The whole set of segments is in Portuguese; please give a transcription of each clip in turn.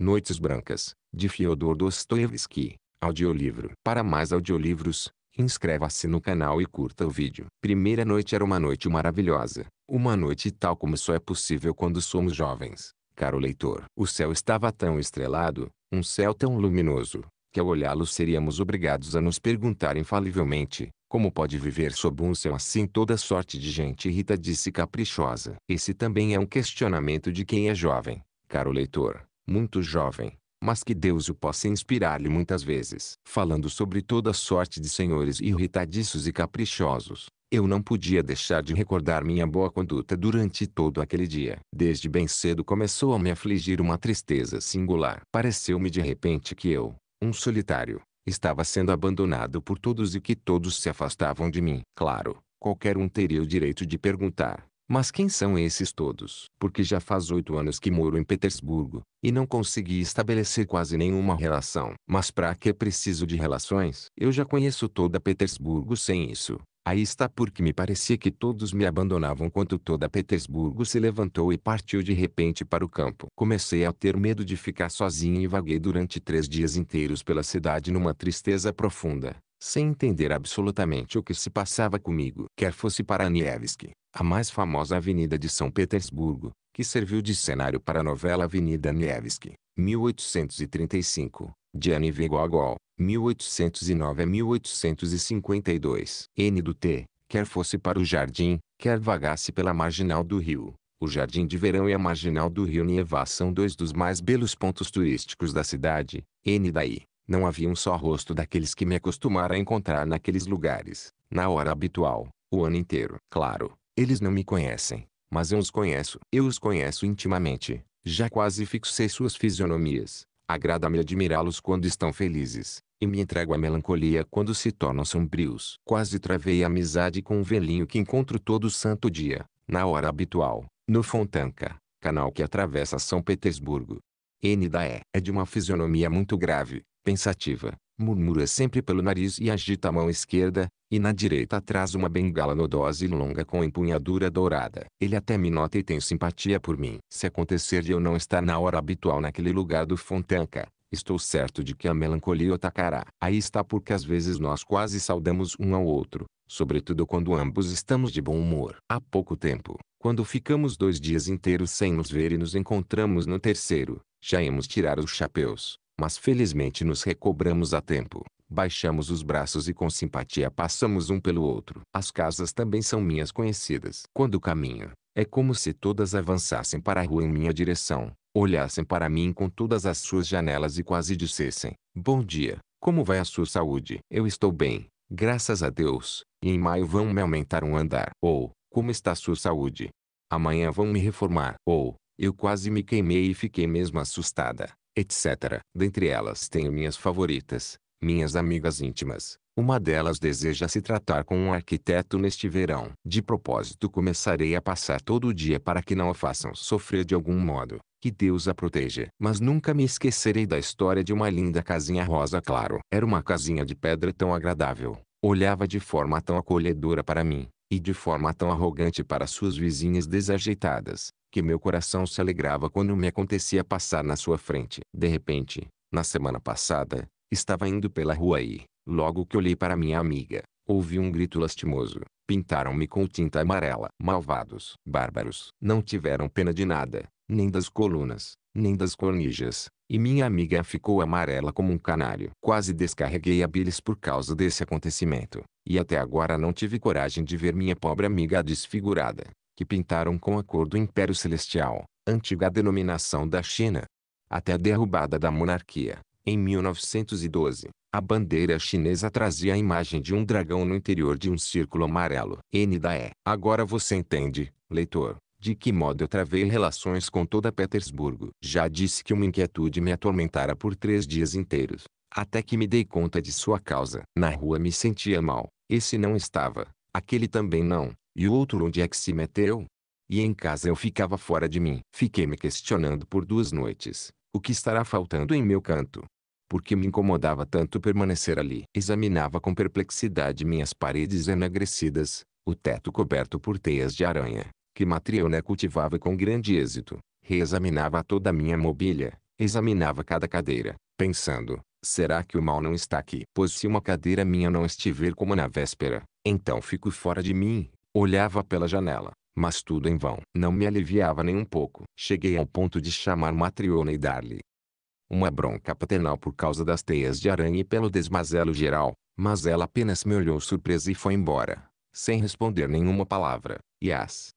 Noites Brancas, de Fyodor Dostoevsky. Audiolivro. Para mais audiolivros, inscreva-se no canal e curta o vídeo. Primeira noite era uma noite maravilhosa. Uma noite tal como só é possível quando somos jovens. Caro leitor, o céu estava tão estrelado, um céu tão luminoso, que ao olhá-lo seríamos obrigados a nos perguntar infalivelmente, como pode viver sob um céu assim toda sorte de gente irrita e caprichosa? Esse também é um questionamento de quem é jovem, caro leitor muito jovem, mas que Deus o possa inspirar-lhe muitas vezes. Falando sobre toda sorte de senhores irritadiços e caprichosos, eu não podia deixar de recordar minha boa conduta durante todo aquele dia. Desde bem cedo começou a me afligir uma tristeza singular. Pareceu-me de repente que eu, um solitário, estava sendo abandonado por todos e que todos se afastavam de mim. Claro, qualquer um teria o direito de perguntar: mas quem são esses todos? Porque já faz oito anos que moro em Petersburgo, e não consegui estabelecer quase nenhuma relação. Mas para que preciso de relações? Eu já conheço toda Petersburgo sem isso. Aí está porque me parecia que todos me abandonavam quando toda Petersburgo se levantou e partiu de repente para o campo. Comecei a ter medo de ficar sozinho e vaguei durante três dias inteiros pela cidade numa tristeza profunda, sem entender absolutamente o que se passava comigo. Quer fosse para Anievski, a mais famosa avenida de São Petersburgo, que serviu de cenário para a novela Avenida Nevsky, 1835, de Anive Gogol, 1809 a 1852. N do T, quer fosse para o jardim, quer vagasse pela marginal do rio. O Jardim de Verão e a Marginal do Rio Nieva são dois dos mais belos pontos turísticos da cidade. N daí, não havia um só rosto daqueles que me acostumara a encontrar naqueles lugares, na hora habitual, o ano inteiro. Claro, eles não me conhecem, mas eu os conheço. Eu os conheço intimamente. Já quase fixei suas fisionomias. Agrada-me admirá-los quando estão felizes, e me entrego à melancolia quando se tornam sombrios. Quase travei a amizade com um velhinho que encontro todo santo dia, na hora habitual, no Fontanka, canal que atravessa São Petersburgo. N da E é de uma fisionomia muito grave, pensativa, murmura sempre pelo nariz e agita a mão esquerda, e na direita traz uma bengala nodosa e longa com empunhadura dourada. Ele até me nota e tem simpatia por mim. Se acontecer de eu não estar na hora habitual naquele lugar do Fontanca, estou certo de que a melancolia o atacará. Aí está porque às vezes nós quase saudamos um ao outro, sobretudo quando ambos estamos de bom humor. Há pouco tempo, quando ficamos dois dias inteiros sem nos ver e nos encontramos no terceiro, já íamos tirar os chapéus, mas felizmente nos recobramos a tempo. Baixamos os braços e com simpatia passamos um pelo outro. As casas também são minhas conhecidas. Quando caminho, é como se todas avançassem para a rua em minha direção, olhassem para mim com todas as suas janelas e quase dissessem: Bom dia, como vai a sua saúde? Eu estou bem, graças a Deus, e em maio vão me aumentar um andar. Ou, como está a sua saúde? Amanhã vão me reformar. Ou, eu quase me queimei e fiquei mesmo assustada, etc. Dentre elas tenho minhas favoritas, minhas amigas íntimas, uma delas deseja se tratar com um arquiteto neste verão. De propósito começarei a passar todo o dia para que não a façam sofrer de algum modo. Que Deus a proteja. Mas nunca me esquecerei da história de uma linda casinha rosa claro. Era uma casinha de pedra tão agradável. Olhava de forma tão acolhedora para mim, e de forma tão arrogante para suas vizinhas desajeitadas, que meu coração se alegrava quando me acontecia passar na sua frente. De repente, na semana passada, Estava indo pela rua e, logo que olhei para minha amiga, ouvi um grito lastimoso. Pintaram-me com tinta amarela. Malvados, bárbaros, não tiveram pena de nada, nem das colunas, nem das cornijas, e minha amiga ficou amarela como um canário. Quase descarreguei a bilis por causa desse acontecimento, e até agora não tive coragem de ver minha pobre amiga desfigurada, que pintaram com a cor do Império Celestial, antiga denominação da China, até a derrubada da monarquia. Em 1912, a bandeira chinesa trazia a imagem de um dragão no interior de um círculo amarelo. N da E. Agora você entende, leitor, de que modo eu travei relações com toda Petersburgo. Já disse que uma inquietude me atormentara por três dias inteiros, até que me dei conta de sua causa. Na rua me sentia mal, esse não estava, aquele também não, e o outro onde é que se meteu? E em casa eu ficava fora de mim. Fiquei me questionando por duas noites. O que estará faltando em meu canto? porque me incomodava tanto permanecer ali. Examinava com perplexidade minhas paredes enagrecidas, o teto coberto por teias de aranha, que Matriona cultivava com grande êxito. Reexaminava toda a minha mobília, examinava cada cadeira, pensando, será que o mal não está aqui? Pois se uma cadeira minha não estiver como na véspera, então fico fora de mim. Olhava pela janela, mas tudo em vão. Não me aliviava nem um pouco. Cheguei ao ponto de chamar Matriona e dar-lhe, uma bronca paternal por causa das teias de aranha e pelo desmazelo geral, mas ela apenas me olhou surpresa e foi embora, sem responder nenhuma palavra, e as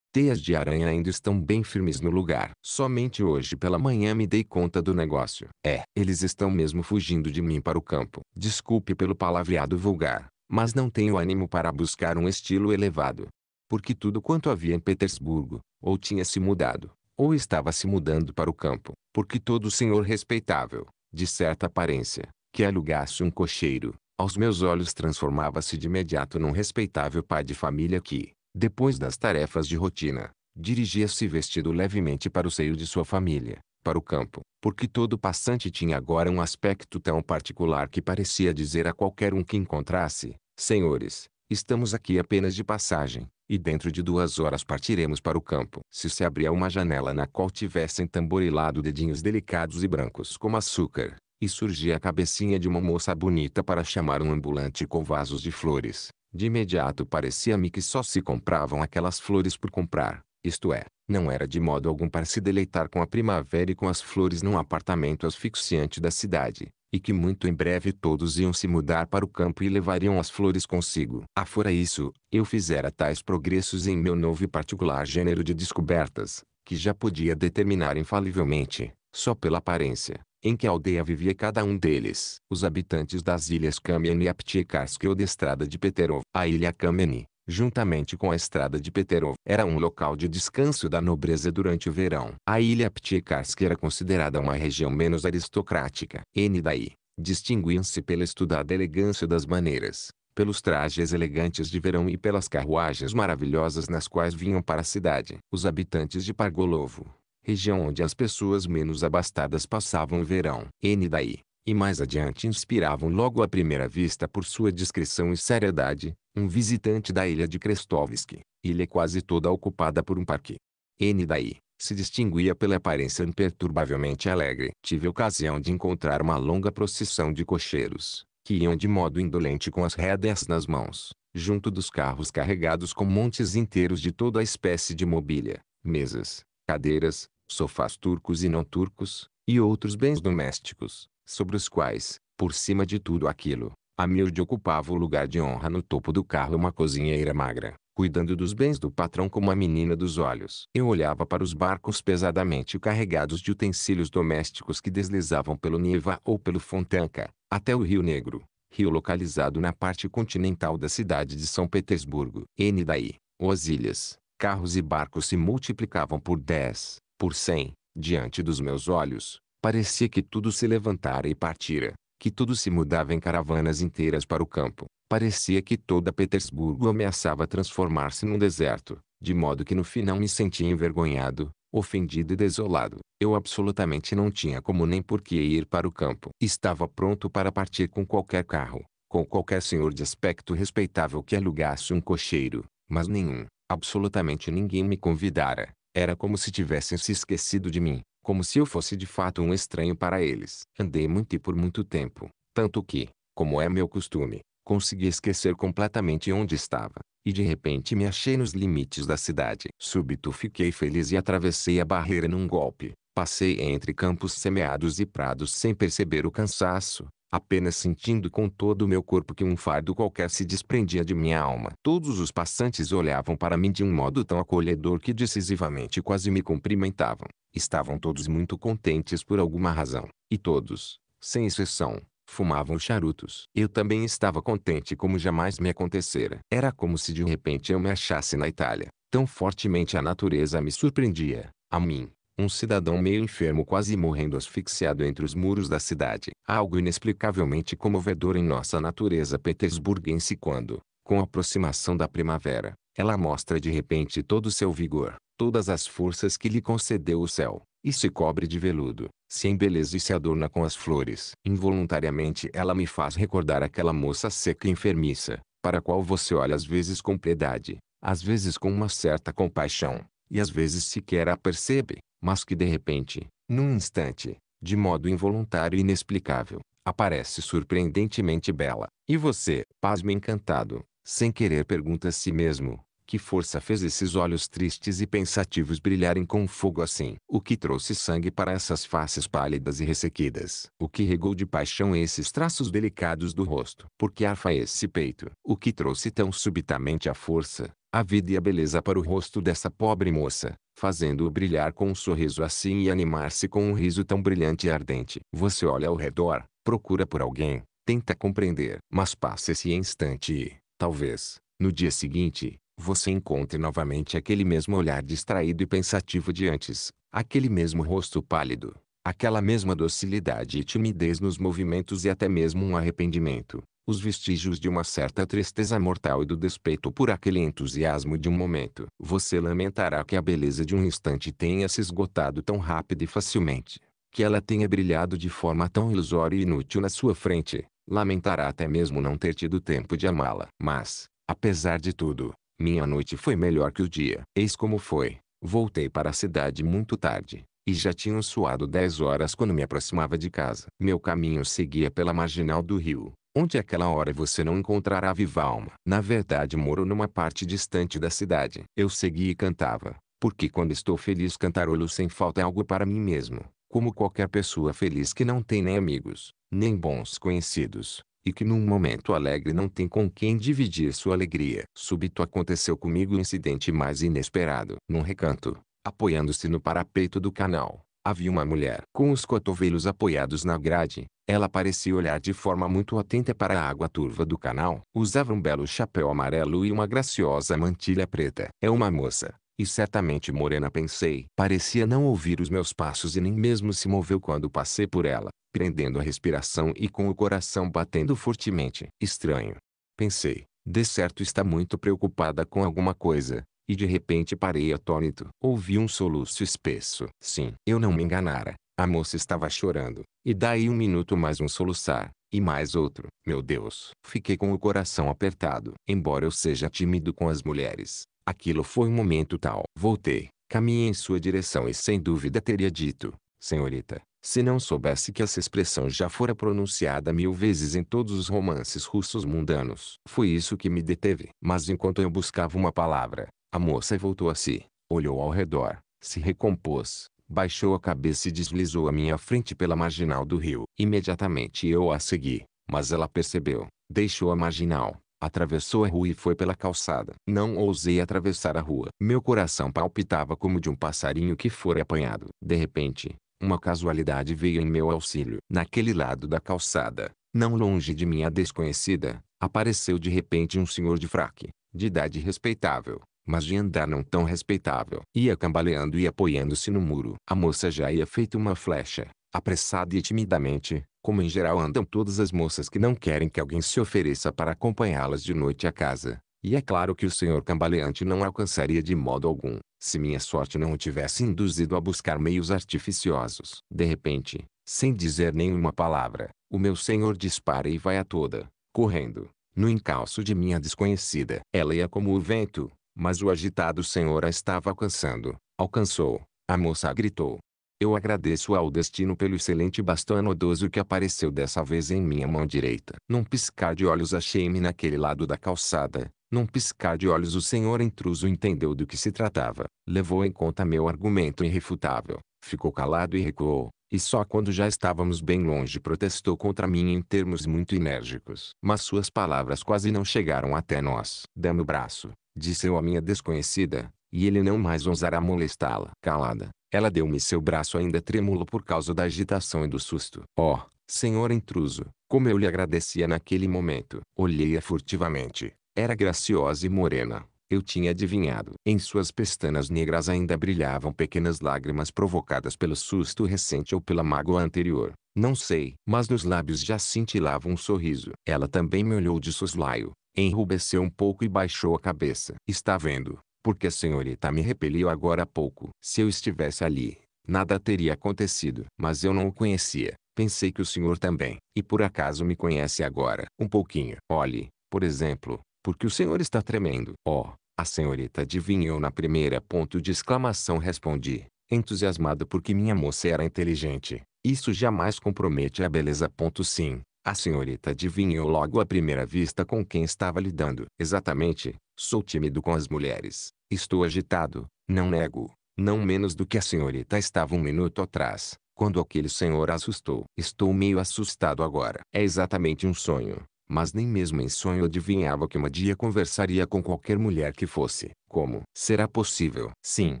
teias de aranha ainda estão bem firmes no lugar. Somente hoje pela manhã me dei conta do negócio. É, eles estão mesmo fugindo de mim para o campo. Desculpe pelo palavreado vulgar, mas não tenho ânimo para buscar um estilo elevado. Porque tudo quanto havia em Petersburgo, ou tinha se mudado, ou estava se mudando para o campo, porque todo senhor respeitável, de certa aparência, que alugasse um cocheiro, aos meus olhos transformava-se de imediato num respeitável pai de família que, depois das tarefas de rotina, dirigia-se vestido levemente para o seio de sua família, para o campo, porque todo passante tinha agora um aspecto tão particular que parecia dizer a qualquer um que encontrasse: Senhores, estamos aqui apenas de passagem, e dentro de duas horas partiremos para o campo. Se se abria uma janela na qual tivessem tamborilado dedinhos delicados e brancos como açúcar, e surgia a cabecinha de uma moça bonita para chamar um ambulante com vasos de flores, de imediato parecia-me que só se compravam aquelas flores por comprar, isto é, não era de modo algum para se deleitar com a primavera e com as flores num apartamento asfixiante da cidade, e que muito em breve todos iam se mudar para o campo e levariam as flores consigo. Afora ah, isso, eu fizera tais progressos em meu novo e particular gênero de descobertas, que já podia determinar infalivelmente, só pela aparência, em que aldeia vivia cada um deles. Os habitantes das ilhas Kamian e Aptiekarsk ou da estrada de Peterov. A ilha Kamian, juntamente com a estrada de Peterov, era um local de descanso da nobreza durante o verão. A ilha Ptiekarsk era considerada uma região menos aristocrática. N daí, distinguiam-se pela estudada elegância das maneiras, pelos trajes elegantes de verão e pelas carruagens maravilhosas nas quais vinham para a cidade. Os habitantes de Pargolovo, região onde as pessoas menos abastadas passavam o verão. N daí, e mais adiante inspiravam logo à primeira vista por sua discrição e seriedade, um visitante da ilha de Krestovski, ilha quase toda ocupada por um parque. N daí, se distinguia pela aparência imperturbavelmente alegre. Tive ocasião de encontrar uma longa procissão de cocheiros, que iam de modo indolente com as rédeas nas mãos, junto dos carros carregados com montes inteiros de toda a espécie de mobília, mesas, cadeiras, sofás turcos e não turcos, e outros bens domésticos sobre os quais, por cima de tudo aquilo, a miúde ocupava o lugar de honra no topo do carro uma cozinheira magra, cuidando dos bens do patrão como a menina dos olhos. Eu olhava para os barcos pesadamente carregados de utensílios domésticos que deslizavam pelo Niva ou pelo Fontanka, até o Rio Negro, rio localizado na parte continental da cidade de São Petersburgo. N daí, ou as ilhas, carros e barcos se multiplicavam por 10, por 100, diante dos meus olhos, Parecia que tudo se levantara e partira, que tudo se mudava em caravanas inteiras para o campo. Parecia que toda Petersburgo ameaçava transformar-se num deserto, de modo que no final me sentia envergonhado, ofendido e desolado. Eu absolutamente não tinha como nem por que ir para o campo. Estava pronto para partir com qualquer carro, com qualquer senhor de aspecto respeitável que alugasse um cocheiro, mas nenhum, absolutamente ninguém me convidara. Era como se tivessem se esquecido de mim como se eu fosse de fato um estranho para eles. Andei muito e por muito tempo, tanto que, como é meu costume, consegui esquecer completamente onde estava, e de repente me achei nos limites da cidade. Súbito fiquei feliz e atravessei a barreira num golpe. Passei entre campos semeados e prados sem perceber o cansaço, apenas sentindo com todo o meu corpo que um fardo qualquer se desprendia de minha alma. Todos os passantes olhavam para mim de um modo tão acolhedor que decisivamente quase me cumprimentavam. Estavam todos muito contentes por alguma razão, e todos, sem exceção, fumavam charutos. Eu também estava contente como jamais me acontecera. Era como se de repente eu me achasse na Itália. Tão fortemente a natureza me surpreendia, a mim, um cidadão meio enfermo quase morrendo asfixiado entre os muros da cidade. algo inexplicavelmente comovedor em nossa natureza petersburguense quando, com a aproximação da primavera, ela mostra de repente todo o seu vigor todas as forças que lhe concedeu o céu, e se cobre de veludo, se embeleza e se adorna com as flores. Involuntariamente ela me faz recordar aquela moça seca e enfermiça, para a qual você olha às vezes com piedade, às vezes com uma certa compaixão, e às vezes sequer a percebe, mas que de repente, num instante, de modo involuntário e inexplicável, aparece surpreendentemente bela. E você, pasme encantado, sem querer pergunta a si mesmo, que força fez esses olhos tristes e pensativos brilharem com um fogo assim? O que trouxe sangue para essas faces pálidas e ressequidas? O que regou de paixão esses traços delicados do rosto? Por que arfa esse peito? O que trouxe tão subitamente a força, a vida e a beleza para o rosto dessa pobre moça, fazendo-o brilhar com um sorriso assim e animar-se com um riso tão brilhante e ardente. Você olha ao redor, procura por alguém, tenta compreender, mas passa esse instante e, talvez, no dia seguinte, você encontre novamente aquele mesmo olhar distraído e pensativo de antes, aquele mesmo rosto pálido, aquela mesma docilidade e timidez nos movimentos e até mesmo um arrependimento, os vestígios de uma certa tristeza mortal e do despeito por aquele entusiasmo de um momento. Você lamentará que a beleza de um instante tenha se esgotado tão rápido e facilmente, que ela tenha brilhado de forma tão ilusória e inútil na sua frente. Lamentará até mesmo não ter tido tempo de amá-la. Mas, apesar de tudo, minha noite foi melhor que o dia. Eis como foi. Voltei para a cidade muito tarde, e já tinham suado dez horas quando me aproximava de casa. Meu caminho seguia pela marginal do rio, onde àquela hora você não encontrará viva alma. Na verdade moro numa parte distante da cidade. Eu segui e cantava, porque quando estou feliz cantarolo sem falta é algo para mim mesmo, como qualquer pessoa feliz que não tem nem amigos, nem bons conhecidos, e que num momento alegre não tem com quem dividir sua alegria. Súbito aconteceu comigo o incidente mais inesperado. Num recanto, apoiando-se no parapeito do canal, havia uma mulher. Com os cotovelos apoiados na grade, ela parecia olhar de forma muito atenta para a água turva do canal. Usava um belo chapéu amarelo e uma graciosa mantilha preta. É uma moça, e certamente morena pensei. Parecia não ouvir os meus passos e nem mesmo se moveu quando passei por ela prendendo a respiração e com o coração batendo fortemente. Estranho. Pensei, de certo está muito preocupada com alguma coisa, e de repente parei atônito. Ouvi um soluço espesso. Sim, eu não me enganara. A moça estava chorando, e daí um minuto mais um soluçar, e mais outro. Meu Deus! Fiquei com o coração apertado. Embora eu seja tímido com as mulheres, aquilo foi um momento tal. Voltei, caminhei em sua direção e sem dúvida teria dito, senhorita, se não soubesse que essa expressão já fora pronunciada mil vezes em todos os romances russos mundanos. Foi isso que me deteve. Mas enquanto eu buscava uma palavra, a moça voltou a si, olhou ao redor, se recompôs, baixou a cabeça e deslizou à minha frente pela marginal do rio. Imediatamente eu a segui, mas ela percebeu, deixou a marginal, atravessou a rua e foi pela calçada. Não ousei atravessar a rua. Meu coração palpitava como de um passarinho que fora apanhado. De repente, uma casualidade veio em meu auxílio. Naquele lado da calçada, não longe de minha desconhecida, apareceu de repente um senhor de fraque, de idade respeitável, mas de andar não tão respeitável. Ia cambaleando e apoiando-se no muro. A moça já ia feito uma flecha, apressada e timidamente, como em geral andam todas as moças que não querem que alguém se ofereça para acompanhá-las de noite à casa. E é claro que o senhor cambaleante não alcançaria de modo algum, se minha sorte não o tivesse induzido a buscar meios artificiosos. De repente, sem dizer nenhuma palavra, o meu senhor dispara e vai a toda, correndo, no encalço de minha desconhecida. Ela ia como o vento, mas o agitado senhor a estava alcançando. Alcançou. A moça gritou. Eu agradeço ao destino pelo excelente bastão anodoso que apareceu dessa vez em minha mão direita. Num piscar de olhos achei-me naquele lado da calçada. Num piscar de olhos o senhor intruso entendeu do que se tratava. Levou em conta meu argumento irrefutável. Ficou calado e recuou e só quando já estávamos bem longe protestou contra mim em termos muito enérgicos. Mas suas palavras quase não chegaram até nós. dê me o braço, disse eu à minha desconhecida, e ele não mais ousará molestá-la. Calada, ela deu-me seu braço ainda trêmulo por causa da agitação e do susto. Oh, senhor intruso, como eu lhe agradecia naquele momento. Olhei-a furtivamente. Era graciosa e morena. Eu tinha adivinhado. Em suas pestanas negras ainda brilhavam pequenas lágrimas provocadas pelo susto recente ou pela mágoa anterior. Não sei, mas nos lábios já cintilava um sorriso. Ela também me olhou de soslaio, enrubesceu um pouco e baixou a cabeça. Está vendo? porque a senhorita tá me repeliu agora há pouco. Se eu estivesse ali, nada teria acontecido. Mas eu não o conhecia. Pensei que o senhor também, e por acaso me conhece agora. Um pouquinho. Olhe, por exemplo, porque o senhor está tremendo. Oh, a senhorita adivinhou na primeira ponto de exclamação respondi, entusiasmado porque minha moça era inteligente. Isso jamais compromete a beleza. Ponto sim. A senhorita adivinhou logo à primeira vista com quem estava lidando. Exatamente, Sou tímido com as mulheres. Estou agitado, não nego. Não menos do que a senhorita estava um minuto atrás, quando aquele senhor a assustou. Estou meio assustado agora. É exatamente um sonho. Mas nem mesmo em sonho adivinhava que um dia conversaria com qualquer mulher que fosse. Como? Será possível? Sim,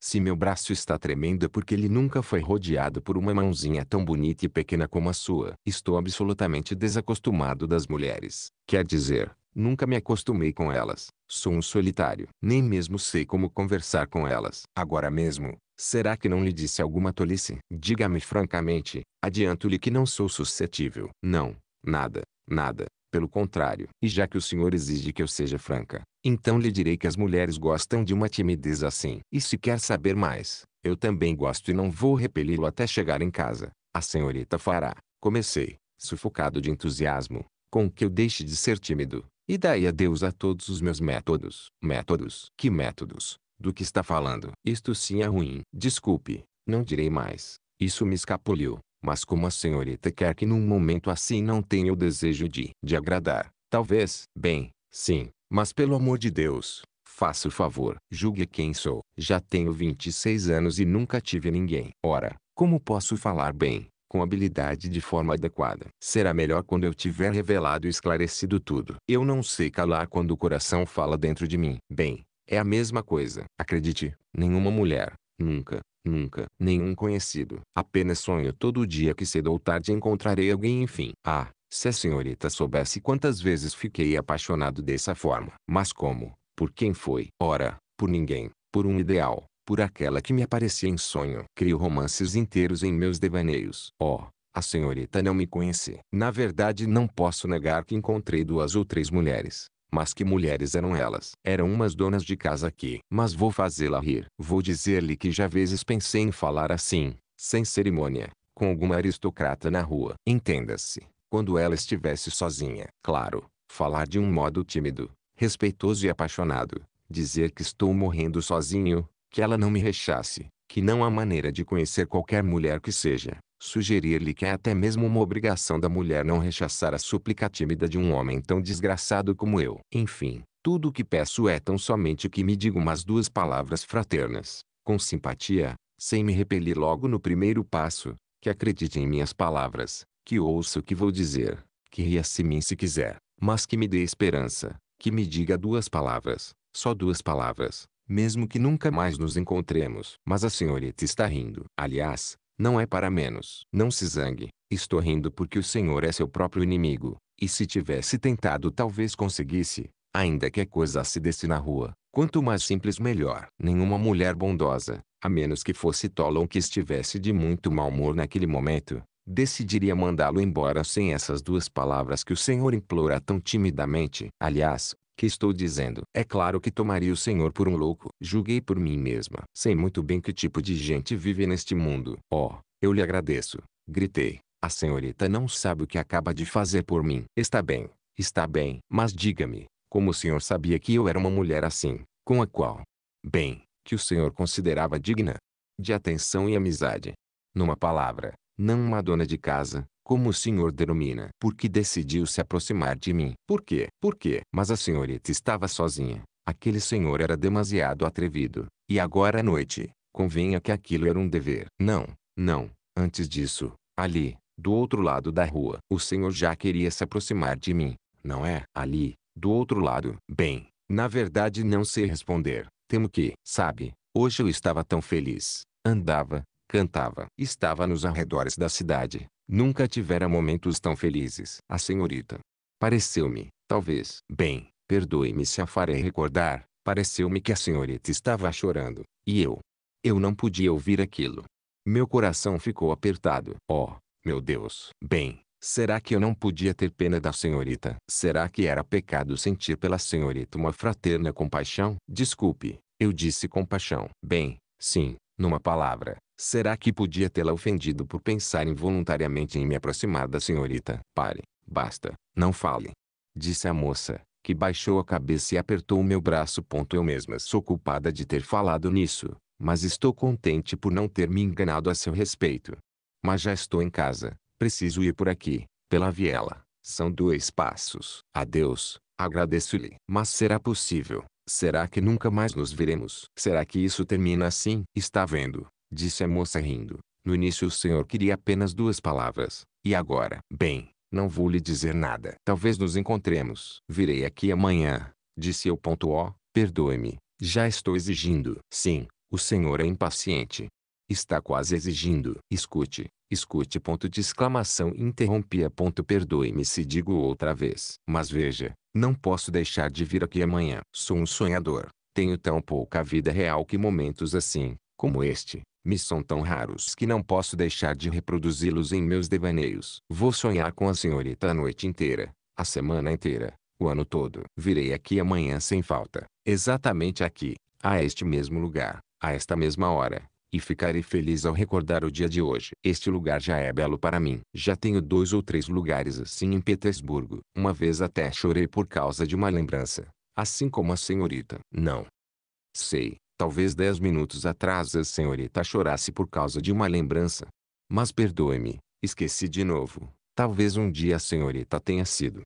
se meu braço está tremendo é porque ele nunca foi rodeado por uma mãozinha tão bonita e pequena como a sua. Estou absolutamente desacostumado das mulheres. Quer dizer, Nunca me acostumei com elas. Sou um solitário. Nem mesmo sei como conversar com elas. Agora mesmo, será que não lhe disse alguma tolice? Diga-me francamente, adianto-lhe que não sou suscetível. Não, nada, nada. Pelo contrário. E já que o senhor exige que eu seja franca, então lhe direi que as mulheres gostam de uma timidez assim. E se quer saber mais, eu também gosto e não vou repeli-lo até chegar em casa. A senhorita fará. Comecei, sufocado de entusiasmo, com que eu deixe de ser tímido. E daí adeus a todos os meus métodos. Métodos. Que métodos? Do que está falando? Isto sim é ruim. Desculpe, não direi mais. Isso me escapuliu. Mas como a senhorita quer que num momento assim não tenha o desejo de, de agradar, talvez, bem, sim, mas pelo amor de Deus, faça o favor, julgue quem sou. Já tenho 26 anos e nunca tive ninguém. Ora, como posso falar bem? com habilidade de forma adequada. Será melhor quando eu tiver revelado e esclarecido tudo. Eu não sei calar quando o coração fala dentro de mim. Bem, é a mesma coisa. Acredite, nenhuma mulher, nunca, nunca, nenhum conhecido. Apenas sonho todo dia que cedo ou tarde encontrarei alguém enfim. Ah, se a senhorita soubesse quantas vezes fiquei apaixonado dessa forma. Mas como? Por quem foi? Ora, por ninguém, por um ideal por aquela que me aparecia em sonho. Crio romances inteiros em meus devaneios. Oh, a senhorita não me conhece. Na verdade não posso negar que encontrei duas ou três mulheres. Mas que mulheres eram elas? Eram umas donas de casa aqui. Mas vou fazê-la rir. Vou dizer-lhe que já vezes pensei em falar assim, sem cerimônia, com alguma aristocrata na rua. Entenda-se, quando ela estivesse sozinha. Claro, falar de um modo tímido, respeitoso e apaixonado. Dizer que estou morrendo sozinho, que ela não me rechace, que não há maneira de conhecer qualquer mulher que seja, sugerir-lhe que é até mesmo uma obrigação da mulher não rechaçar a súplica tímida de um homem tão desgraçado como eu. Enfim, tudo o que peço é tão somente que me diga umas duas palavras fraternas, com simpatia, sem me repelir logo no primeiro passo, que acredite em minhas palavras, que ouça o que vou dizer, que ria se mim se quiser, mas que me dê esperança, que me diga duas palavras, só duas palavras, mesmo que nunca mais nos encontremos. Mas a senhorita está rindo. Aliás, não é para menos. Não se zangue, estou rindo porque o senhor é seu próprio inimigo, e se tivesse tentado talvez conseguisse, ainda que a coisa se desse na rua. Quanto mais simples melhor. Nenhuma mulher bondosa, a menos que fosse tola ou que estivesse de muito mau humor naquele momento, decidiria mandá-lo embora sem essas duas palavras que o senhor implora tão timidamente. Aliás, que estou dizendo. É claro que tomaria o Senhor por um louco. Julguei por mim mesma. Sei muito bem que tipo de gente vive neste mundo. Oh, eu lhe agradeço. Gritei. A senhorita não sabe o que acaba de fazer por mim. Está bem, está bem. Mas diga-me, como o senhor sabia que eu era uma mulher assim, com a qual, bem, que o senhor considerava digna de atenção e amizade? Numa palavra, não uma dona de casa, como o senhor denomina, porque decidiu se aproximar de mim. Por quê? Por quê? Mas a senhorita estava sozinha. Aquele senhor era demasiado atrevido. E agora à noite, convenha que aquilo era um dever. Não, não. Antes disso, ali, do outro lado da rua, o senhor já queria se aproximar de mim. Não é? Ali, do outro lado. Bem, na verdade não sei responder. Temo que, sabe, hoje eu estava tão feliz. Andava, cantava. Estava nos arredores da cidade. Nunca tivera momentos tão felizes. A senhorita. Pareceu-me, talvez. Bem, perdoe-me se a farei recordar. Pareceu-me que a senhorita estava chorando. E eu. Eu não podia ouvir aquilo. Meu coração ficou apertado. Oh, meu Deus. Bem, será que eu não podia ter pena da senhorita? Será que era pecado sentir pela senhorita uma fraterna compaixão? Desculpe, eu disse compaixão. Bem, sim, numa palavra, será que podia tê-la ofendido por pensar involuntariamente em me aproximar da senhorita? Pare, basta, não fale. Disse a moça, que baixou a cabeça e apertou o meu braço. Eu mesma sou culpada de ter falado nisso, mas estou contente por não ter me enganado a seu respeito. Mas já estou em casa, preciso ir por aqui, pela viela. São dois passos. Adeus, agradeço-lhe. Mas será possível, Será que nunca mais nos veremos? Será que isso termina assim? Está vendo? Disse a moça rindo. No início o senhor queria apenas duas palavras. E agora? Bem, não vou lhe dizer nada. Talvez nos encontremos. Virei aqui amanhã. Disse eu. perdoe-me. Já estou exigindo. Sim, o senhor é impaciente. Está quase exigindo. Escute, escute. Ponto de exclamação interrompia. Ponto perdoe-me se digo outra vez. Mas veja, não posso deixar de vir aqui amanhã. Sou um sonhador. Tenho tão pouca vida real que momentos assim, como este, me são tão raros que não posso deixar de reproduzi-los em meus devaneios. Vou sonhar com a senhorita a noite inteira, a semana inteira, o ano todo. Virei aqui amanhã sem falta, exatamente aqui, a este mesmo lugar, a esta mesma hora e ficarei feliz ao recordar o dia de hoje. Este lugar já é belo para mim. Já tenho dois ou três lugares assim em Petersburgo. Uma vez até chorei por causa de uma lembrança, assim como a senhorita. Não. Sei, talvez dez minutos atrás a senhorita chorasse por causa de uma lembrança. Mas perdoe-me, esqueci de novo. Talvez um dia a senhorita tenha sido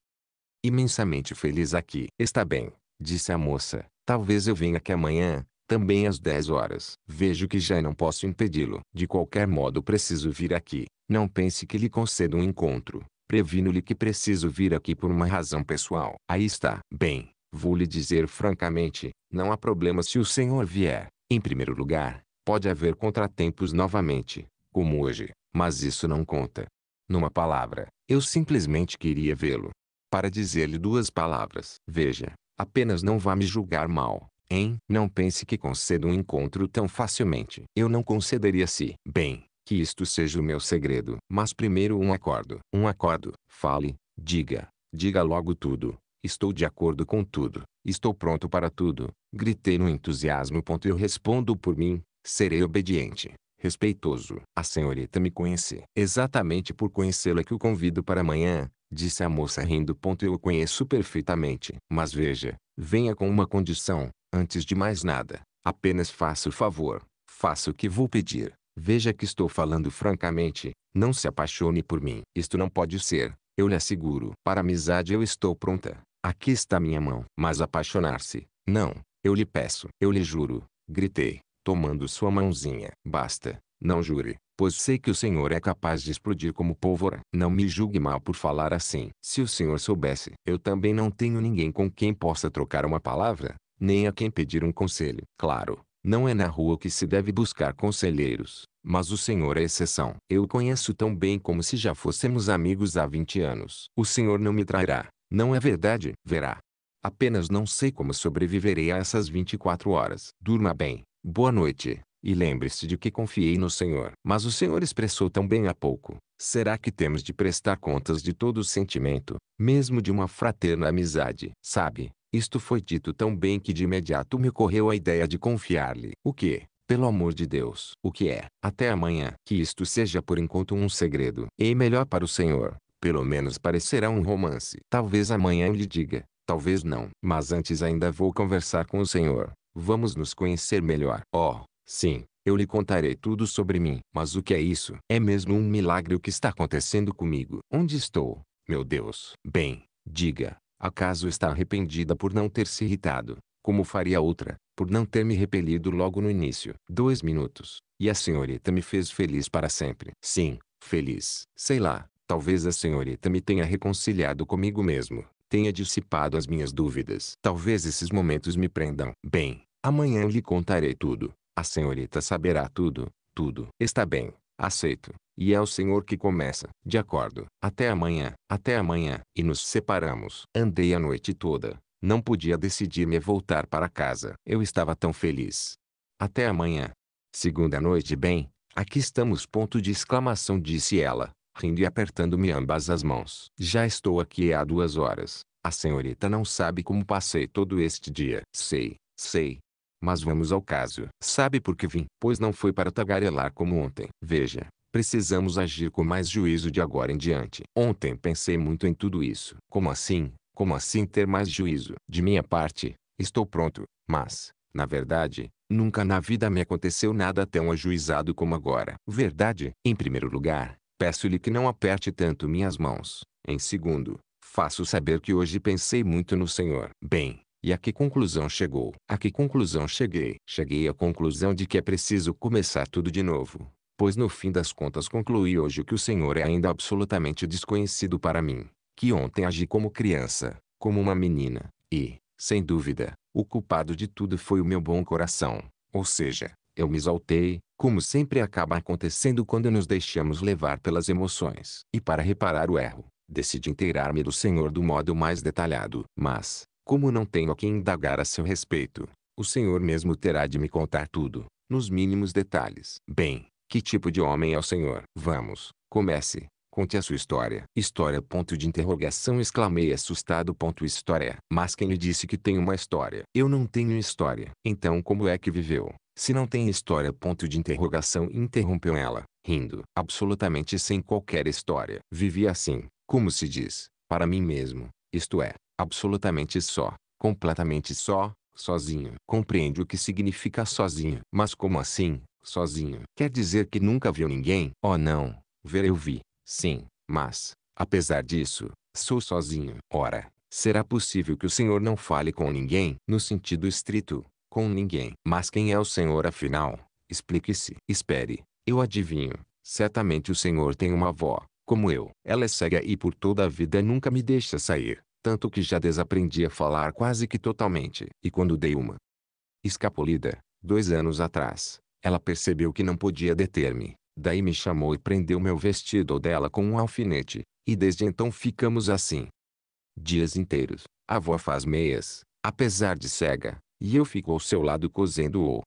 imensamente feliz aqui. Está bem, disse a moça. Talvez eu venha aqui amanhã, também às 10 horas. Vejo que já não posso impedi-lo. De qualquer modo preciso vir aqui. Não pense que lhe concedo um encontro. Previno-lhe que preciso vir aqui por uma razão pessoal. Aí está. Bem, vou lhe dizer francamente, não há problema se o senhor vier. Em primeiro lugar, pode haver contratempos novamente, como hoje, mas isso não conta. Numa palavra, eu simplesmente queria vê-lo. Para dizer-lhe duas palavras. Veja, apenas não vá me julgar mal hein? Não pense que concedo um encontro tão facilmente. Eu não concederia se, bem, que isto seja o meu segredo. Mas primeiro um acordo. Um acordo. Fale, diga, diga logo tudo. Estou de acordo com tudo. Estou pronto para tudo. Gritei no entusiasmo. Ponto eu respondo por mim. Serei obediente, respeitoso. A senhorita me conhece. Exatamente por conhecê-la que o convido para amanhã, disse a moça rindo. Ponto eu o conheço perfeitamente. Mas veja, venha com uma condição. Antes de mais nada, apenas faça o favor, faça o que vou pedir. Veja que estou falando francamente, não se apaixone por mim. Isto não pode ser, eu lhe asseguro. Para amizade eu estou pronta. Aqui está minha mão. Mas apaixonar-se, não, eu lhe peço. Eu lhe juro, gritei, tomando sua mãozinha. Basta, não jure, pois sei que o senhor é capaz de explodir como pólvora. Não me julgue mal por falar assim. Se o senhor soubesse, eu também não tenho ninguém com quem possa trocar uma palavra nem a quem pedir um conselho. Claro, não é na rua que se deve buscar conselheiros, mas o senhor é exceção. Eu o conheço tão bem como se já fôssemos amigos há 20 anos. O senhor não me trairá, não é verdade? Verá. Apenas não sei como sobreviverei a essas 24 horas. Durma bem. Boa noite. E lembre-se de que confiei no Senhor. Mas o Senhor expressou tão bem há pouco. Será que temos de prestar contas de todo o sentimento, mesmo de uma fraterna amizade? Sabe, isto foi dito tão bem que de imediato me ocorreu a ideia de confiar-lhe. O que, pelo amor de Deus, o que é? Até amanhã. Que isto seja por enquanto um segredo. E melhor para o senhor. Pelo menos parecerá um romance. Talvez amanhã eu lhe diga. Talvez não. Mas antes ainda vou conversar com o senhor. Vamos nos conhecer melhor. Oh, sim. Eu lhe contarei tudo sobre mim. Mas o que é isso? É mesmo um milagre o que está acontecendo comigo. Onde estou? Meu Deus. Bem, diga, Acaso está arrependida por não ter se irritado, como faria outra, por não ter me repelido logo no início? Dois minutos. E a senhorita me fez feliz para sempre. Sim, feliz. Sei lá, talvez a senhorita me tenha reconciliado comigo mesmo, tenha dissipado as minhas dúvidas. Talvez esses momentos me prendam. Bem, amanhã lhe contarei tudo. A senhorita saberá tudo, tudo. Está bem aceito. E é o Senhor que começa. De acordo. Até amanhã, até amanhã. E nos separamos. Andei a noite toda. Não podia decidir-me a voltar para casa. Eu estava tão feliz. Até amanhã. Segunda noite bem. Aqui estamos ponto de exclamação disse ela, rindo e apertando-me ambas as mãos. Já estou aqui há duas horas. A senhorita não sabe como passei todo este dia. Sei, sei, mas vamos ao caso. Sabe por que vim? Pois não foi para tagarelar como ontem. Veja, precisamos agir com mais juízo de agora em diante. Ontem pensei muito em tudo isso. Como assim? Como assim ter mais juízo? De minha parte, estou pronto, mas, na verdade, nunca na vida me aconteceu nada tão ajuizado como agora. Verdade? Em primeiro lugar, peço-lhe que não aperte tanto minhas mãos. Em segundo, faço saber que hoje pensei muito no Senhor. Bem, e a que conclusão chegou? A que conclusão cheguei? Cheguei à conclusão de que é preciso começar tudo de novo. Pois no fim das contas concluí hoje que o Senhor é ainda absolutamente desconhecido para mim. Que ontem agi como criança, como uma menina. E, sem dúvida, o culpado de tudo foi o meu bom coração. Ou seja, eu me exaltei, como sempre acaba acontecendo quando nos deixamos levar pelas emoções. E para reparar o erro, decidi inteirar-me do Senhor do modo mais detalhado. Mas, como não tenho a quem indagar a seu respeito, o senhor mesmo terá de me contar tudo, nos mínimos detalhes. Bem, que tipo de homem é o senhor? Vamos, comece. Conte a sua história. História ponto de interrogação exclamei assustado ponto história. Mas quem lhe disse que tem uma história? Eu não tenho história. Então como é que viveu? Se não tem história ponto de interrogação interrompeu ela, rindo. Absolutamente sem qualquer história. Vivi assim, como se diz, para mim mesmo. Isto é, absolutamente só, completamente só, sozinho. Compreende o que significa sozinho. Mas como assim, sozinho? Quer dizer que nunca viu ninguém? Oh não, ver eu vi, sim, mas, apesar disso, sou sozinho. Ora, será possível que o Senhor não fale com ninguém? No sentido estrito, com ninguém. Mas quem é o Senhor afinal? Explique-se. Espere, eu adivinho. Certamente o Senhor tem uma avó, como eu. Ela é cega e por toda a vida nunca me deixa sair tanto que já desaprendi a falar quase que totalmente. E quando dei uma escapulida, dois anos atrás, ela percebeu que não podia deter-me. Daí me chamou e prendeu meu vestido dela com um alfinete, e desde então ficamos assim. Dias inteiros, a avó faz meias, apesar de cega, e eu fico ao seu lado cozendo o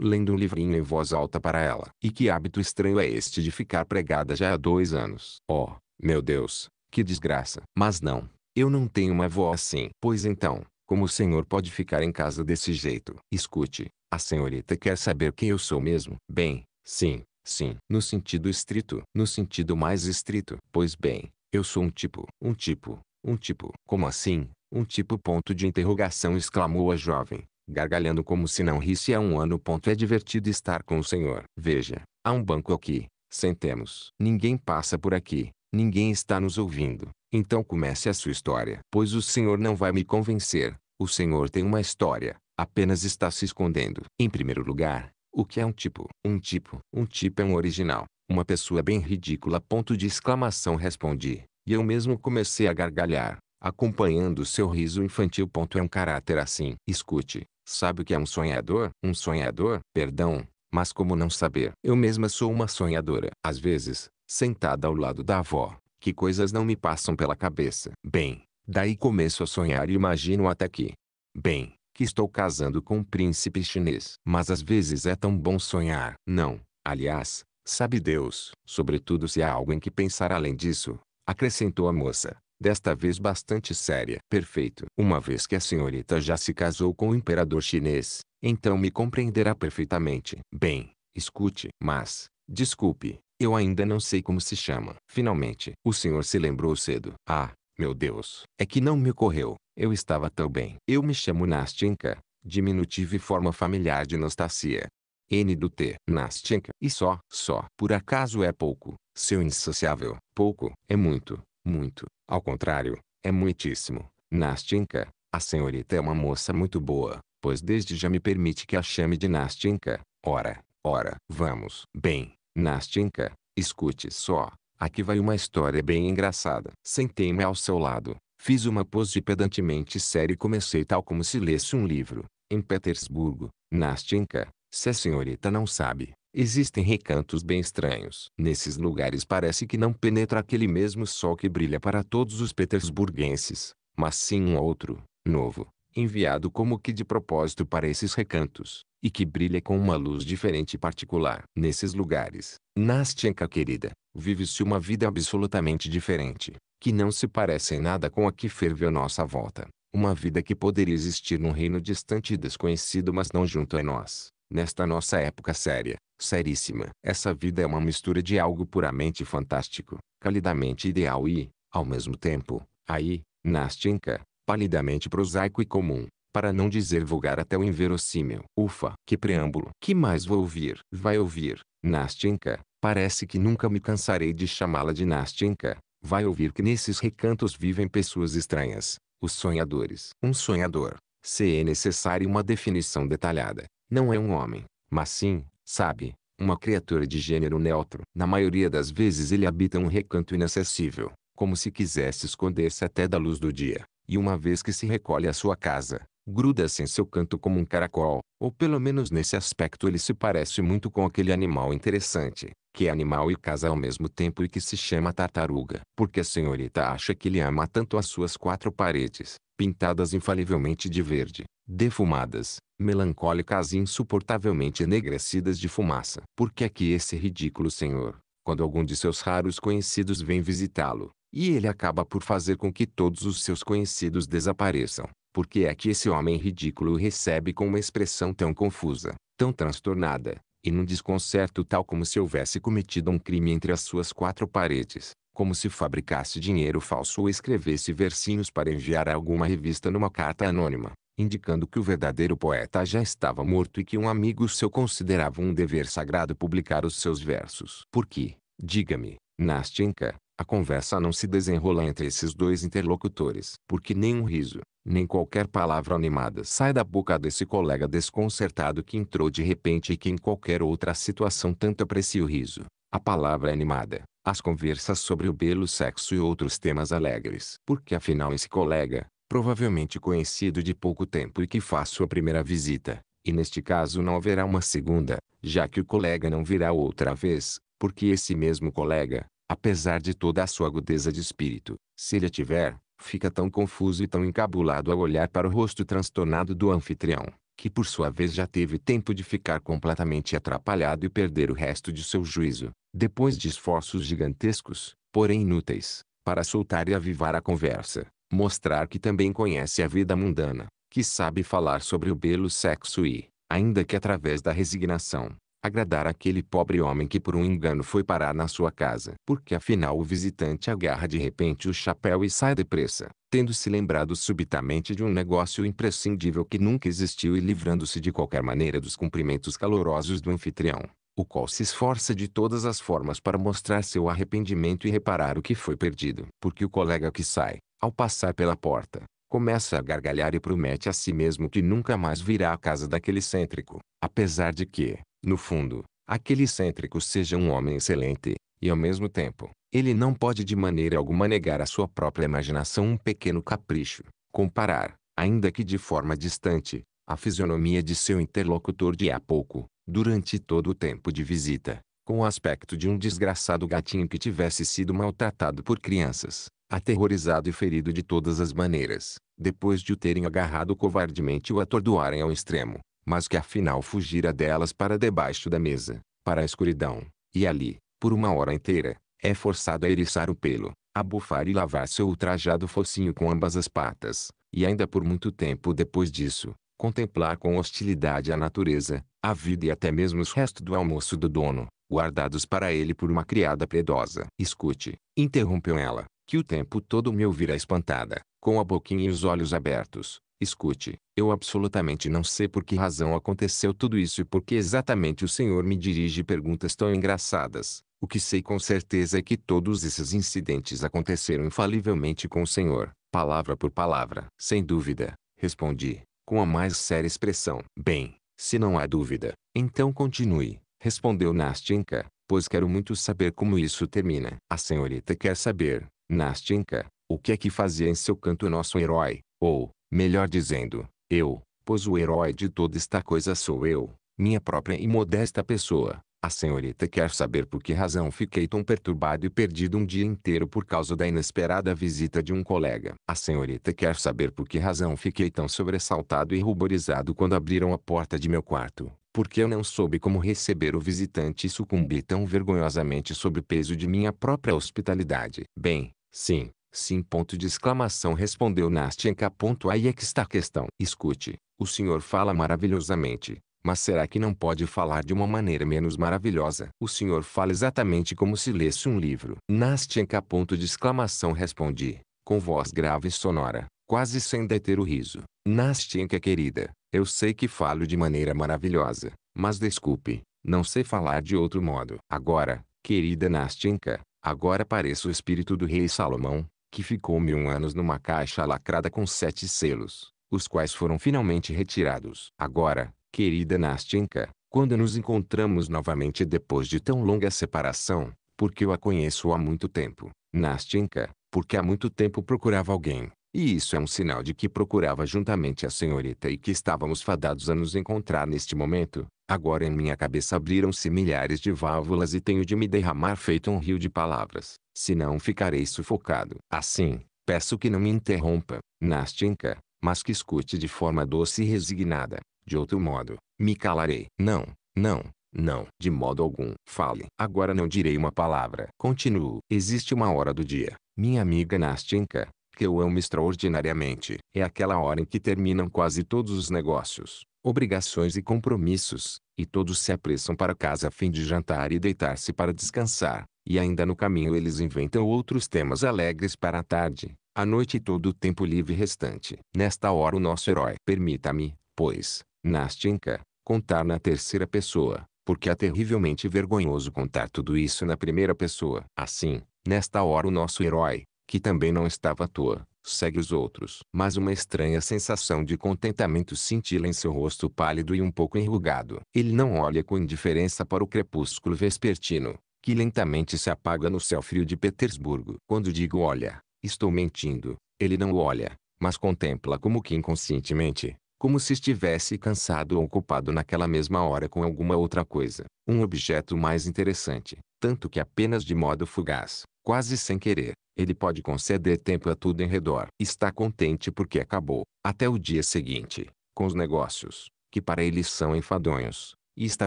lendo um livrinho em voz alta para ela. E que hábito estranho é este de ficar pregada já há dois anos. Oh, meu Deus, que desgraça. Mas não, eu não tenho uma avó assim. Pois então, como o senhor pode ficar em casa desse jeito? Escute, a senhorita quer saber quem eu sou mesmo? Bem, sim, sim. No sentido estrito. No sentido mais estrito. Pois bem, eu sou um tipo. Um tipo. Um tipo. Como assim? Um tipo ponto de interrogação exclamou a jovem, gargalhando como se não risse há um ano ponto é divertido estar com o senhor. Veja, há um banco aqui. Sentemos. Ninguém passa por aqui. Ninguém está nos ouvindo. Então comece a sua história. Pois o Senhor não vai me convencer. O Senhor tem uma história. Apenas está se escondendo. Em primeiro lugar, o que é um tipo? Um tipo. Um tipo é um original. Uma pessoa bem ridícula. Ponto de exclamação respondi. E eu mesmo comecei a gargalhar, acompanhando seu riso infantil. Ponto é um caráter assim. Escute, sabe o que é um sonhador? Um sonhador? Perdão, mas como não saber? Eu mesma sou uma sonhadora. Às vezes, sentada ao lado da avó, que coisas não me passam pela cabeça. Bem, daí começo a sonhar e imagino até que, bem, que estou casando com um príncipe chinês. Mas às vezes é tão bom sonhar. Não, aliás, sabe Deus. Sobretudo se há algo em que pensar além disso, acrescentou a moça, desta vez bastante séria. Perfeito. Uma vez que a senhorita já se casou com o imperador chinês, então me compreenderá perfeitamente. Bem, escute. Mas, desculpe, eu ainda não sei como se chama. Finalmente, o senhor se lembrou cedo. Ah, meu Deus, é que não me ocorreu. Eu estava tão bem. Eu me chamo Nastinka, diminutivo e forma familiar de Nastasia. N do T, Nastinka. E só, só. Por acaso é pouco, seu insociável. Pouco, é muito, muito. Ao contrário, é muitíssimo. Nastinka, a senhorita é uma moça muito boa, pois desde já me permite que a chame de Nastinka. Ora, ora, vamos. Bem, Nastinka, escute só. Aqui vai uma história bem engraçada. Sentei-me ao seu lado. Fiz uma pose pedantemente séria e comecei tal como se lesse um livro. Em Petersburgo, Nastinka, se a senhorita não sabe, existem recantos bem estranhos. Nesses lugares parece que não penetra aquele mesmo sol que brilha para todos os petersburguenses, mas sim um outro, novo, enviado como que de propósito para esses recantos, e que brilha com uma luz diferente e particular. Nesses lugares, Nastyanka querida, vive-se uma vida absolutamente diferente, que não se parece em nada com a que ferve à nossa volta. Uma vida que poderia existir num reino distante e desconhecido mas não junto a nós, nesta nossa época séria, seríssima. Essa vida é uma mistura de algo puramente fantástico, calidamente ideal e, ao mesmo tempo, aí, Nastyanka, palidamente prosaico e comum, para não dizer vulgar até o inverossímil. Ufa, que preâmbulo! Que mais vou ouvir? Vai ouvir, Nastinka. parece que nunca me cansarei de chamá-la de Nastinka. Vai ouvir que nesses recantos vivem pessoas estranhas, os sonhadores. Um sonhador, se é necessário uma definição detalhada, não é um homem, mas sim, sabe, uma criatura de gênero neutro. Na maioria das vezes ele habita um recanto inacessível, como se quisesse esconder-se até da luz do dia. E uma vez que se recolhe à sua casa, gruda-se em assim seu canto como um caracol, ou pelo menos nesse aspecto ele se parece muito com aquele animal interessante, que é animal e casa ao mesmo tempo e que se chama tartaruga, porque a senhorita acha que ele ama tanto as suas quatro paredes, pintadas infalivelmente de verde, defumadas, melancólicas e insuportavelmente enegrecidas de fumaça. Por que é que esse ridículo senhor, quando algum de seus raros conhecidos vem visitá-lo, e ele acaba por fazer com que todos os seus conhecidos desapareçam. Porque é que esse homem ridículo recebe com uma expressão tão confusa, tão transtornada, e num desconcerto tal como se houvesse cometido um crime entre as suas quatro paredes, como se fabricasse dinheiro falso ou escrevesse versinhos para enviar a alguma revista numa carta anônima, indicando que o verdadeiro poeta já estava morto e que um amigo seu considerava um dever sagrado publicar os seus versos. Porque, diga-me, Nastinka. A conversa não se desenrola entre esses dois interlocutores, porque nenhum riso, nem qualquer palavra animada sai da boca desse colega desconcertado que entrou de repente e que em qualquer outra situação tanto aprecia o riso, a palavra é animada, as conversas sobre o belo sexo e outros temas alegres. Porque afinal esse colega, provavelmente conhecido de pouco tempo e que faz sua primeira visita, e neste caso não haverá uma segunda, já que o colega não virá outra vez, porque esse mesmo colega, Apesar de toda a sua agudeza de espírito, se ele a tiver, fica tão confuso e tão encabulado ao olhar para o rosto transtornado do anfitrião, que por sua vez já teve tempo de ficar completamente atrapalhado e perder o resto de seu juízo, depois de esforços gigantescos, porém inúteis, para soltar e avivar a conversa, mostrar que também conhece a vida mundana, que sabe falar sobre o belo sexo e, ainda que através da resignação, agradar aquele pobre homem que por um engano foi parar na sua casa. Porque afinal o visitante agarra de repente o chapéu e sai depressa, tendo se lembrado subitamente de um negócio imprescindível que nunca existiu e livrando-se de qualquer maneira dos cumprimentos calorosos do anfitrião o qual se esforça de todas as formas para mostrar seu arrependimento e reparar o que foi perdido. Porque o colega que sai, ao passar pela porta, começa a gargalhar e promete a si mesmo que nunca mais virá à casa daquele cêntrico, apesar de que, no fundo, aquele excêntrico seja um homem excelente, e ao mesmo tempo, ele não pode de maneira alguma negar à sua própria imaginação um pequeno capricho, comparar, ainda que de forma distante, a fisionomia de seu interlocutor de há pouco, durante todo o tempo de visita, com o aspecto de um desgraçado gatinho que tivesse sido maltratado por crianças, aterrorizado e ferido de todas as maneiras, depois de o terem agarrado covardemente e o atordoarem ao extremo mas que afinal fugira delas para debaixo da mesa, para a escuridão, e ali, por uma hora inteira, é forçado a eriçar o pelo, a bufar e lavar seu ultrajado focinho com ambas as patas, e ainda por muito tempo depois disso, contemplar com hostilidade a natureza, a vida e até mesmo os restos do almoço do dono, guardados para ele por uma criada predosa. Escute, interrompeu ela, que o tempo todo me ouvira espantada, com a boquinha e os olhos abertos, Escute, eu absolutamente não sei por que razão aconteceu tudo isso e por que exatamente o senhor me dirige perguntas tão engraçadas. O que sei com certeza é que todos esses incidentes aconteceram infalivelmente com o senhor, palavra por palavra. Sem dúvida, respondi, com a mais séria expressão. Bem, se não há dúvida, então continue, respondeu Nastinka, pois quero muito saber como isso termina. A senhorita quer saber, Nastinka, o que é que fazia em seu canto nosso herói, ou, Melhor dizendo, eu, pois o herói de toda esta coisa sou eu, minha própria e modesta pessoa. A senhorita quer saber por que razão fiquei tão perturbado e perdido um dia inteiro por causa da inesperada visita de um colega. A senhorita quer saber por que razão fiquei tão sobressaltado e ruborizado quando abriram a porta de meu quarto. Porque eu não soube como receber o visitante e sucumbi tão vergonhosamente sob o peso de minha própria hospitalidade. Bem, sim, Sim. Ponto de exclamação respondeu Nastenka. Aí é que está a questão. Escute, o senhor fala maravilhosamente, mas será que não pode falar de uma maneira menos maravilhosa? O senhor fala exatamente como se lesse um livro. Nastenka. Ponto de exclamação respondi, com voz grave e sonora, quase sem deter o riso. Nastenka querida, eu sei que falo de maneira maravilhosa, mas desculpe, não sei falar de outro modo. Agora, querida Nastenka, agora pareço o espírito do rei Salomão, que ficou mil anos numa caixa lacrada com sete selos, os quais foram finalmente retirados. Agora, querida Nastinka, quando nos encontramos novamente depois de tão longa separação, porque eu a conheço há muito tempo, Nastinka, porque há muito tempo procurava alguém e isso é um sinal de que procurava juntamente a senhorita e que estávamos fadados a nos encontrar neste momento. Agora em minha cabeça abriram-se milhares de válvulas e tenho de me derramar feito um rio de palavras, senão ficarei sufocado. Assim, peço que não me interrompa, Nastinka, mas que escute de forma doce e resignada. De outro modo, me calarei. Não, não, não, de modo algum. Fale. Agora não direi uma palavra. Continuo. Existe uma hora do dia, minha amiga Nastinka, que eu amo extraordinariamente. É aquela hora em que terminam quase todos os negócios, obrigações e compromissos, e todos se apressam para casa a fim de jantar e deitar-se para descansar. E ainda no caminho eles inventam outros temas alegres para a tarde, a noite e todo o tempo livre restante. Nesta hora o nosso herói. Permita-me, pois, Nastinka, contar na terceira pessoa, porque é terrivelmente vergonhoso contar tudo isso na primeira pessoa. Assim, nesta hora o nosso herói, que também não estava à toa, segue os outros. Mas uma estranha sensação de contentamento cintila em seu rosto pálido e um pouco enrugado. Ele não olha com indiferença para o crepúsculo vespertino, que lentamente se apaga no céu frio de Petersburgo. Quando digo olha, estou mentindo. Ele não olha, mas contempla como que inconscientemente, como se estivesse cansado ou ocupado naquela mesma hora com alguma outra coisa, um objeto mais interessante, tanto que apenas de modo fugaz, quase sem querer. Ele pode conceder tempo a tudo em redor. Está contente porque acabou, até o dia seguinte, com os negócios, que para ele são enfadonhos, e está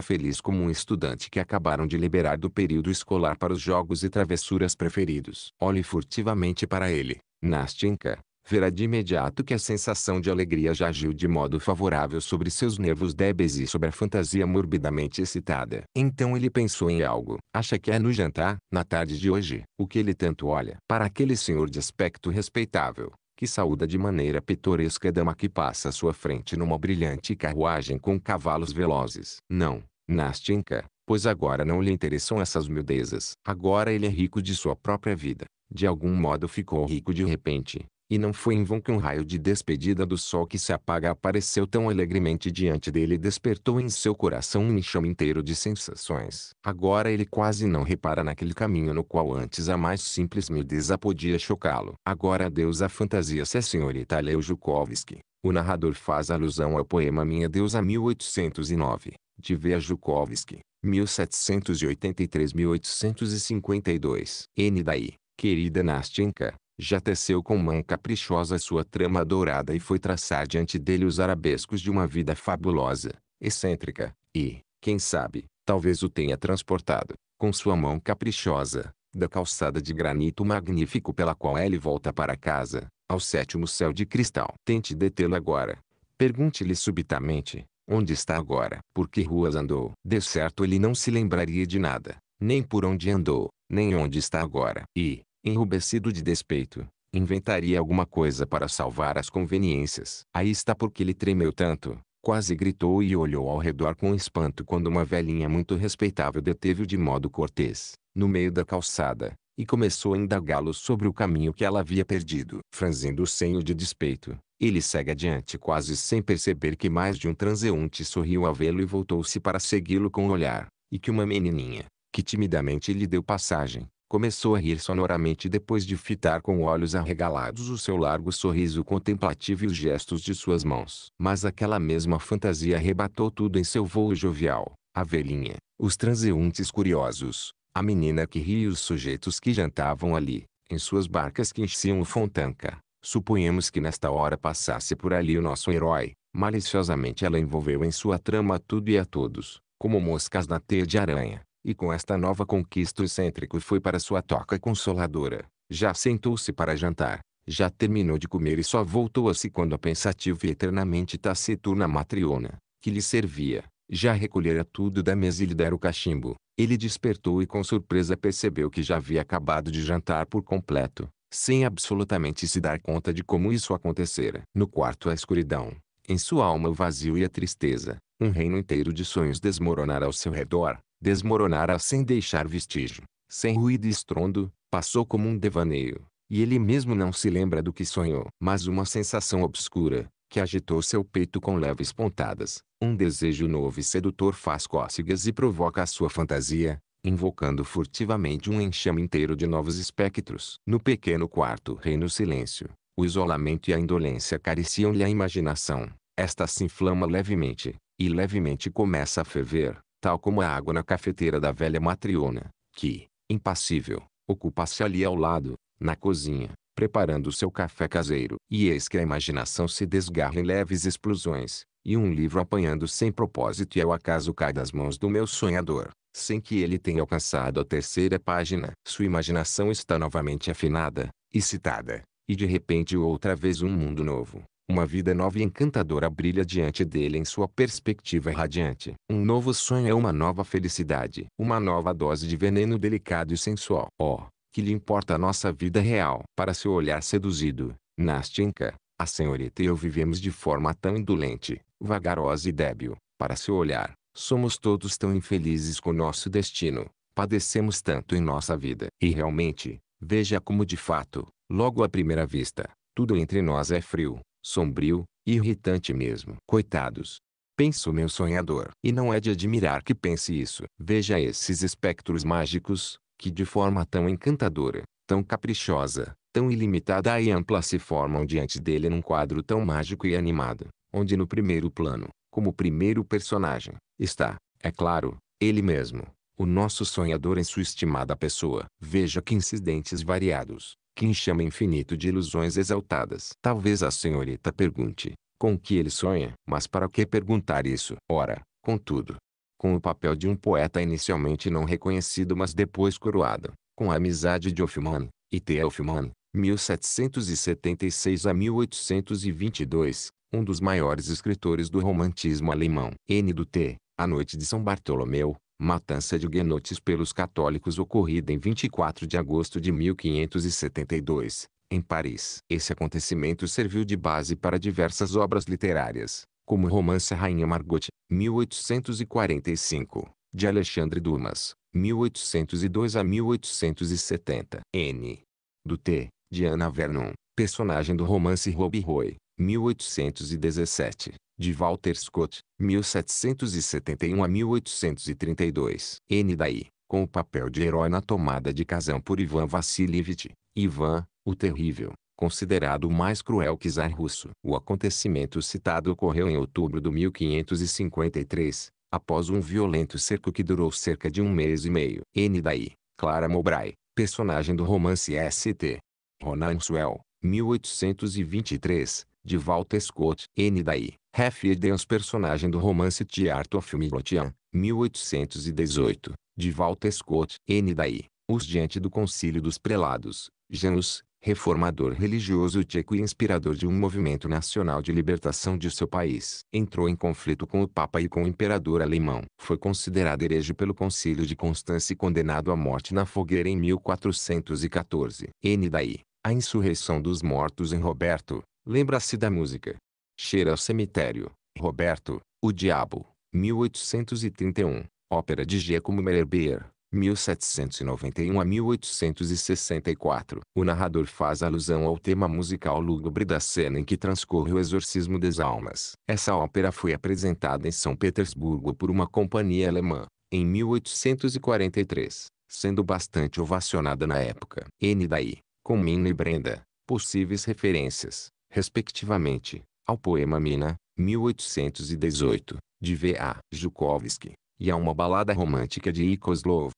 feliz como um estudante que acabaram de liberar do período escolar para os jogos e travessuras preferidos. Olhe furtivamente para ele, Nastinka, verá de imediato que a sensação de alegria já agiu de modo favorável sobre seus nervos débeis e sobre a fantasia morbidamente excitada. Então ele pensou em algo. Acha que é no jantar, na tarde de hoje, o que ele tanto olha para aquele senhor de aspecto respeitável, que saúda de maneira pitoresca a dama que passa à sua frente numa brilhante carruagem com cavalos velozes. Não, Nastinka, pois agora não lhe interessam essas miudezas. Agora ele é rico de sua própria vida. De algum modo ficou rico de repente, e não foi em vão que um raio de despedida do sol que se apaga apareceu tão alegremente diante dele e despertou em seu coração um enxame inteiro de sensações. Agora ele quase não repara naquele caminho no qual antes a mais simples miudeza podia chocá-lo. Agora adeus a fantasia se a é senhorita leu Jukovsky. O narrador faz alusão ao poema Minha Deusa 1809, de V. Jukovsky, 1783-1852. N. Daí, querida Nastenka, já teceu com mão caprichosa sua trama dourada e foi traçar diante dele os arabescos de uma vida fabulosa, excêntrica, e, quem sabe, talvez o tenha transportado, com sua mão caprichosa, da calçada de granito magnífico pela qual ele volta para casa, ao sétimo céu de cristal. Tente detê-lo agora. Pergunte-lhe subitamente, onde está agora? Por que ruas andou? De certo ele não se lembraria de nada, nem por onde andou, nem onde está agora. E, enrubescido de despeito, inventaria alguma coisa para salvar as conveniências. Aí está porque ele tremeu tanto, quase gritou e olhou ao redor com espanto quando uma velhinha muito respeitável deteve-o de modo cortês, no meio da calçada, e começou a indagá-lo sobre o caminho que ela havia perdido. Franzindo o senho de despeito, ele segue adiante quase sem perceber que mais de um transeunte sorriu a vê-lo e voltou-se para segui-lo com o olhar, e que uma menininha, que timidamente lhe deu passagem, começou a rir sonoramente depois de fitar com olhos arregalados o seu largo sorriso contemplativo e os gestos de suas mãos. Mas aquela mesma fantasia arrebatou tudo em seu vôo jovial. A velhinha, os transeuntes curiosos, a menina que ria e os sujeitos que jantavam ali, em suas barcas que enchiam o Fontanca. Suponhamos que nesta hora passasse por ali o nosso herói. Maliciosamente ela envolveu em sua trama tudo e a todos, como moscas na teia de aranha e com esta nova conquista o excêntrico foi para sua toca consoladora. Já sentou-se para jantar, já terminou de comer e só voltou a si quando a pensativa e eternamente taciturna matriona, que lhe servia, já recolhera tudo da mesa e lhe dera o cachimbo. Ele despertou e com surpresa percebeu que já havia acabado de jantar por completo, sem absolutamente se dar conta de como isso acontecera. No quarto a escuridão, em sua alma o vazio e a tristeza, um reino inteiro de sonhos desmoronara ao seu redor, desmoronara sem deixar vestígio, sem ruído e estrondo, passou como um devaneio, e ele mesmo não se lembra do que sonhou. Mas uma sensação obscura, que agitou seu peito com leves pontadas, um desejo novo e sedutor faz cócegas e provoca a sua fantasia, invocando furtivamente um enxame inteiro de novos espectros. No pequeno quarto reina o silêncio. O isolamento e a indolência acariciam-lhe a imaginação. Esta se inflama levemente, e levemente começa a ferver, tal como a água na cafeteira da velha matriona, que, impassível, ocupa-se ali ao lado, na cozinha, preparando seu café caseiro. E eis que a imaginação se desgarra em leves explosões, e um livro apanhando sem propósito e ao acaso cai das mãos do meu sonhador, sem que ele tenha alcançado a terceira página. Sua imaginação está novamente afinada, excitada, e de repente outra vez um mundo novo, uma vida nova e encantadora brilha diante dele em sua perspectiva radiante. Um novo sonho é uma nova felicidade. Uma nova dose de veneno delicado e sensual. Oh, que lhe importa a nossa vida real? Para seu olhar seduzido, Nastinka, a senhorita e eu vivemos de forma tão indolente, vagarosa e débil. Para seu olhar, somos todos tão infelizes com nosso destino. Padecemos tanto em nossa vida. E realmente, veja como de fato, logo à primeira vista, tudo entre nós é frio, sombrio, irritante mesmo. Coitados! Penso meu sonhador. E não é de admirar que pense isso. Veja esses espectros mágicos, que de forma tão encantadora, tão caprichosa, tão ilimitada e ampla se formam diante dele num quadro tão mágico e animado, onde no primeiro plano, como primeiro personagem, está, é claro, ele mesmo, o nosso sonhador em sua estimada pessoa. Veja que incidentes variados, quem chama infinito de ilusões exaltadas. Talvez a senhorita pergunte, com que ele sonha? Mas para que perguntar isso? Ora, contudo, com o papel de um poeta inicialmente não reconhecido mas depois coroado, com a amizade de Hoffmann, e T. Hoffmann, 1776 a 1822, um dos maiores escritores do romantismo alemão. N do T, A Noite de São Bartolomeu, matança de guenotes pelos católicos ocorrida em 24 de agosto de 1572, em Paris. Esse acontecimento serviu de base para diversas obras literárias, como o romance Rainha Margot, 1845, de Alexandre Dumas, 1802 a 1870. N. do T. de Anna Vernon, personagem do romance Rob Roy, 1817, de Walter Scott, 1771 a 1832. N. Daí, com o papel de herói na tomada de casão por Ivan Vassilievich, Ivan, o Terrível, considerado o mais cruel czar russo. O acontecimento citado ocorreu em outubro de 1553, após um violento cerco que durou cerca de um mês e meio. N. Daí, Clara Mowbray, personagem do romance St. Ronan Swell, 1823, de Walter Scott. N. Daí, Refidens personagem do romance de Arthur Fimilotian, 1818, de Walter Scott. N. Daí, os diante do concílio dos prelados, Janus, reformador religioso tcheco e inspirador de um movimento nacional de libertação de seu país. Entrou em conflito com o Papa e com o imperador alemão. Foi considerado herege pelo concílio de Constância e condenado à morte na fogueira em 1414. N. Daí, a insurreição dos mortos em Roberto, lembra-se da música. Cheira ao cemitério. Roberto, O Diabo, 1831. Ópera de Giacomo Meyerbeer, 1791 a 1864. O narrador faz alusão ao tema musical lúgubre da cena em que transcorre o exorcismo das almas. Essa ópera foi apresentada em São Petersburgo por uma companhia alemã, em 1843, sendo bastante ovacionada na época. N. Daí, com Minna e Brenda, possíveis referências, respectivamente, ao poema Mina, 1818, de V. A. Jukovsky, e a uma balada romântica de I.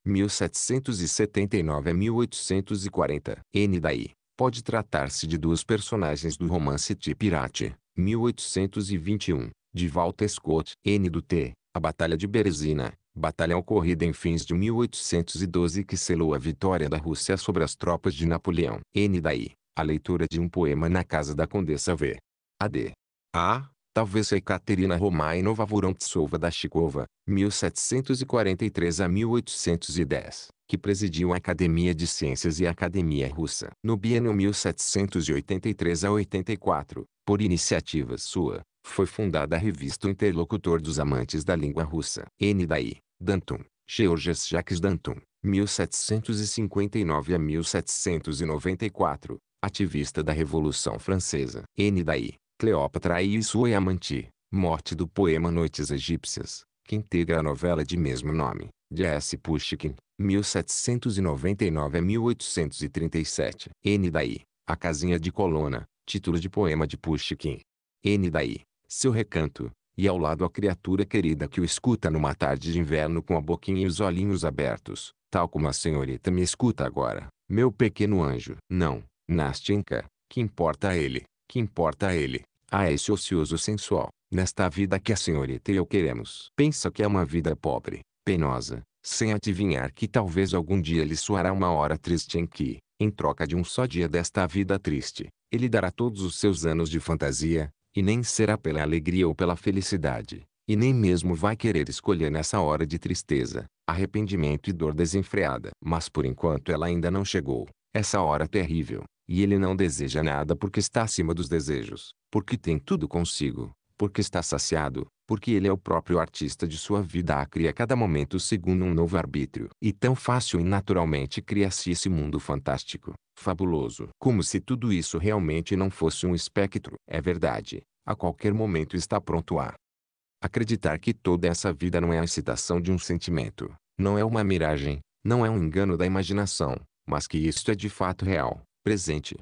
1779 a 1840. N. Daí, pode tratar-se de duas personagens do romance Tipirate, 1821, de Walter Scott. N. do T. A Batalha de Berezina, batalha ocorrida em fins de 1812 que selou a vitória da Rússia sobre as tropas de Napoleão. N. Daí, a leitura de um poema na casa da Condessa V. A. D. Ah, a. Talvez Ekaterina Romainova Vorontsova da Chikova, 1743 a 1810, que presidiu a Academia de Ciências e a Academia Russa no bienio 1783 a 84, por iniciativa sua, foi fundada a revista Interlocutor dos Amantes da Língua Russa. N. Daí, Danton, Georges Jacques Danton, 1759 a 1794, ativista da Revolução Francesa. N. Daí, Cleópatra e sua amante, morte do poema Noites Egípcias, que integra a novela de mesmo nome, de S. Pushkin, 1799 a 1837. N. Daí, A Casinha de Colona, título de poema de Pushkin. N. Daí, seu recanto, e ao lado a criatura querida que o escuta numa tarde de inverno com a boquinha e os olhinhos abertos, tal como a senhorita me escuta agora, meu pequeno anjo. Não, Nastinka, que importa a ele, que importa a ele, a ah, esse ocioso sensual, nesta vida que a senhorita e eu queremos. Pensa que é uma vida pobre, penosa, sem adivinhar que talvez algum dia lhe soará uma hora triste em que, em troca de um só dia desta vida triste, ele dará todos os seus anos de fantasia, e nem será pela alegria ou pela felicidade, e nem mesmo vai querer escolher nessa hora de tristeza, arrependimento e dor desenfreada. Mas por enquanto ela ainda não chegou, essa hora terrível, e ele não deseja nada porque está acima dos desejos, porque tem tudo consigo, porque está saciado, porque ele é o próprio artista de sua vida a cria cada momento segundo um novo arbítrio. E tão fácil e naturalmente cria-se esse mundo fantástico, fabuloso. Como se tudo isso realmente não fosse um espectro. É verdade, a qualquer momento está pronto a acreditar que toda essa vida não é a excitação de um sentimento, não é uma miragem, não é um engano da imaginação, mas que isto é de fato real presente,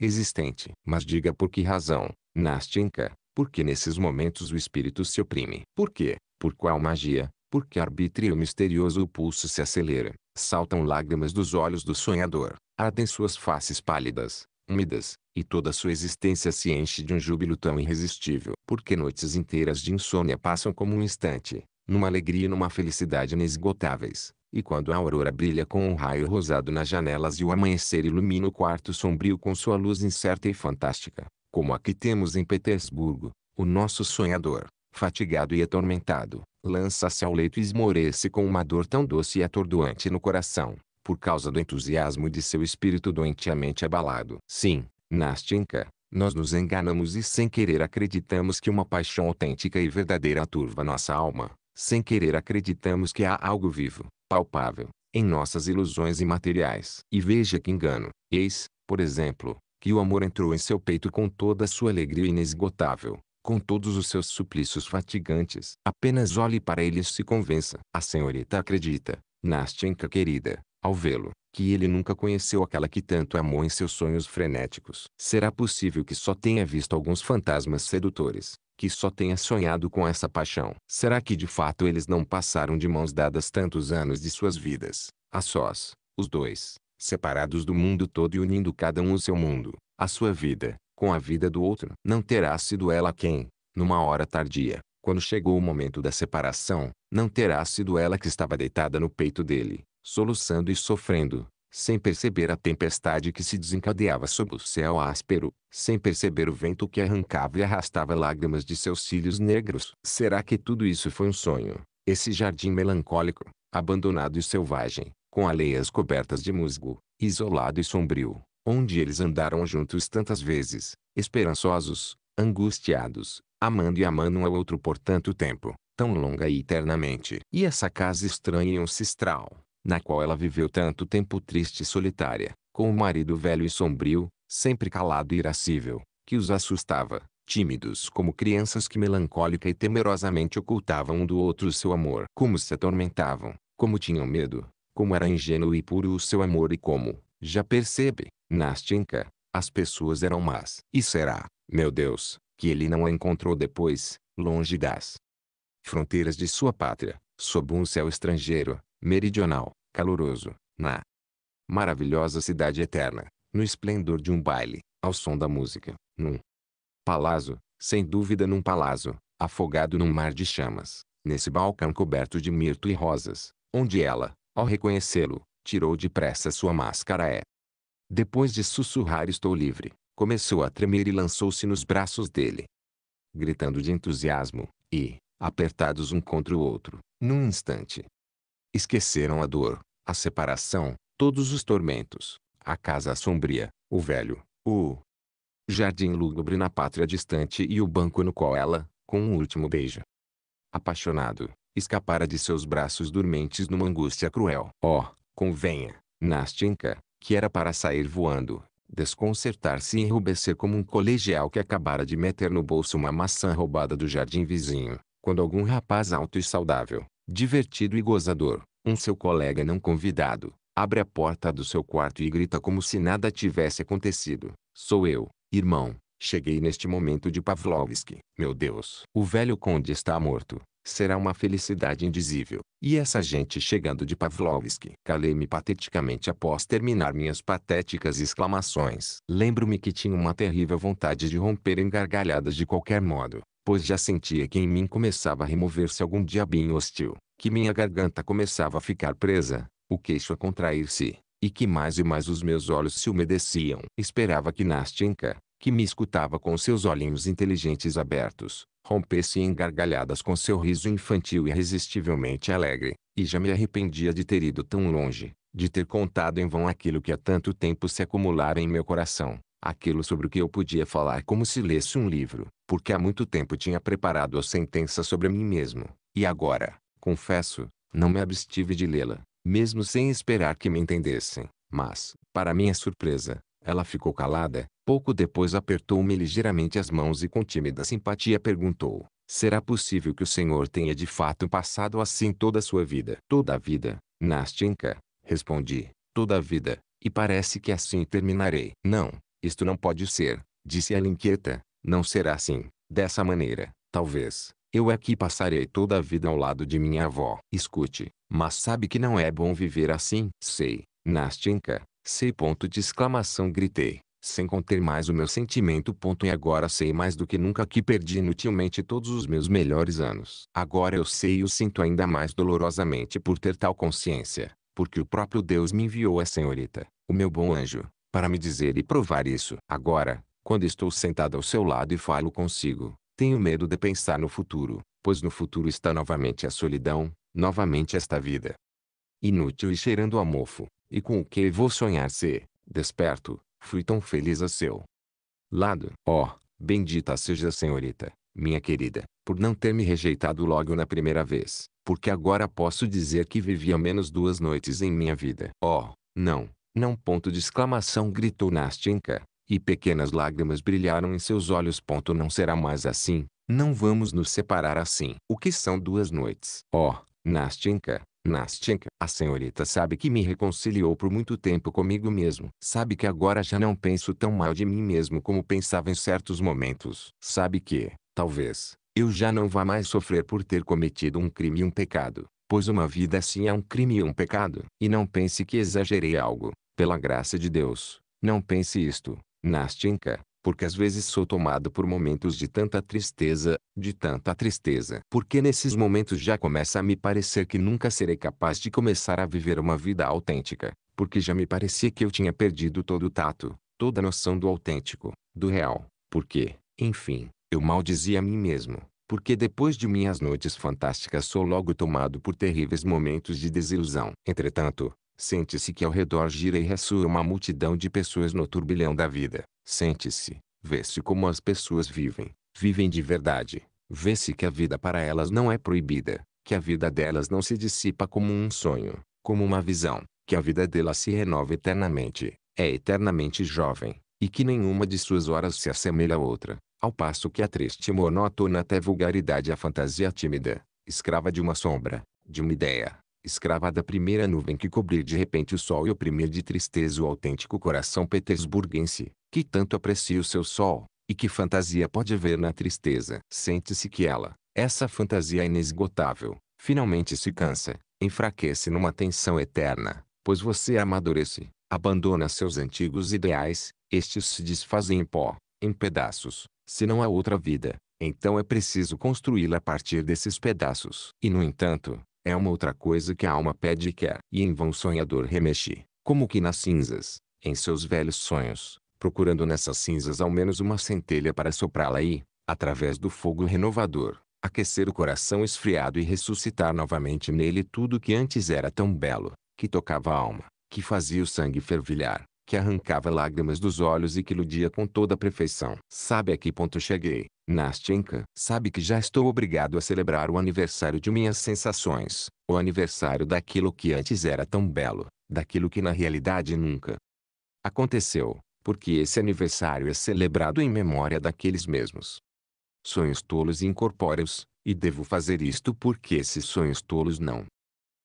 existente. Mas diga por que razão, Nastinka, por que nesses momentos o espírito se oprime. Por quê? Por qual magia? Por que arbítrio misterioso o pulso se acelera? Saltam lágrimas dos olhos do sonhador, ardem suas faces pálidas, úmidas, e toda sua existência se enche de um júbilo tão irresistível. Porque noites inteiras de insônia passam como um instante, numa alegria e numa felicidade inesgotáveis, e quando a aurora brilha com um raio rosado nas janelas e o amanhecer ilumina o quarto sombrio com sua luz incerta e fantástica, como a que temos em Petersburgo, o nosso sonhador, fatigado e atormentado, lança-se ao leito e esmorece com uma dor tão doce e atordoante no coração, por causa do entusiasmo de seu espírito doentiamente abalado. Sim, Nastinka, nós nos enganamos e sem querer acreditamos que uma paixão autêntica e verdadeira turva nossa alma, sem querer acreditamos que há algo vivo, palpável, em nossas ilusões imateriais. E veja que engano, eis, por exemplo, que o amor entrou em seu peito com toda a sua alegria inesgotável, com todos os seus suplícios fatigantes. Apenas olhe para ele e se convença. A senhorita acredita, Nastenka querida, ao vê-lo, que ele nunca conheceu aquela que tanto amou em seus sonhos frenéticos. Será possível que só tenha visto alguns fantasmas sedutores, que só tenha sonhado com essa paixão. Será que de fato eles não passaram de mãos dadas tantos anos de suas vidas, a sós, os dois, separados do mundo todo e unindo cada um o seu mundo, a sua vida, com a vida do outro? Não terá sido ela quem, numa hora tardia, quando chegou o momento da separação, não terá sido ela que estava deitada no peito dele, soluçando e sofrendo, sem perceber a tempestade que se desencadeava sob o céu áspero, sem perceber o vento que arrancava e arrastava lágrimas de seus cílios negros. Será que tudo isso foi um sonho? Esse jardim melancólico, abandonado e selvagem, com aleias cobertas de musgo, isolado e sombrio, onde eles andaram juntos tantas vezes, esperançosos, angustiados, amando e amando um ao outro por tanto tempo, tão longa e eternamente. E essa casa estranha e ancestral, na qual ela viveu tanto tempo triste e solitária, com um marido velho e sombrio, sempre calado e irascível, que os assustava, tímidos como crianças que melancólica e temerosamente ocultavam um do outro seu amor. Como se atormentavam, como tinham medo, como era ingênuo e puro o seu amor e como, já percebe, Nastinka, as pessoas eram más. E será, meu Deus, que ele não a encontrou depois, longe das fronteiras de sua pátria, sob um céu estrangeiro, meridional, caloroso, na maravilhosa cidade eterna, no esplendor de um baile, ao som da música, num palazzo, sem dúvida num palazzo, afogado num mar de chamas, nesse balcão coberto de mirto e rosas, onde ela, ao reconhecê-lo, tirou depressa sua máscara é. Depois de sussurrar estou livre, começou a tremer e lançou-se nos braços dele. Gritando de entusiasmo, e, apertados um contra o outro, num instante, Esqueceram a dor, a separação, todos os tormentos, a casa sombria, o velho, o jardim lúgubre na pátria distante e o banco no qual ela, com um último beijo apaixonado, escapara de seus braços dormentes numa angústia cruel. Oh, convenha, Nastinka, que era para sair voando, desconcertar-se e enrubescer como um colegial que acabara de meter no bolso uma maçã roubada do jardim vizinho, quando algum rapaz alto e saudável, divertido e gozador, um seu colega não convidado, abre a porta do seu quarto e grita como se nada tivesse acontecido. Sou eu, irmão. Cheguei neste momento de Pavlovsky. Meu Deus, o velho conde está morto. Será uma felicidade indizível. E essa gente chegando de Pavlovsky. Calei-me pateticamente após terminar minhas patéticas exclamações. Lembro-me que tinha uma terrível vontade de romper em gargalhadas de qualquer modo pois já sentia que em mim começava a remover-se algum diabinho hostil, que minha garganta começava a ficar presa, o queixo a contrair-se, e que mais e mais os meus olhos se umedeciam. Esperava que Nastinka, que me escutava com seus olhinhos inteligentes abertos, rompesse em gargalhadas com seu riso infantil irresistivelmente alegre, e já me arrependia de ter ido tão longe, de ter contado em vão aquilo que há tanto tempo se acumulara em meu coração aquilo sobre o que eu podia falar é como se lesse um livro, porque há muito tempo tinha preparado a sentença sobre mim mesmo, e agora, confesso, não me abstive de lê-la, mesmo sem esperar que me entendessem, mas, para minha surpresa, ela ficou calada, pouco depois apertou-me ligeiramente as mãos e com tímida simpatia perguntou, será possível que o senhor tenha de fato passado assim toda a sua vida? Toda a vida, Nastinka, respondi, toda a vida, e parece que assim terminarei. Não, isto não pode ser, disse ela inquieta. Não será assim, dessa maneira, talvez. Eu aqui passarei toda a vida ao lado de minha avó. Escute, mas sabe que não é bom viver assim? Sei, Nastinka, sei ponto de exclamação gritei, sem conter mais o meu sentimento ponto e agora sei mais do que nunca que perdi inutilmente todos os meus melhores anos. Agora eu sei e o sinto ainda mais dolorosamente por ter tal consciência, porque o próprio Deus me enviou a é senhorita, o meu bom anjo, para me dizer e provar isso. Agora, quando estou sentado ao seu lado e falo consigo, tenho medo de pensar no futuro, pois no futuro está novamente a solidão, novamente esta vida. Inútil e cheirando a mofo, e com o que vou sonhar se, desperto, fui tão feliz a seu lado. Oh, bendita seja a senhorita, minha querida, por não ter me rejeitado logo na primeira vez, porque agora posso dizer que vivi ao menos duas noites em minha vida. Oh, não, não ponto de exclamação gritou Nastinka, e pequenas lágrimas brilharam em seus olhos. Ponto não será mais assim, não vamos nos separar assim. O que são duas noites? Oh, Nastinka, Nastinka, a senhorita sabe que me reconciliou por muito tempo comigo mesmo. Sabe que agora já não penso tão mal de mim mesmo como pensava em certos momentos. Sabe que, talvez, eu já não vá mais sofrer por ter cometido um crime e um pecado pois uma vida assim é um crime e um pecado. E não pense que exagerei algo, pela graça de Deus, não pense isto, Nastinka, porque às vezes sou tomado por momentos de tanta tristeza, de tanta tristeza. Porque nesses momentos já começa a me parecer que nunca serei capaz de começar a viver uma vida autêntica, porque já me parecia que eu tinha perdido todo o tato, toda a noção do autêntico, do real, porque, enfim, eu maldizia a mim mesmo porque depois de minhas noites fantásticas sou logo tomado por terríveis momentos de desilusão. Entretanto, sente-se que ao redor gira e ressua uma multidão de pessoas no turbilhão da vida. Sente-se, vê-se como as pessoas vivem, vivem de verdade. Vê-se que a vida para elas não é proibida, que a vida delas não se dissipa como um sonho, como uma visão, que a vida delas se renova eternamente, é eternamente jovem, e que nenhuma de suas horas se assemelha a outra. Ao passo que a triste e monótona até vulgaridade é a fantasia tímida, escrava de uma sombra, de uma ideia, escrava da primeira nuvem que cobrir de repente o sol e oprimir de tristeza o autêntico coração petersburguense, que tanto aprecia o seu sol, e que fantasia pode ver na tristeza. Sente-se que ela, essa fantasia é inesgotável, finalmente se cansa, enfraquece numa tensão eterna, pois você amadurece, abandona seus antigos ideais, estes se desfazem em pó, em pedaços, se não há outra vida, então é preciso construí-la a partir desses pedaços. E no entanto, é uma outra coisa que a alma pede e quer. E em vão o sonhador remexe, como que nas cinzas, em seus velhos sonhos, procurando nessas cinzas ao menos uma centelha para soprá-la e, através do fogo renovador, aquecer o coração esfriado e ressuscitar novamente nele tudo que antes era tão belo, que tocava a alma, que fazia o sangue fervilhar, que arrancava lágrimas dos olhos e que iludia com toda a perfeição. Sabe a que ponto cheguei, Nastenka? Sabe que já estou obrigado a celebrar o aniversário de minhas sensações, o aniversário daquilo que antes era tão belo, daquilo que na realidade nunca aconteceu, porque esse aniversário é celebrado em memória daqueles mesmos sonhos tolos e incorpóreos, e devo fazer isto porque esses sonhos tolos não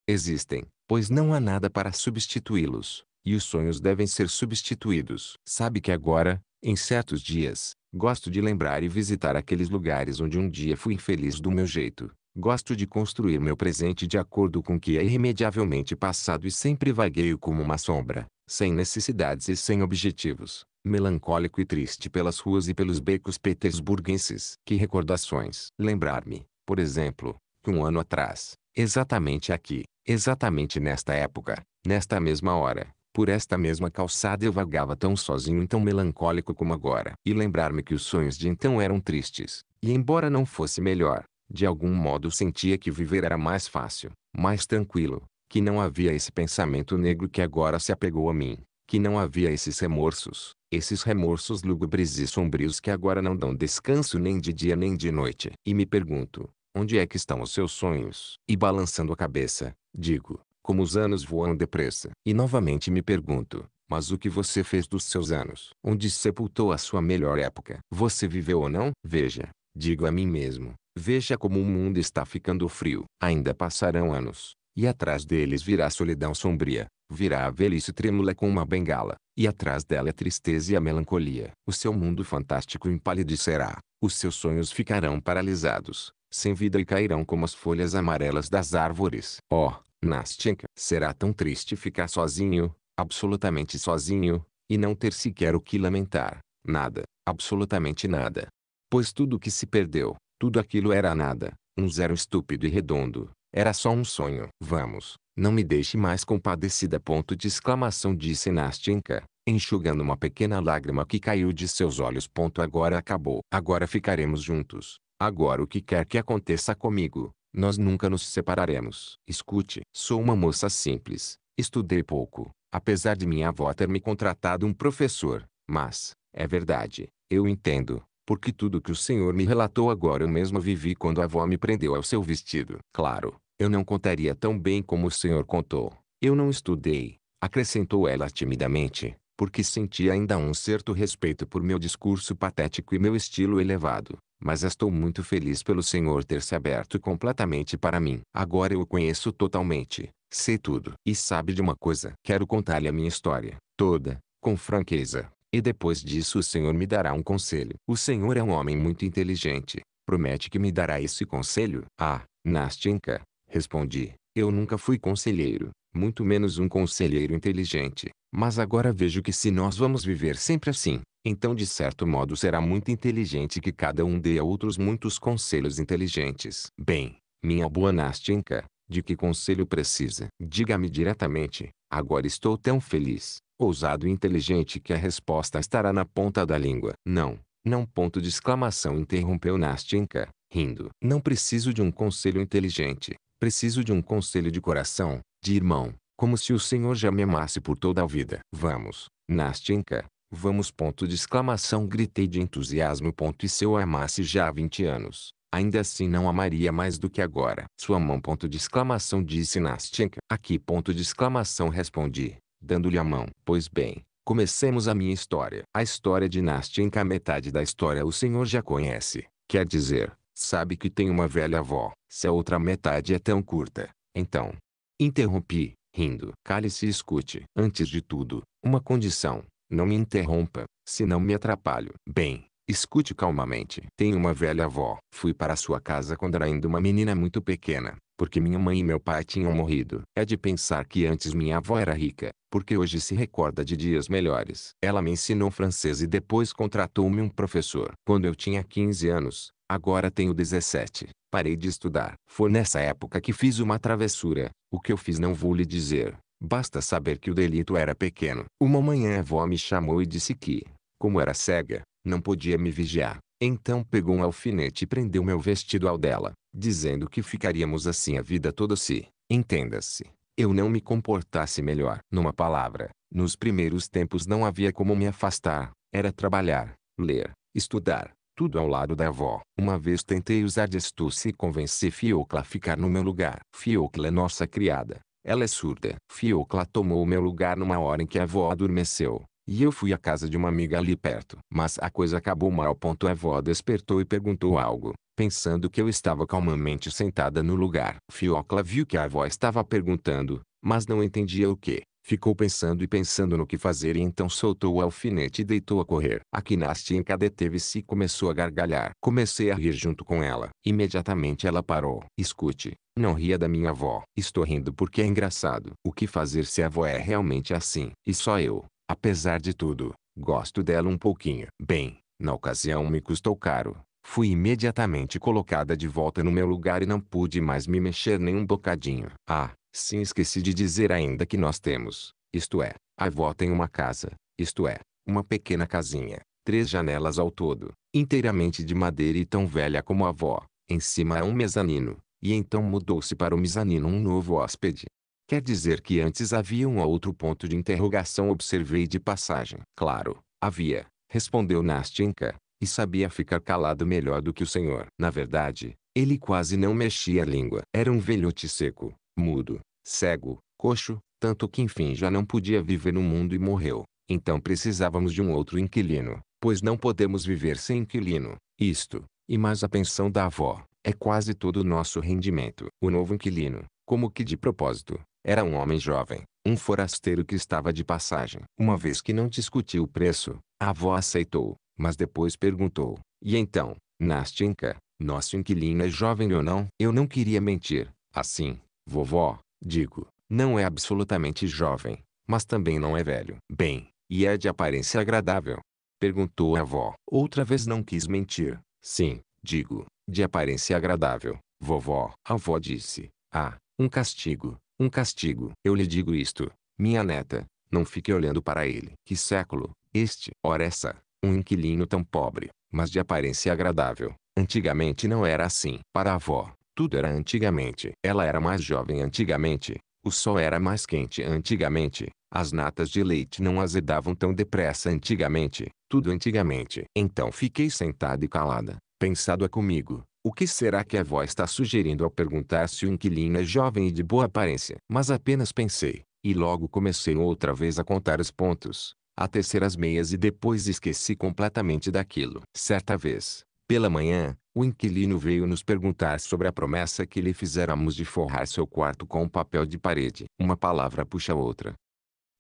existem, pois não há nada para substituí-los e os sonhos devem ser substituídos. Sabe que agora, em certos dias, gosto de lembrar e visitar aqueles lugares onde um dia fui infeliz do meu jeito. Gosto de construir meu presente de acordo com o que é irremediavelmente passado e sempre vagueio como uma sombra, sem necessidades e sem objetivos, melancólico e triste pelas ruas e pelos becos petersburguenses. Que recordações! Lembrar-me, por exemplo, que um ano atrás, exatamente aqui, exatamente nesta época, nesta mesma hora, por esta mesma calçada eu vagava tão sozinho e tão melancólico como agora. E lembrar-me que os sonhos de então eram tristes. E embora não fosse melhor, de algum modo sentia que viver era mais fácil, mais tranquilo, que não havia esse pensamento negro que agora se apegou a mim, que não havia esses remorsos, esses remorsos lúgubres e sombrios que agora não dão descanso nem de dia nem de noite. E me pergunto, onde é que estão os seus sonhos? E balançando a cabeça, digo, como os anos voam depressa. E novamente me pergunto, mas o que você fez dos seus anos? Onde sepultou a sua melhor época? Você viveu ou não? Veja, digo a mim mesmo, veja como o mundo está ficando frio. Ainda passarão anos, e atrás deles virá a solidão sombria, virá a velhice trêmula com uma bengala, e atrás dela a tristeza e a melancolia. O seu mundo fantástico empalidecerá, os seus sonhos ficarão paralisados, sem vida e cairão como as folhas amarelas das árvores. Oh, Nastinka, será tão triste ficar sozinho, absolutamente sozinho, e não ter sequer o que lamentar, nada, absolutamente nada. Pois tudo que se perdeu, tudo aquilo era nada, um zero estúpido e redondo, era só um sonho. Vamos, não me deixe mais compadecida. Ponto de exclamação disse Nastinka, enxugando uma pequena lágrima que caiu de seus olhos. Ponto agora acabou. Agora ficaremos juntos. Agora o que quer que aconteça comigo, nós nunca nos separaremos. Escute, sou uma moça simples, estudei pouco, apesar de minha avó ter me contratado um professor, mas, é verdade, eu entendo, porque tudo que o senhor me relatou agora eu mesma vivi quando a avó me prendeu ao seu vestido. Claro, eu não contaria tão bem como o senhor contou. Eu não estudei, acrescentou ela timidamente, porque sentia ainda um certo respeito por meu discurso patético e meu estilo elevado mas estou muito feliz pelo Senhor ter se aberto completamente para mim. Agora eu o conheço totalmente, sei tudo. E sabe de uma coisa? Quero contar-lhe a minha história, toda, com franqueza. E depois disso o Senhor me dará um conselho. O Senhor é um homem muito inteligente. Promete que me dará esse conselho? Ah, Nastinka, respondi. Eu nunca fui conselheiro, muito menos um conselheiro inteligente. Mas agora vejo que se nós vamos viver sempre assim, então de certo modo será muito inteligente que cada um dê a outros muitos conselhos inteligentes. Bem, minha boa Nastinka, de que conselho precisa? Diga-me diretamente, agora estou tão feliz, ousado e inteligente que a resposta estará na ponta da língua. Não, não ponto de exclamação interrompeu Nastinka, rindo. Não preciso de um conselho inteligente, preciso de um conselho de coração, de irmão, como se o Senhor já me amasse por toda a vida. Vamos, Nastinka, vamos ponto de exclamação gritei de entusiasmo ponto e se eu amasse já há 20 anos, ainda assim não amaria mais do que agora. Sua mão ponto de exclamação disse Nastinka. Aqui ponto de exclamação respondi, dando-lhe a mão. Pois bem, comecemos a minha história. A história de Nastinka metade da história o senhor já conhece, quer dizer, sabe que tem uma velha avó, se a outra metade é tão curta. Então, Interrompi, rindo. Cale-se e escute. Antes de tudo, uma condição. Não me interrompa, se não me atrapalho. Bem, escute calmamente. Tenho uma velha avó. Fui para sua casa quando era ainda uma menina muito pequena, porque minha mãe e meu pai tinham morrido. É de pensar que antes minha avó era rica, porque hoje se recorda de dias melhores. Ela me ensinou francês e depois contratou-me um professor. Quando eu tinha 15 anos, agora tenho 17. Parei de estudar. Foi nessa época que fiz uma travessura. O que eu fiz não vou lhe dizer. Basta saber que o delito era pequeno. Uma manhã a avó me chamou e disse que, como era cega, não podia me vigiar. Então pegou um alfinete e prendeu meu vestido ao dela, dizendo que ficaríamos assim a vida toda se, entenda-se, eu não me comportasse melhor. Numa palavra, nos primeiros tempos não havia como me afastar, era trabalhar, ler, estudar, tudo ao lado da avó. Uma vez tentei usar de astúcia e convencer Fiocla a ficar no meu lugar. Fiocla é nossa criada. Ela é surda. Fiocla tomou meu lugar numa hora em que a avó adormeceu. E eu fui à casa de uma amiga ali perto. Mas a coisa acabou mal. Ponto a avó despertou e perguntou algo, pensando que eu estava calmamente sentada no lugar. Fiocla viu que a avó estava perguntando, mas não entendia o que. Ficou pensando e pensando no que fazer e então soltou o alfinete e deitou a correr. A Kinastinka deteve-se e começou a gargalhar. Comecei a rir junto com ela. Imediatamente ela parou. Escute, não ria da minha avó. Estou rindo porque é engraçado. O que fazer se a avó é realmente assim? E só eu, apesar de tudo, gosto dela um pouquinho. Bem, na ocasião me custou caro. Fui imediatamente colocada de volta no meu lugar e não pude mais me mexer nem um bocadinho. Ah, Sim esqueci de dizer ainda que nós temos, isto é, a avó tem uma casa, isto é, uma pequena casinha, três janelas ao todo, inteiramente de madeira e tão velha como a avó, em cima há é um mezanino, e então mudou-se para o mezanino um novo hóspede. Quer dizer que antes havia um outro ponto de interrogação observei de passagem. Claro, havia, respondeu Nastinka, e sabia ficar calado melhor do que o senhor. Na verdade, ele quase não mexia a língua. Era um velhote seco, mudo, cego, coxo, tanto que enfim já não podia viver no mundo e morreu. Então precisávamos de um outro inquilino, pois não podemos viver sem inquilino. Isto, e mais a pensão da avó, é quase todo o nosso rendimento. O novo inquilino, como que de propósito, era um homem jovem, um forasteiro que estava de passagem. Uma vez que não discutiu o preço, a avó aceitou, mas depois perguntou: E então, Nastinka, nosso inquilino é jovem ou não? Eu não queria mentir, assim, Vovó, digo, não é absolutamente jovem, mas também não é velho. Bem, e é de aparência agradável. Perguntou a avó. Outra vez não quis mentir. Sim, digo, de aparência agradável. Vovó, a avó disse. Ah, um castigo, um castigo. Eu lhe digo isto, minha neta, não fique olhando para ele. Que século, este, ora essa, um inquilino tão pobre, mas de aparência agradável. Antigamente não era assim. Para a avó, tudo era antigamente. Ela era mais jovem antigamente. O sol era mais quente antigamente. As natas de leite não azedavam tão depressa antigamente. Tudo antigamente. Então fiquei sentada e calada, pensada é comigo. O que será que a avó está sugerindo ao perguntar se o inquilino é jovem e de boa aparência? Mas apenas pensei, e logo comecei outra vez a contar os pontos, a tecer as meias e depois esqueci completamente daquilo. Certa vez, pela manhã, o inquilino veio nos perguntar sobre a promessa que lhe fizéramos de forrar seu quarto com papel de parede. Uma palavra puxa outra.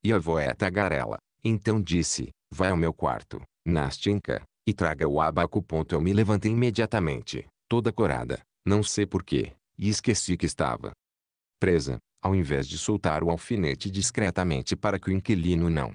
E a avó é tagarela. Então disse, vai ao meu quarto, Nastinka, e traga o abaco. Eu me levantei imediatamente, toda corada, não sei porquê, e esqueci que estava presa, ao invés de soltar o alfinete discretamente para que o inquilino não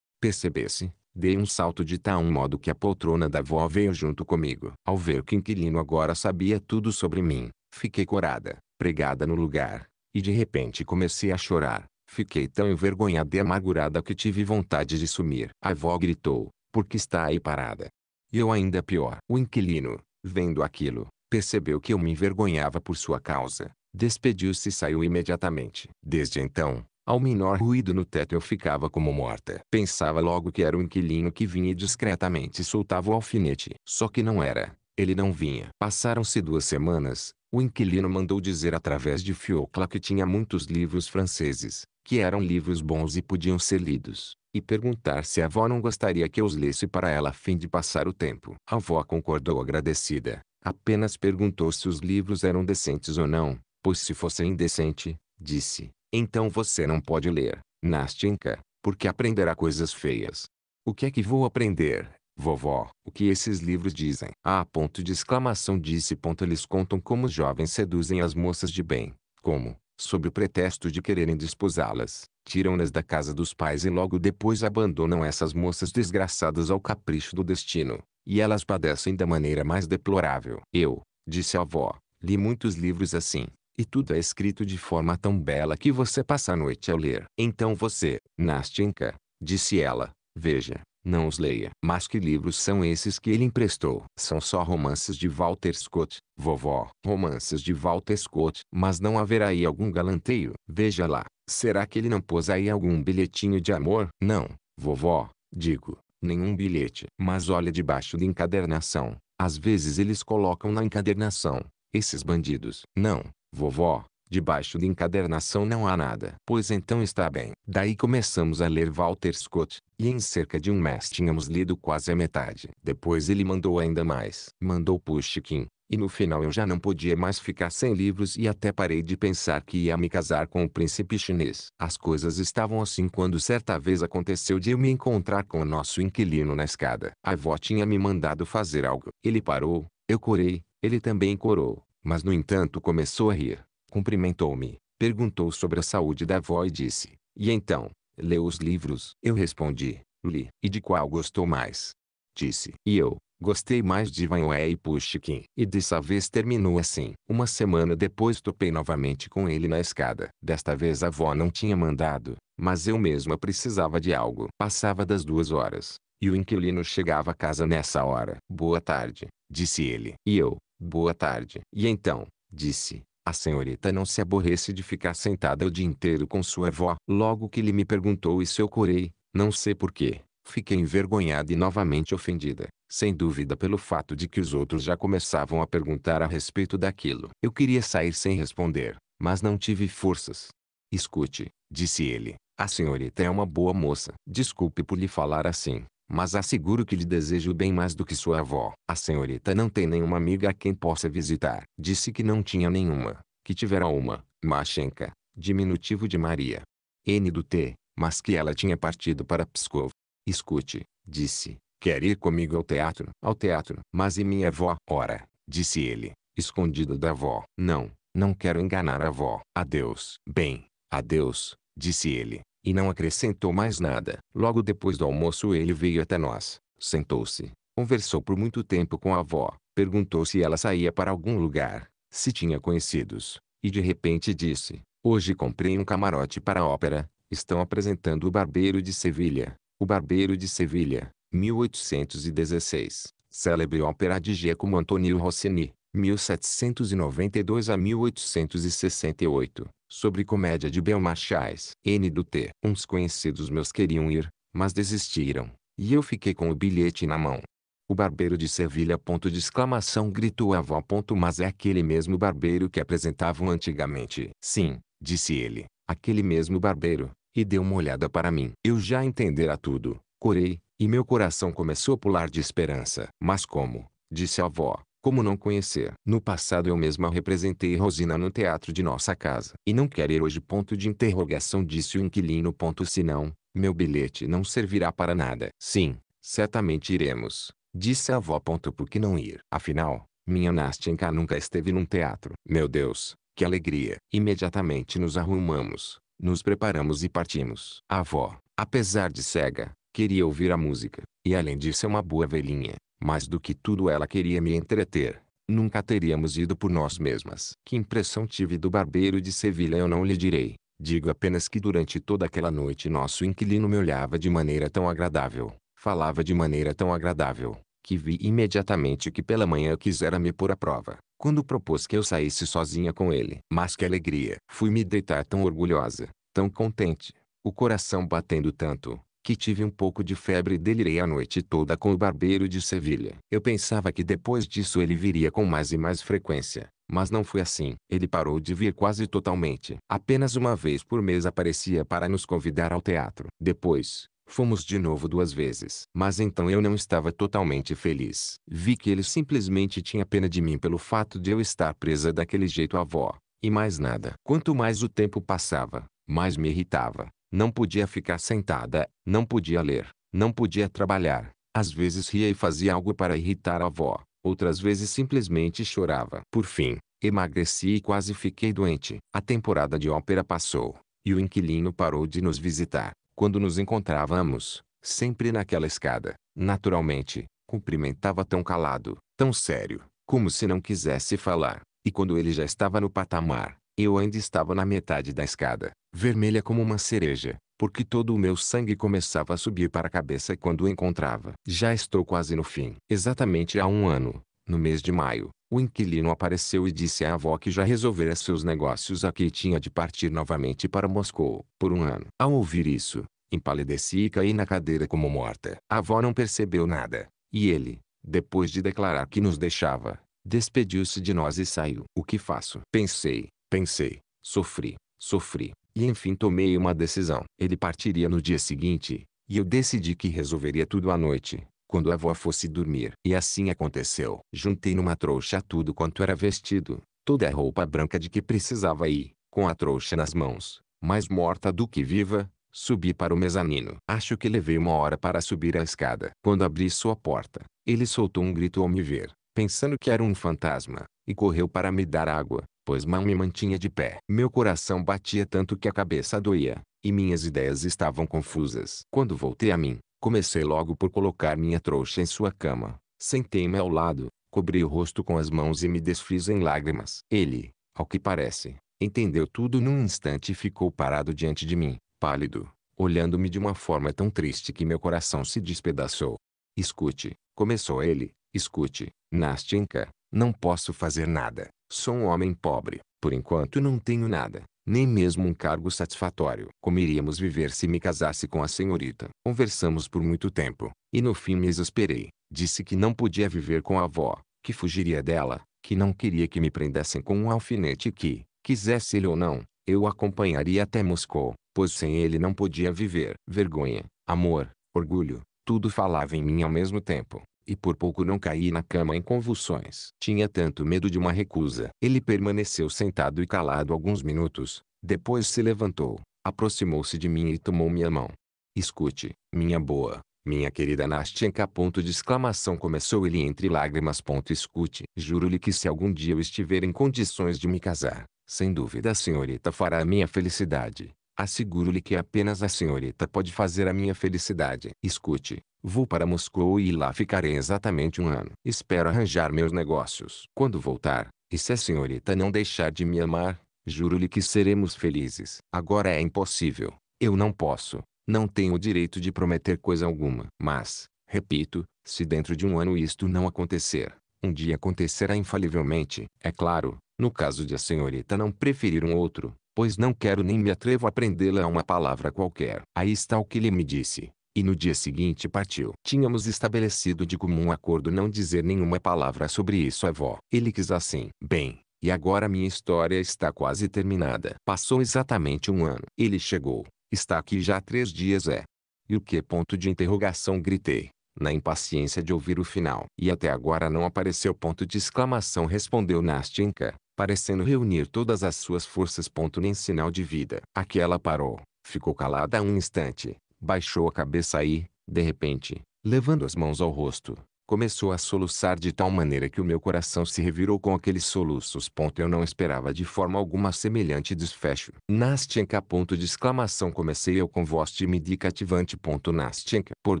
percebesse, Dei um salto de tal modo que a poltrona da vó veio junto comigo. Ao ver que o inquilino agora sabia tudo sobre mim, fiquei corada, pregada no lugar, e de repente comecei a chorar. Fiquei tão envergonhada e amargurada que tive vontade de sumir. A avó gritou, porque está aí parada? E eu ainda pior. O inquilino, vendo aquilo, percebeu que eu me envergonhava por sua causa. Despediu-se e saiu imediatamente. Desde então, ao menor ruído no teto eu ficava como morta. Pensava logo que era o inquilino que vinha e discretamente soltava o alfinete. Só que não era. Ele não vinha. Passaram-se duas semanas. O inquilino mandou dizer através de Fiocla que tinha muitos livros franceses, que eram livros bons e podiam ser lidos, e perguntar se a avó não gostaria que eu os lesse para ela a fim de passar o tempo. A avó concordou agradecida. Apenas perguntou se os livros eram decentes ou não, pois se fossem indecente, disse, então você não pode ler, Nastinka, porque aprenderá coisas feias. O que é que vou aprender, vovó? O que esses livros dizem? Ah, ponto de exclamação disse ponto eles contam como os jovens seduzem as moças de bem, como, sob o pretexto de quererem desposá-las, tiram-nas da casa dos pais e logo depois abandonam essas moças desgraçadas ao capricho do destino, e elas padecem da maneira mais deplorável. Eu, disse a avó, li muitos livros assim, e tudo é escrito de forma tão bela que você passa a noite ao ler. Então você, Nastinka, disse ela, veja, não os leia. Mas que livros são esses que ele emprestou? São só romances de Walter Scott, vovó. Romances de Walter Scott. Mas não haverá aí algum galanteio? Veja lá, será que ele não pôs aí algum bilhetinho de amor? Não, vovó, digo, nenhum bilhete. Mas olha debaixo da encadernação. Às vezes eles colocam na encadernação, esses bandidos. Não, Vovó, debaixo de encadernação não há nada. Pois então está bem. Daí começamos a ler Walter Scott, e em cerca de um mês tínhamos lido quase a metade. Depois ele mandou ainda mais. Mandou Pushkin, e no final eu já não podia mais ficar sem livros e até parei de pensar que ia me casar com o príncipe chinês. As coisas estavam assim quando certa vez aconteceu de eu me encontrar com o nosso inquilino na escada. A avó tinha me mandado fazer algo. Ele parou, eu corei, ele também corou. Mas no entanto começou a rir, cumprimentou-me, perguntou sobre a saúde da avó e disse, e então, leu os livros? Eu respondi, li. E de qual gostou mais? Disse, e eu, Gostei mais de Vanhoé e Pushkin. E dessa vez terminou assim. Uma semana depois topei novamente com ele na escada. Desta vez a avó não tinha mandado, mas eu mesma precisava de algo. Passava das duas horas, e o inquilino chegava a casa nessa hora. Boa tarde, disse ele. E eu, Boa tarde. E então, disse, a senhorita não se aborrece de ficar sentada o dia inteiro com sua avó. Logo que ele me perguntou isso eu corei, não sei porquê. Fiquei envergonhada e novamente ofendida, sem dúvida pelo fato de que os outros já começavam a perguntar a respeito daquilo. Eu queria sair sem responder, mas não tive forças. Escute, disse ele, a senhorita é uma boa moça. Desculpe por lhe falar assim, mas asseguro que lhe desejo bem mais do que sua avó. A senhorita não tem nenhuma amiga a quem possa visitar. Disse que não tinha nenhuma, que tivera uma, Machenka, diminutivo de Maria. N do T, mas que ela tinha partido para Pskov. Escute, disse, quer ir comigo ao teatro? Ao teatro. Mas e minha avó? Ora, disse ele, escondido da avó. Não, não quero enganar a avó. Adeus. Bem, adeus, disse ele, e não acrescentou mais nada. Logo depois do almoço ele veio até nós, sentou-se, conversou por muito tempo com a avó, perguntou se ela saía para algum lugar, se tinha conhecidos, e de repente disse, hoje comprei um camarote para a ópera, estão apresentando o Barbeiro de Sevilha, o Barbeiro de Sevilha, 1816, célebre ópera de Giacomo Antonio Rossini, 1792 a 1868, sobre comédia de Belmachais. N do T. Uns conhecidos meus queriam ir, mas desistiram, e eu fiquei com o bilhete na mão. O barbeiro de Sevilha. Ponto de exclamação gritou a avó. Ponto, mas é aquele mesmo barbeiro que apresentavam antigamente. Sim, disse ele, aquele mesmo barbeiro, e deu uma olhada para mim. Eu já entendera tudo, corei, e meu coração começou a pular de esperança. Mas como, disse a avó, como não conhecer? No passado eu mesma representei Rosina no teatro de nossa casa. E não quer ir hoje ponto de interrogação disse o inquilino ponto senão, meu bilhete não servirá para nada. Sim, certamente iremos. Disse a avó ponto por que não ir? Afinal, minha Nastenka nunca esteve num teatro. Meu Deus, que alegria. Imediatamente nos arrumamos, nos preparamos e partimos. A avó, apesar de cega, queria ouvir a música. E além disso é uma boa velhinha. Mais do que tudo ela queria me entreter. Nunca teríamos ido por nós mesmas. Que impressão tive do barbeiro de Sevilha eu não lhe direi. Digo apenas que durante toda aquela noite nosso inquilino me olhava de maneira tão agradável, falava de maneira tão agradável, que vi imediatamente que pela manhã quisera me pôr à prova, quando propôs que eu saísse sozinha com ele. Mas que alegria! Fui me deitar tão orgulhosa, tão contente, o coração batendo tanto, que tive um pouco de febre e delirei a noite toda com o barbeiro de Sevilha. Eu pensava que depois disso ele viria com mais e mais frequência, mas não foi assim. Ele parou de vir quase totalmente. Apenas uma vez por mês aparecia para nos convidar ao teatro. Depois, Fomos de novo duas vezes. Mas então eu não estava totalmente feliz. Vi que ele simplesmente tinha pena de mim pelo fato de eu estar presa daquele jeito à avó. E mais nada. Quanto mais o tempo passava, mais me irritava. Não podia ficar sentada, não podia ler, não podia trabalhar. Às vezes ria e fazia algo para irritar a avó, outras vezes simplesmente chorava. Por fim, emagreci e quase fiquei doente. A temporada de ópera passou, e o inquilino parou de nos visitar. Quando nos encontrávamos, sempre naquela escada, naturalmente, cumprimentava tão calado, tão sério, como se não quisesse falar. E quando ele já estava no patamar, eu ainda estava na metade da escada, vermelha como uma cereja, porque todo o meu sangue começava a subir para a cabeça quando o encontrava. Já estou quase no fim. Exatamente há um ano, no mês de maio, o inquilino apareceu e disse à avó que já resolvera seus negócios aqui e tinha de partir novamente para Moscou, por um ano. Ao ouvir isso, empalideci e caí na cadeira como morta. A avó não percebeu nada, e ele, depois de declarar que nos deixava, despediu-se de nós e saiu. O que faço? Pensei, Pensei, sofri, sofri, e enfim tomei uma decisão. Ele partiria no dia seguinte, e eu decidi que resolveria tudo à noite, quando a avó fosse dormir. E assim aconteceu. Juntei numa trouxa tudo quanto era vestido, toda a roupa branca de que precisava ir, com a trouxa nas mãos, mais morta do que viva, subi para o mezanino. Acho que levei uma hora para subir a escada. Quando abri sua porta, ele soltou um grito ao me ver, pensando que era um fantasma, e correu para me dar água pois mal me mantinha de pé. Meu coração batia tanto que a cabeça doía, e minhas ideias estavam confusas. Quando voltei a mim, comecei logo por colocar minha trouxa em sua cama. Sentei-me ao lado, cobri o rosto com as mãos e me desfiz em lágrimas. Ele, ao que parece, entendeu tudo num instante e ficou parado diante de mim, pálido, olhando-me de uma forma tão triste que meu coração se despedaçou. Escute, começou ele, escute, Nastinka, não posso fazer nada. Sou um homem pobre. Por enquanto não tenho nada, nem mesmo um cargo satisfatório. Como iríamos viver se me casasse com a senhorita? Conversamos por muito tempo, e no fim me exasperei. Disse que não podia viver com a avó, que fugiria dela, que não queria que me prendessem com um alfinete que, quisesse ele ou não, eu acompanharia até Moscou, pois sem ele não podia viver. Vergonha, amor, orgulho, tudo falava em mim ao mesmo tempo e por pouco não caí na cama em convulsões. Tinha tanto medo de uma recusa. Ele permaneceu sentado e calado alguns minutos, depois se levantou, aproximou-se de mim e tomou minha mão. Escute, minha boa, minha querida Nastienka. Ponto de exclamação começou ele entre lágrimas. Ponto escute. Juro-lhe que se algum dia eu estiver em condições de me casar, sem dúvida a senhorita fará a minha felicidade. Asseguro-lhe que apenas a senhorita pode fazer a minha felicidade. Escute, Vou para Moscou e lá ficarei exatamente um ano. Espero arranjar meus negócios. Quando voltar, e se a senhorita não deixar de me amar, juro-lhe que seremos felizes. Agora é impossível. Eu não posso. Não tenho o direito de prometer coisa alguma. Mas, repito, se dentro de um ano isto não acontecer, um dia acontecerá infalivelmente. É claro, no caso de a senhorita não preferir um outro, pois não quero nem me atrevo a prendê-la a uma palavra qualquer. Aí está o que ele me disse e no dia seguinte partiu. Tínhamos estabelecido de comum acordo não dizer nenhuma palavra sobre isso à avó. Ele quis assim. Bem, e agora minha história está quase terminada. Passou exatamente um ano. Ele chegou. Está aqui já há três dias é. E o que ponto de interrogação gritei, na impaciência de ouvir o final. E até agora não apareceu ponto de exclamação respondeu Nastinka, parecendo reunir todas as suas forças ponto nem sinal de vida. Aquela parou. Ficou calada um instante baixou a cabeça e, de repente, levando as mãos ao rosto, começou a soluçar de tal maneira que o meu coração se revirou com aqueles soluços. eu não esperava de forma alguma semelhante desfecho. Nastenka. Ponto de exclamação comecei eu com voz tímida e cativante. Ponto Nastenka. Por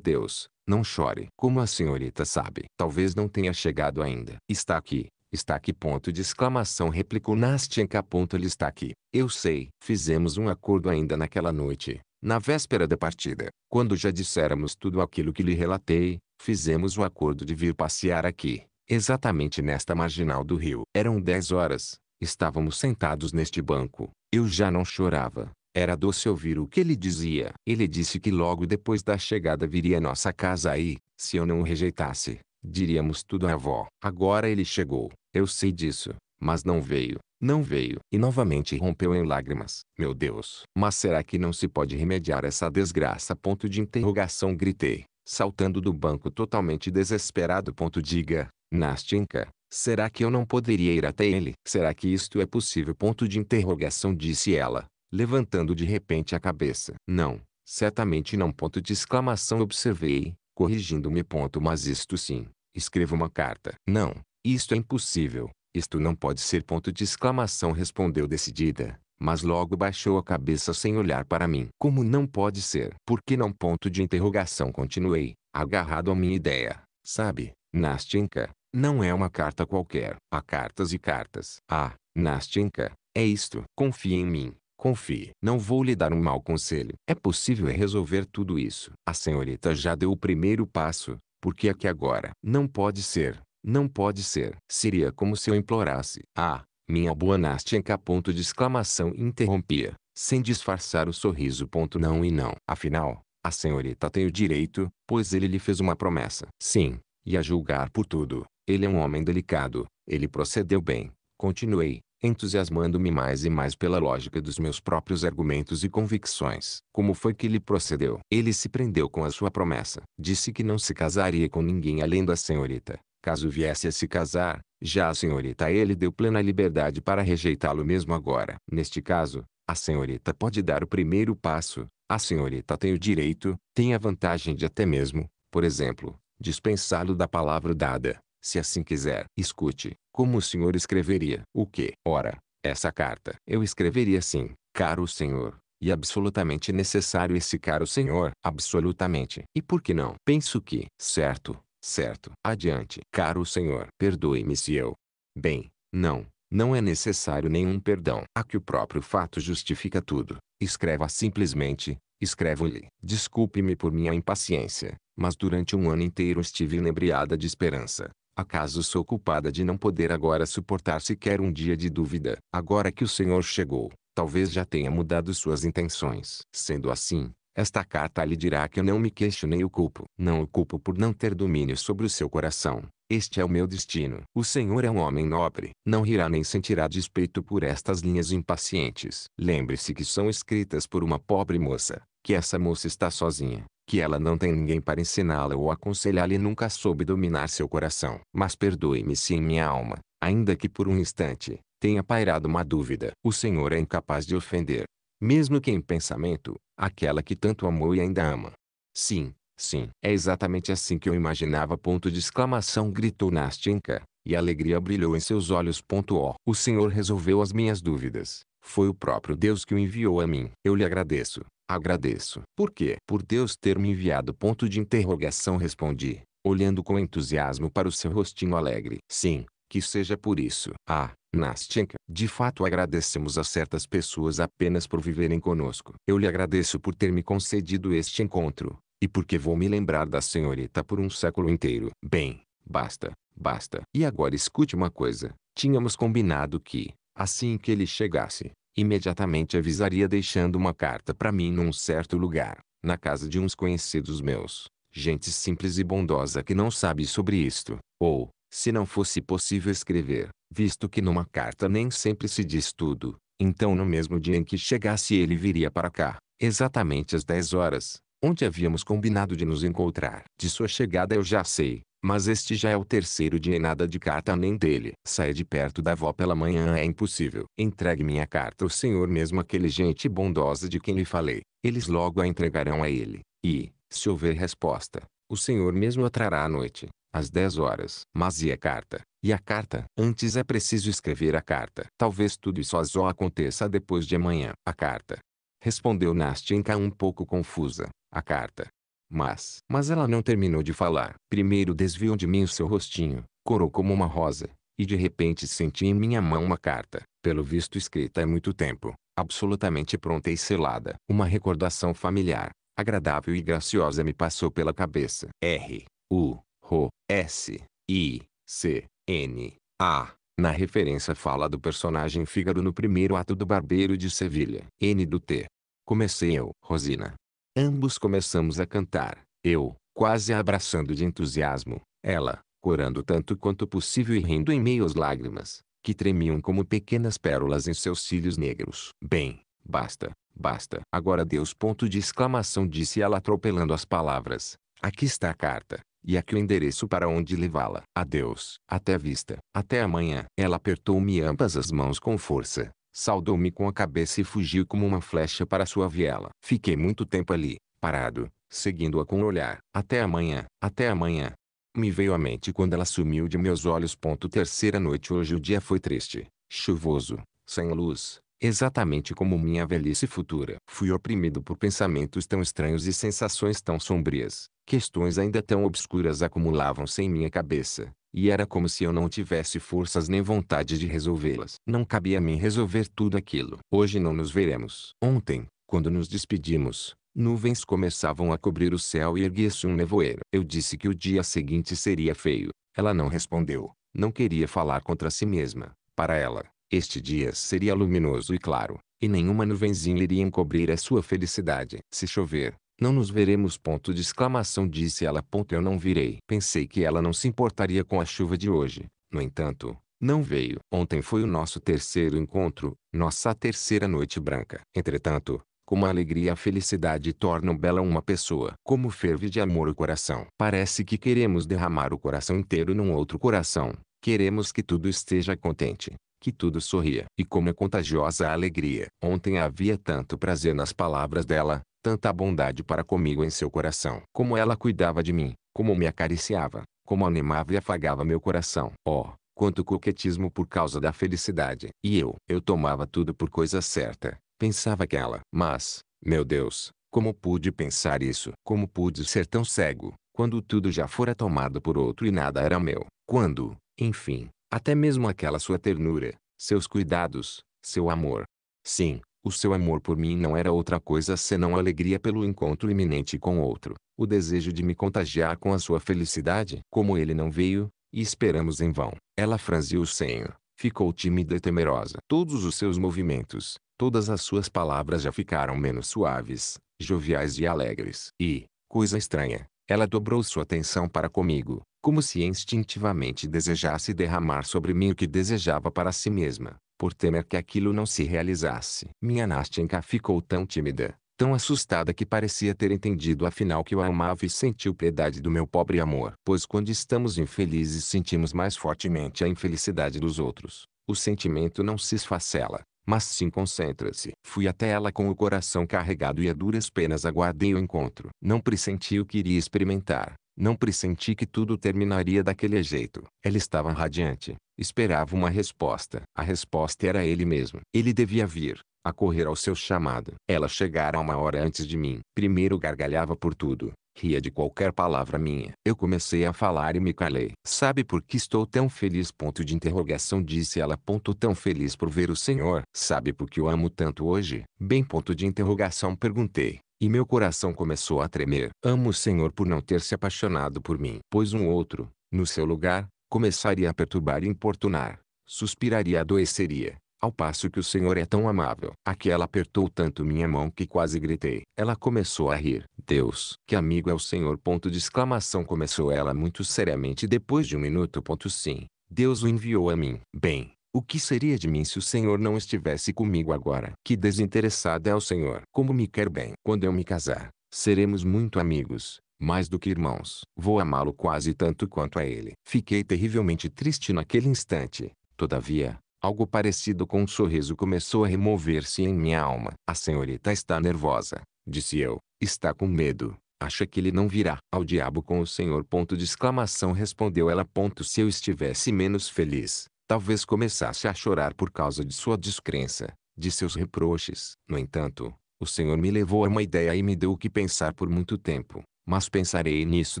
Deus, não chore. Como a senhorita sabe, talvez não tenha chegado ainda. Está aqui. Está aqui ponto de exclamação replicou Nastenka. Ponto ele está aqui. Eu sei. Fizemos um acordo ainda naquela noite. Na véspera da partida, quando já disséramos tudo aquilo que lhe relatei, fizemos o acordo de vir passear aqui, exatamente nesta marginal do rio. Eram dez horas, estávamos sentados neste banco. Eu já não chorava. Era doce ouvir o que ele dizia. Ele disse que logo depois da chegada viria nossa casa aí, se eu não o rejeitasse, diríamos tudo à avó. Agora ele chegou, eu sei disso, mas não veio. Não veio. E novamente rompeu em lágrimas. Meu Deus! Mas será que não se pode remediar essa desgraça? Ponto de interrogação gritei, saltando do banco totalmente desesperado. Ponto diga, Nastinka, será que eu não poderia ir até ele? Será que isto é possível? Ponto de interrogação disse ela, levantando de repente a cabeça. Não, certamente não. Ponto de exclamação observei, corrigindo-me. Ponto mas isto sim, escreva uma carta. Não, isto é impossível. Isto não pode ser ponto de exclamação respondeu decidida, mas logo baixou a cabeça sem olhar para mim. Como não pode ser? Por que não ponto de interrogação continuei, agarrado à minha ideia. Sabe, Nastinka, não é uma carta qualquer. Há cartas e cartas. Ah, Nastinka, é isto. Confie em mim. Confie. Não vou lhe dar um mau conselho. É possível resolver tudo isso. A senhorita já deu o primeiro passo. Por que aqui é agora? Não pode ser. Não pode ser. Seria como se eu implorasse. Ah, minha boa Nastenka! Ponto de exclamação interrompia, sem disfarçar o sorriso. Ponto não e não. Afinal, a senhorita tem o direito, pois ele lhe fez uma promessa. Sim, e a julgar por tudo, ele é um homem delicado, ele procedeu bem. Continuei, entusiasmando-me mais e mais pela lógica dos meus próprios argumentos e convicções. Como foi que ele procedeu? Ele se prendeu com a sua promessa. Disse que não se casaria com ninguém além da senhorita. Caso viesse a se casar, já a senhorita ele deu plena liberdade para rejeitá-lo mesmo agora. Neste caso, a senhorita pode dar o primeiro passo, a senhorita tem o direito, tem a vantagem de até mesmo, por exemplo, dispensá-lo da palavra dada, se assim quiser. Escute, como o senhor escreveria? O que? Ora, essa carta. Eu escreveria assim, caro senhor. E absolutamente necessário esse caro senhor. Absolutamente. E por que não? Penso que, certo, Certo. Adiante. Caro senhor, perdoe-me se eu. Bem, não, não é necessário nenhum perdão. A que o próprio fato justifica tudo. Escreva simplesmente, escrevo-lhe. Desculpe-me por minha impaciência, mas durante um ano inteiro estive inebriada de esperança. Acaso sou culpada de não poder agora suportar sequer um dia de dúvida? Agora que o senhor chegou, talvez já tenha mudado suas intenções. Sendo assim, esta carta lhe dirá que eu não me queixo nem o culpo. Não o culpo por não ter domínio sobre o seu coração. Este é o meu destino. O Senhor é um homem nobre. Não rirá nem sentirá despeito por estas linhas impacientes. Lembre-se que são escritas por uma pobre moça, que essa moça está sozinha, que ela não tem ninguém para ensiná-la ou aconselhá-la e nunca soube dominar seu coração. Mas perdoe-me se em minha alma, ainda que por um instante, tenha pairado uma dúvida. O Senhor é incapaz de ofender, mesmo que em pensamento, Aquela que tanto amou e ainda ama. Sim, sim, é exatamente assim que eu imaginava. Ponto de exclamação gritou Nastinka, e a alegria brilhou em seus olhos. Ponto o. o Senhor resolveu as minhas dúvidas. Foi o próprio Deus que o enviou a mim. Eu lhe agradeço. Agradeço. Por quê? Por Deus ter me enviado. Ponto de interrogação respondi, olhando com entusiasmo para o seu rostinho alegre. Sim, que seja por isso. Ah, Nastyenka, de fato agradecemos a certas pessoas apenas por viverem conosco. Eu lhe agradeço por ter me concedido este encontro, e porque vou me lembrar da senhorita por um século inteiro. Bem, basta, basta. E agora escute uma coisa. Tínhamos combinado que, assim que ele chegasse, imediatamente avisaria deixando uma carta para mim num certo lugar, na casa de uns conhecidos meus, gente simples e bondosa que não sabe sobre isto, ou, se não fosse possível escrever, visto que numa carta nem sempre se diz tudo. Então no mesmo dia em que chegasse ele viria para cá, exatamente às 10 horas, onde havíamos combinado de nos encontrar. De sua chegada eu já sei, mas este já é o terceiro dia e nada de carta nem dele. Sair de perto da avó pela manhã é impossível. Entregue minha carta ao senhor mesmo aquele gente bondosa de quem lhe falei. Eles logo a entregarão a ele. E, se houver resposta, o senhor mesmo a trará à noite às 10 horas. Mas e a é carta? E a carta? Antes é preciso escrever a carta. Talvez tudo isso só aconteça depois de amanhã. A carta. Respondeu Nastinka um pouco confusa. A carta. Mas... Mas ela não terminou de falar. Primeiro desviou de mim o seu rostinho. Corou como uma rosa. E de repente senti em minha mão uma carta. Pelo visto escrita há muito tempo. Absolutamente pronta e selada. Uma recordação familiar. Agradável e graciosa me passou pela cabeça. R. U. O, S, I, C, N, A. Na referência fala do personagem Fígaro no primeiro ato do Barbeiro de Sevilha. N do T. Comecei eu, Rosina. Ambos começamos a cantar, eu, quase abraçando de entusiasmo, ela, corando tanto quanto possível e rindo em meio às lágrimas, que tremiam como pequenas pérolas em seus cílios negros. Bem, basta, basta. Agora Deus ponto de exclamação disse ela atropelando as palavras. Aqui está a carta. E aqui o endereço para onde levá-la. Adeus. Até a vista. Até amanhã. Ela apertou-me ambas as mãos com força. Saudou-me com a cabeça e fugiu como uma flecha para sua viela. Fiquei muito tempo ali, parado, seguindo-a com o olhar. Até amanhã. Até amanhã. Me veio à mente quando ela sumiu de meus olhos. Terceira noite hoje o dia foi triste, chuvoso, sem luz, exatamente como minha velhice futura. Fui oprimido por pensamentos tão estranhos e sensações tão sombrias. Questões ainda tão obscuras acumulavam-se em minha cabeça, e era como se eu não tivesse forças nem vontade de resolvê-las. Não cabia a mim resolver tudo aquilo. Hoje não nos veremos. Ontem, quando nos despedimos, nuvens começavam a cobrir o céu e erguia-se um nevoeiro. Eu disse que o dia seguinte seria feio. Ela não respondeu. Não queria falar contra si mesma. Para ela, este dia seria luminoso e claro, e nenhuma nuvenzinha iria encobrir a sua felicidade. Se chover, não nos veremos. Ponto de exclamação disse ela. Ponto eu não virei. Pensei que ela não se importaria com a chuva de hoje. No entanto, não veio. Ontem foi o nosso terceiro encontro, nossa terceira noite branca. Entretanto, como a alegria e a felicidade tornam bela uma pessoa, como ferve de amor o coração. Parece que queremos derramar o coração inteiro num outro coração. Queremos que tudo esteja contente, que tudo sorria. E como é contagiosa a alegria. Ontem havia tanto prazer nas palavras dela, tanta bondade para comigo em seu coração. Como ela cuidava de mim, como me acariciava, como animava e afagava meu coração. Oh, quanto coquetismo por causa da felicidade. E eu, eu tomava tudo por coisa certa, pensava que ela. Mas, meu Deus, como pude pensar isso? Como pude ser tão cego, quando tudo já fora tomado por outro e nada era meu? Quando, enfim, até mesmo aquela sua ternura, seus cuidados, seu amor. Sim, o seu amor por mim não era outra coisa senão a alegria pelo encontro iminente com outro, o desejo de me contagiar com a sua felicidade. Como ele não veio, e esperamos em vão, ela franziu o senho, ficou tímida e temerosa. Todos os seus movimentos, todas as suas palavras já ficaram menos suaves, joviais e alegres. E, coisa estranha, ela dobrou sua atenção para comigo, como se instintivamente desejasse derramar sobre mim o que desejava para si mesma, por temer que aquilo não se realizasse. Minha Nastinka ficou tão tímida, tão assustada que parecia ter entendido afinal que eu a amava e sentiu piedade do meu pobre amor. Pois quando estamos infelizes sentimos mais fortemente a infelicidade dos outros. O sentimento não se esfacela, mas sim concentra-se. Fui até ela com o coração carregado e a duras penas aguardei o encontro. Não pressenti o que iria experimentar. Não pressenti que tudo terminaria daquele jeito. Ela estava radiante. Esperava uma resposta. A resposta era ele mesmo. Ele devia vir, a correr ao seu chamado. Ela chegara uma hora antes de mim. Primeiro gargalhava por tudo ria de qualquer palavra minha. Eu comecei a falar e me calei. Sabe por que estou tão feliz? Ponto de interrogação disse ela. Ponto tão feliz por ver o Senhor. Sabe por que o amo tanto hoje? Bem ponto de interrogação perguntei. E meu coração começou a tremer. Amo o Senhor por não ter se apaixonado por mim. Pois um outro, no seu lugar, começaria a perturbar e importunar. Suspiraria e adoeceria ao passo que o senhor é tão amável. Aquela apertou tanto minha mão que quase gritei. Ela começou a rir. Deus, que amigo é o senhor! Ponto de exclamação começou ela muito seriamente depois de um minuto. Ponto sim, Deus o enviou a mim. Bem, o que seria de mim se o Senhor não estivesse comigo agora? Que desinteressado é o Senhor. Como me quer bem. Quando eu me casar, seremos muito amigos, mais do que irmãos. Vou amá-lo quase tanto quanto a ele. Fiquei terrivelmente triste naquele instante. Todavia, Algo parecido com um sorriso começou a remover-se em minha alma. A senhorita está nervosa, disse eu. Está com medo. Acha que ele não virá? Ao diabo com o senhor! Ponto de exclamação respondeu ela. Ponto se eu estivesse menos feliz, talvez começasse a chorar por causa de sua descrença, de seus reproches. No entanto, o senhor me levou a uma ideia e me deu o que pensar por muito tempo, mas pensarei nisso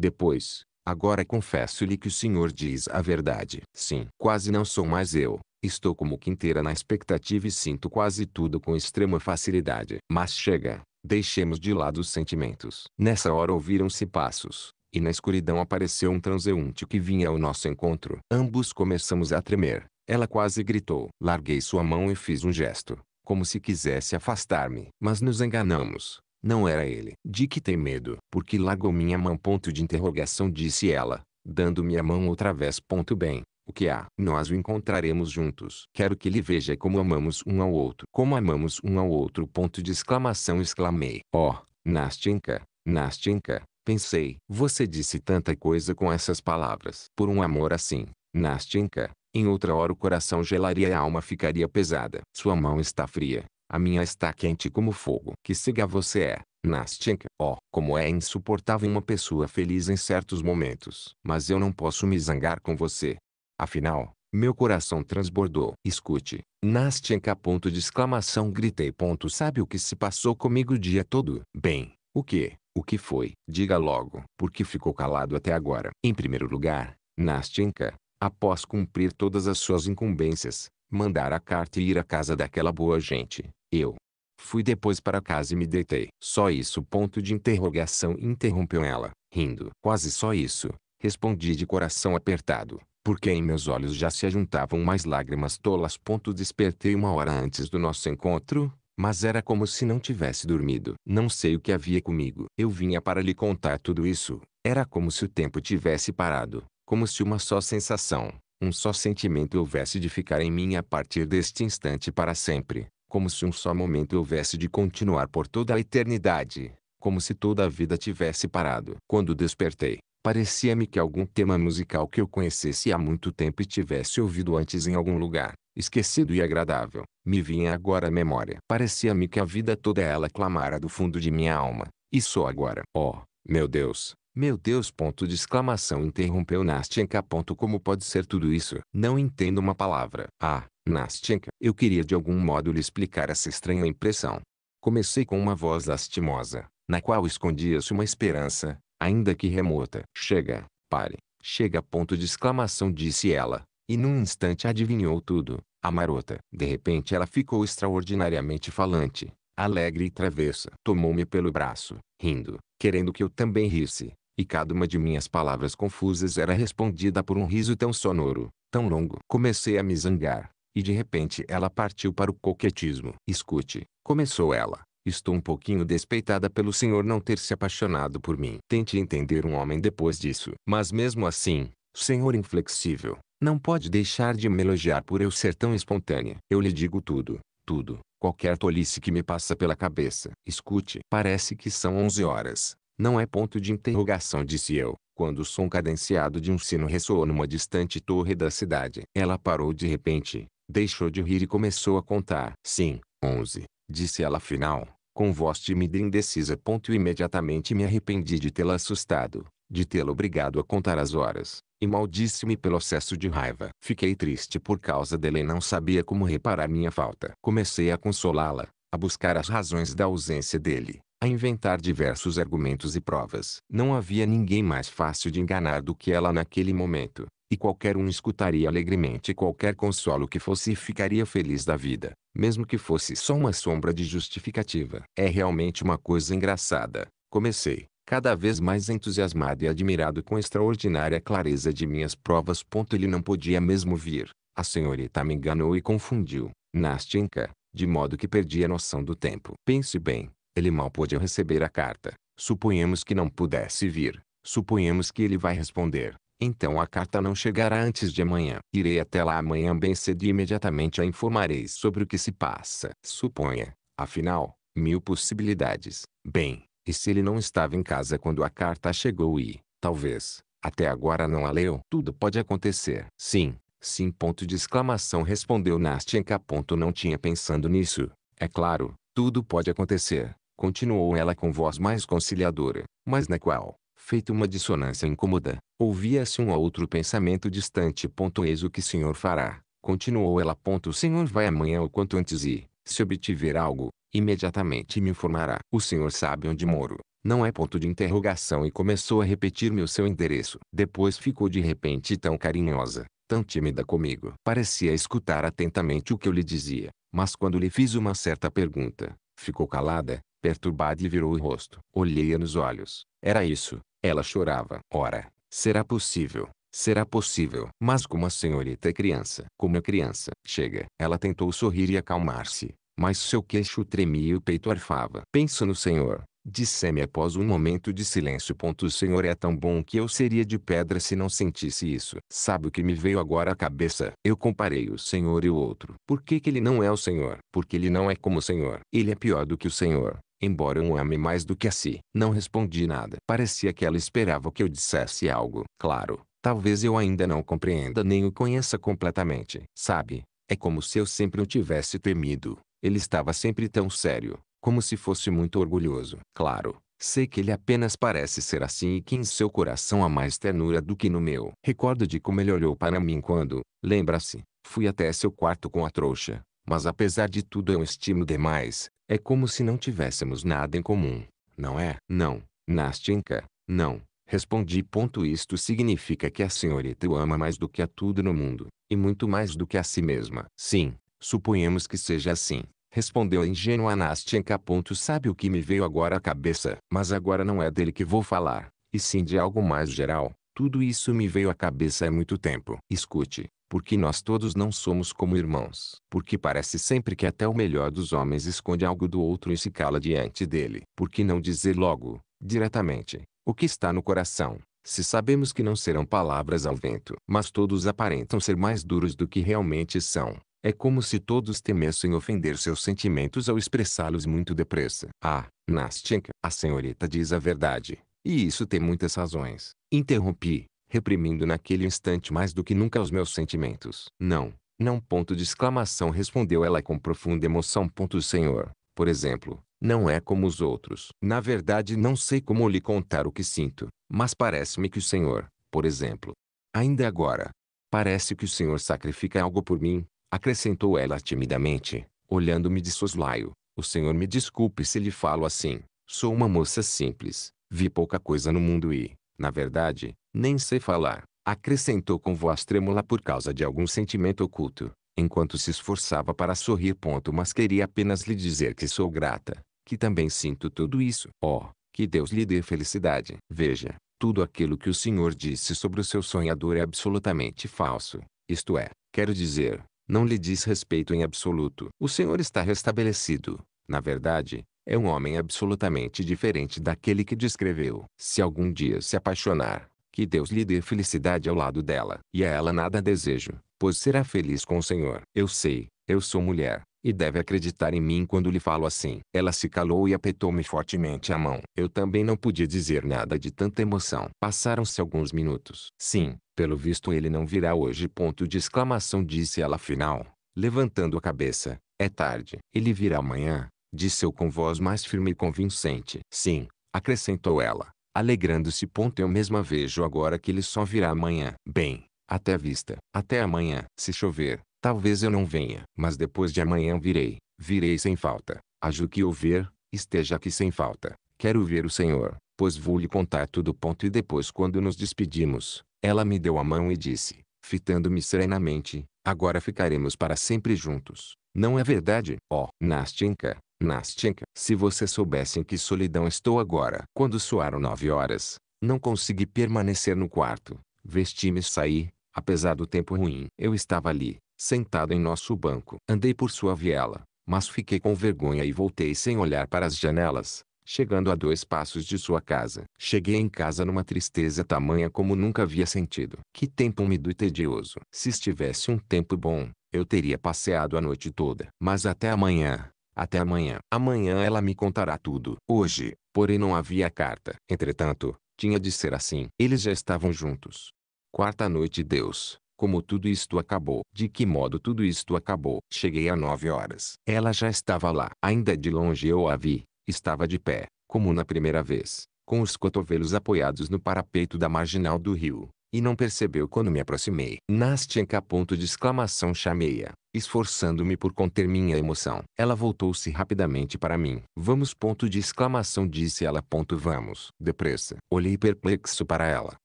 depois. Agora confesso-lhe que o senhor diz a verdade. Sim, quase não sou mais eu, Estou como quinteira na expectativa e sinto quase tudo com extrema facilidade. Mas chega, deixemos de lado os sentimentos. Nessa hora ouviram-se passos, e na escuridão apareceu um transeunte que vinha ao nosso encontro. Ambos começamos a tremer. Ela quase gritou. Larguei sua mão e fiz um gesto, como se quisesse afastar-me. Mas nos enganamos. Não era ele. De que tem medo? Porque largou minha mão? Ponto de interrogação disse ela, dando-me a mão outra vez. Ponto bem, o que há. Nós o encontraremos juntos. Quero que ele veja como amamos um ao outro. Como amamos um ao outro. Ponto de exclamação exclamei. Oh, Nastinka, Nastinka, pensei. Você disse tanta coisa com essas palavras. Por um amor assim, Nastinka, em outra hora o coração gelaria e a alma ficaria pesada. Sua mão está fria. A minha está quente como fogo. Que siga você é. Nastinka, oh, como é insuportável uma pessoa feliz em certos momentos. Mas eu não posso me zangar com você. Afinal, meu coração transbordou. Escute, Nastyenka ponto de exclamação gritei ponto sabe o que se passou comigo o dia todo? Bem, o que? O que foi? Diga logo, porque ficou calado até agora. Em primeiro lugar, Nastyenka, após cumprir todas as suas incumbências, mandar a carta e ir à casa daquela boa gente, eu fui depois para casa e me deitei. Só isso ponto de interrogação interrompeu ela, rindo. Quase só isso, respondi de coração apertado porque em meus olhos já se ajuntavam mais lágrimas tolas. Despertei uma hora antes do nosso encontro, mas era como se não tivesse dormido. Não sei o que havia comigo. Eu vinha para lhe contar tudo isso. Era como se o tempo tivesse parado, como se uma só sensação, um só sentimento houvesse de ficar em mim a partir deste instante para sempre, como se um só momento houvesse de continuar por toda a eternidade, como se toda a vida tivesse parado. Quando despertei, Parecia-me que algum tema musical que eu conhecesse há muito tempo e tivesse ouvido antes em algum lugar, esquecido e agradável, me vinha agora à memória. Parecia-me que a vida toda ela clamara do fundo de minha alma, e só agora. Oh, meu Deus! Meu Deus! Ponto de exclamação interrompeu Nastenka. Ponto como pode ser tudo isso? Não entendo uma palavra. Ah, Nastenka, eu queria de algum modo lhe explicar essa estranha impressão. Comecei com uma voz lastimosa, na qual escondia-se uma esperança, ainda que remota. Chega, pare, chega! Ponto de exclamação disse ela, e num instante adivinhou tudo. A marota. De repente ela ficou extraordinariamente falante, alegre e travessa. Tomou-me pelo braço, rindo, querendo que eu também risse, e cada uma de minhas palavras confusas era respondida por um riso tão sonoro, tão longo. Comecei a me zangar, e de repente ela partiu para o coquetismo. Escute, começou ela. Estou um pouquinho despeitada pelo senhor não ter se apaixonado por mim. Tente entender um homem depois disso. Mas mesmo assim, senhor inflexível, não pode deixar de me elogiar por eu ser tão espontânea. Eu lhe digo tudo, tudo, qualquer tolice que me passa pela cabeça. Escute, parece que são 11 horas. Não é ponto de interrogação, disse eu, quando o som cadenciado de um sino ressoou numa distante torre da cidade. Ela parou de repente, deixou de rir e começou a contar. Sim, 11, disse ela afinal com voz tímida e indecisa. Ponto, imediatamente me arrependi de tê-la assustado, de tê-la obrigado a contar as horas, e maldisse-me pelo acesso de raiva. Fiquei triste por causa dela e não sabia como reparar minha falta. Comecei a consolá-la, a buscar as razões da ausência dele, a inventar diversos argumentos e provas. Não havia ninguém mais fácil de enganar do que ela naquele momento e qualquer um escutaria alegremente qualquer consolo que fosse e ficaria feliz da vida, mesmo que fosse só uma sombra de justificativa. É realmente uma coisa engraçada. Comecei, cada vez mais entusiasmado e admirado com extraordinária clareza de minhas provas. Ele não podia mesmo vir. A senhorita me enganou e confundiu, Nastinka, de modo que perdi a noção do tempo. Pense bem, ele mal pôde receber a carta. Suponhamos que não pudesse vir. Suponhamos que ele vai responder. Então a carta não chegará antes de amanhã. Irei até lá amanhã bem cedo e imediatamente a informarei sobre o que se passa. Suponha, afinal, mil possibilidades. Bem, e se ele não estava em casa quando a carta chegou e, talvez, até agora não a leu? Tudo pode acontecer. Sim, sim ponto de exclamação respondeu Nastenka ponto não tinha pensando nisso. É claro, tudo pode acontecer. Continuou ela com voz mais conciliadora, mas na qual, feito uma dissonância incômoda, ouvia-se assim um outro pensamento distante. Eis o que o senhor fará, continuou ela. O senhor vai amanhã ou quanto antes e, se obtiver algo, imediatamente me informará. O senhor sabe onde moro, não é ponto de interrogação e começou a repetir-me o seu endereço. Depois ficou de repente tão carinhosa, tão tímida comigo. Parecia escutar atentamente o que eu lhe dizia, mas quando lhe fiz uma certa pergunta, ficou calada, perturbada e virou o rosto. Olhei-a nos olhos. Era isso, ela chorava. Ora, será possível. Será possível. Mas como a senhorita é criança. Como a criança. Chega. Ela tentou sorrir e acalmar-se. Mas seu queixo tremia e o peito arfava. Penso no senhor. Disse-me após um momento de silêncio. O senhor é tão bom que eu seria de pedra se não sentisse isso. Sabe o que me veio agora à cabeça? Eu comparei o senhor e o outro. Por que, que ele não é o senhor? Porque ele não é como o senhor. Ele é pior do que o senhor. Embora um ame mais do que a si, não respondi nada. Parecia que ela esperava que eu dissesse algo. Claro, talvez eu ainda não compreenda nem o conheça completamente. Sabe, é como se eu sempre o tivesse temido. Ele estava sempre tão sério, como se fosse muito orgulhoso. Claro, Sei que ele apenas parece ser assim e que em seu coração há mais ternura do que no meu. Recordo de como ele olhou para mim quando, lembra-se, fui até seu quarto com a trouxa. Mas apesar de tudo eu estimo demais, é como se não tivéssemos nada em comum, não é? Não, Nastinka, não. Respondi. Ponto. Isto significa que a senhorita o ama mais do que a tudo no mundo, e muito mais do que a si mesma. Sim, suponhamos que seja assim. Respondeu a ingênua Nastinka. Ponto. Sabe o que me veio agora à cabeça? Mas agora não é dele que vou falar, e sim de algo mais geral. Tudo isso me veio à cabeça há muito tempo. Escute, porque nós todos não somos como irmãos. Porque parece sempre que até o melhor dos homens esconde algo do outro e se cala diante dele. Por que não dizer logo, diretamente, o que está no coração? Se sabemos que não serão palavras ao vento, mas todos aparentam ser mais duros do que realmente são, é como se todos temessem ofender seus sentimentos ao expressá-los muito depressa. Ah, Nastinka, a senhorita diz a verdade. E isso tem muitas razões. Interrompi, reprimindo naquele instante mais do que nunca os meus sentimentos. Não, não ponto de exclamação respondeu ela com profunda emoção. Ponto senhor, por exemplo, não é como os outros. Na verdade não sei como lhe contar o que sinto, mas parece-me que o senhor, por exemplo, ainda agora, parece que o senhor sacrifica algo por mim, acrescentou ela timidamente, olhando-me de soslaio. O senhor me desculpe se lhe falo assim. Sou uma moça simples, Vi pouca coisa no mundo e, na verdade, nem sei falar, acrescentou com voz trêmula por causa de algum sentimento oculto, enquanto se esforçava para sorrir. Ponto, mas queria apenas lhe dizer que sou grata, que também sinto tudo isso. Oh, que Deus lhe dê felicidade. Veja, tudo aquilo que o senhor disse sobre o seu sonhador é absolutamente falso. Isto é, quero dizer, não lhe diz respeito em absoluto. O senhor está restabelecido, na verdade, é um homem absolutamente diferente daquele que descreveu. Se algum dia se apaixonar, que Deus lhe dê felicidade ao lado dela. E a ela nada desejo, pois será feliz com o Senhor. Eu sei, eu sou mulher, e deve acreditar em mim quando lhe falo assim. Ela se calou e apertou-me fortemente a mão. Eu também não podia dizer nada de tanta emoção. Passaram-se alguns minutos. Sim, pelo visto ele não virá hoje. Ponto de exclamação disse ela afinal, levantando a cabeça. É tarde. Ele virá amanhã, Disse eu com voz mais firme e convincente. Sim, acrescentou ela, alegrando-se. Eu mesma vejo agora que ele só virá amanhã. Bem, até a vista. Até amanhã. Se chover, talvez eu não venha. Mas depois de amanhã virei. Virei sem falta. Ajo que o ver, esteja aqui sem falta. Quero ver o senhor, pois vou lhe contar tudo. Ponto. E depois quando nos despedimos, ela me deu a mão e disse, fitando-me serenamente, agora ficaremos para sempre juntos. Não é verdade? Ó, oh, Nastinka, Nastinka, se você soubesse em que solidão estou agora. Quando soaram nove horas, não consegui permanecer no quarto. Vesti-me e saí, apesar do tempo ruim. Eu estava ali, sentado em nosso banco. Andei por sua viela, mas fiquei com vergonha e voltei sem olhar para as janelas, chegando a dois passos de sua casa. Cheguei em casa numa tristeza tamanha como nunca havia sentido. Que tempo úmido e tedioso. Se estivesse um tempo bom, eu teria passeado a noite toda. Mas até amanhã, até amanhã. Amanhã ela me contará tudo. Hoje, porém não havia carta. Entretanto, tinha de ser assim. Eles já estavam juntos. Quarta noite Deus, como tudo isto acabou. De que modo tudo isto acabou? Cheguei a nove horas. Ela já estava lá. Ainda de longe eu a vi. Estava de pé, como na primeira vez, com os cotovelos apoiados no parapeito da marginal do rio, e não percebeu quando me aproximei. Nastienka, ponto de exclamação chamei-a, esforçando-me por conter minha emoção. Ela voltou-se rapidamente para mim. Vamos ponto de exclamação disse ela ponto vamos. Depressa. Olhei perplexo para ela.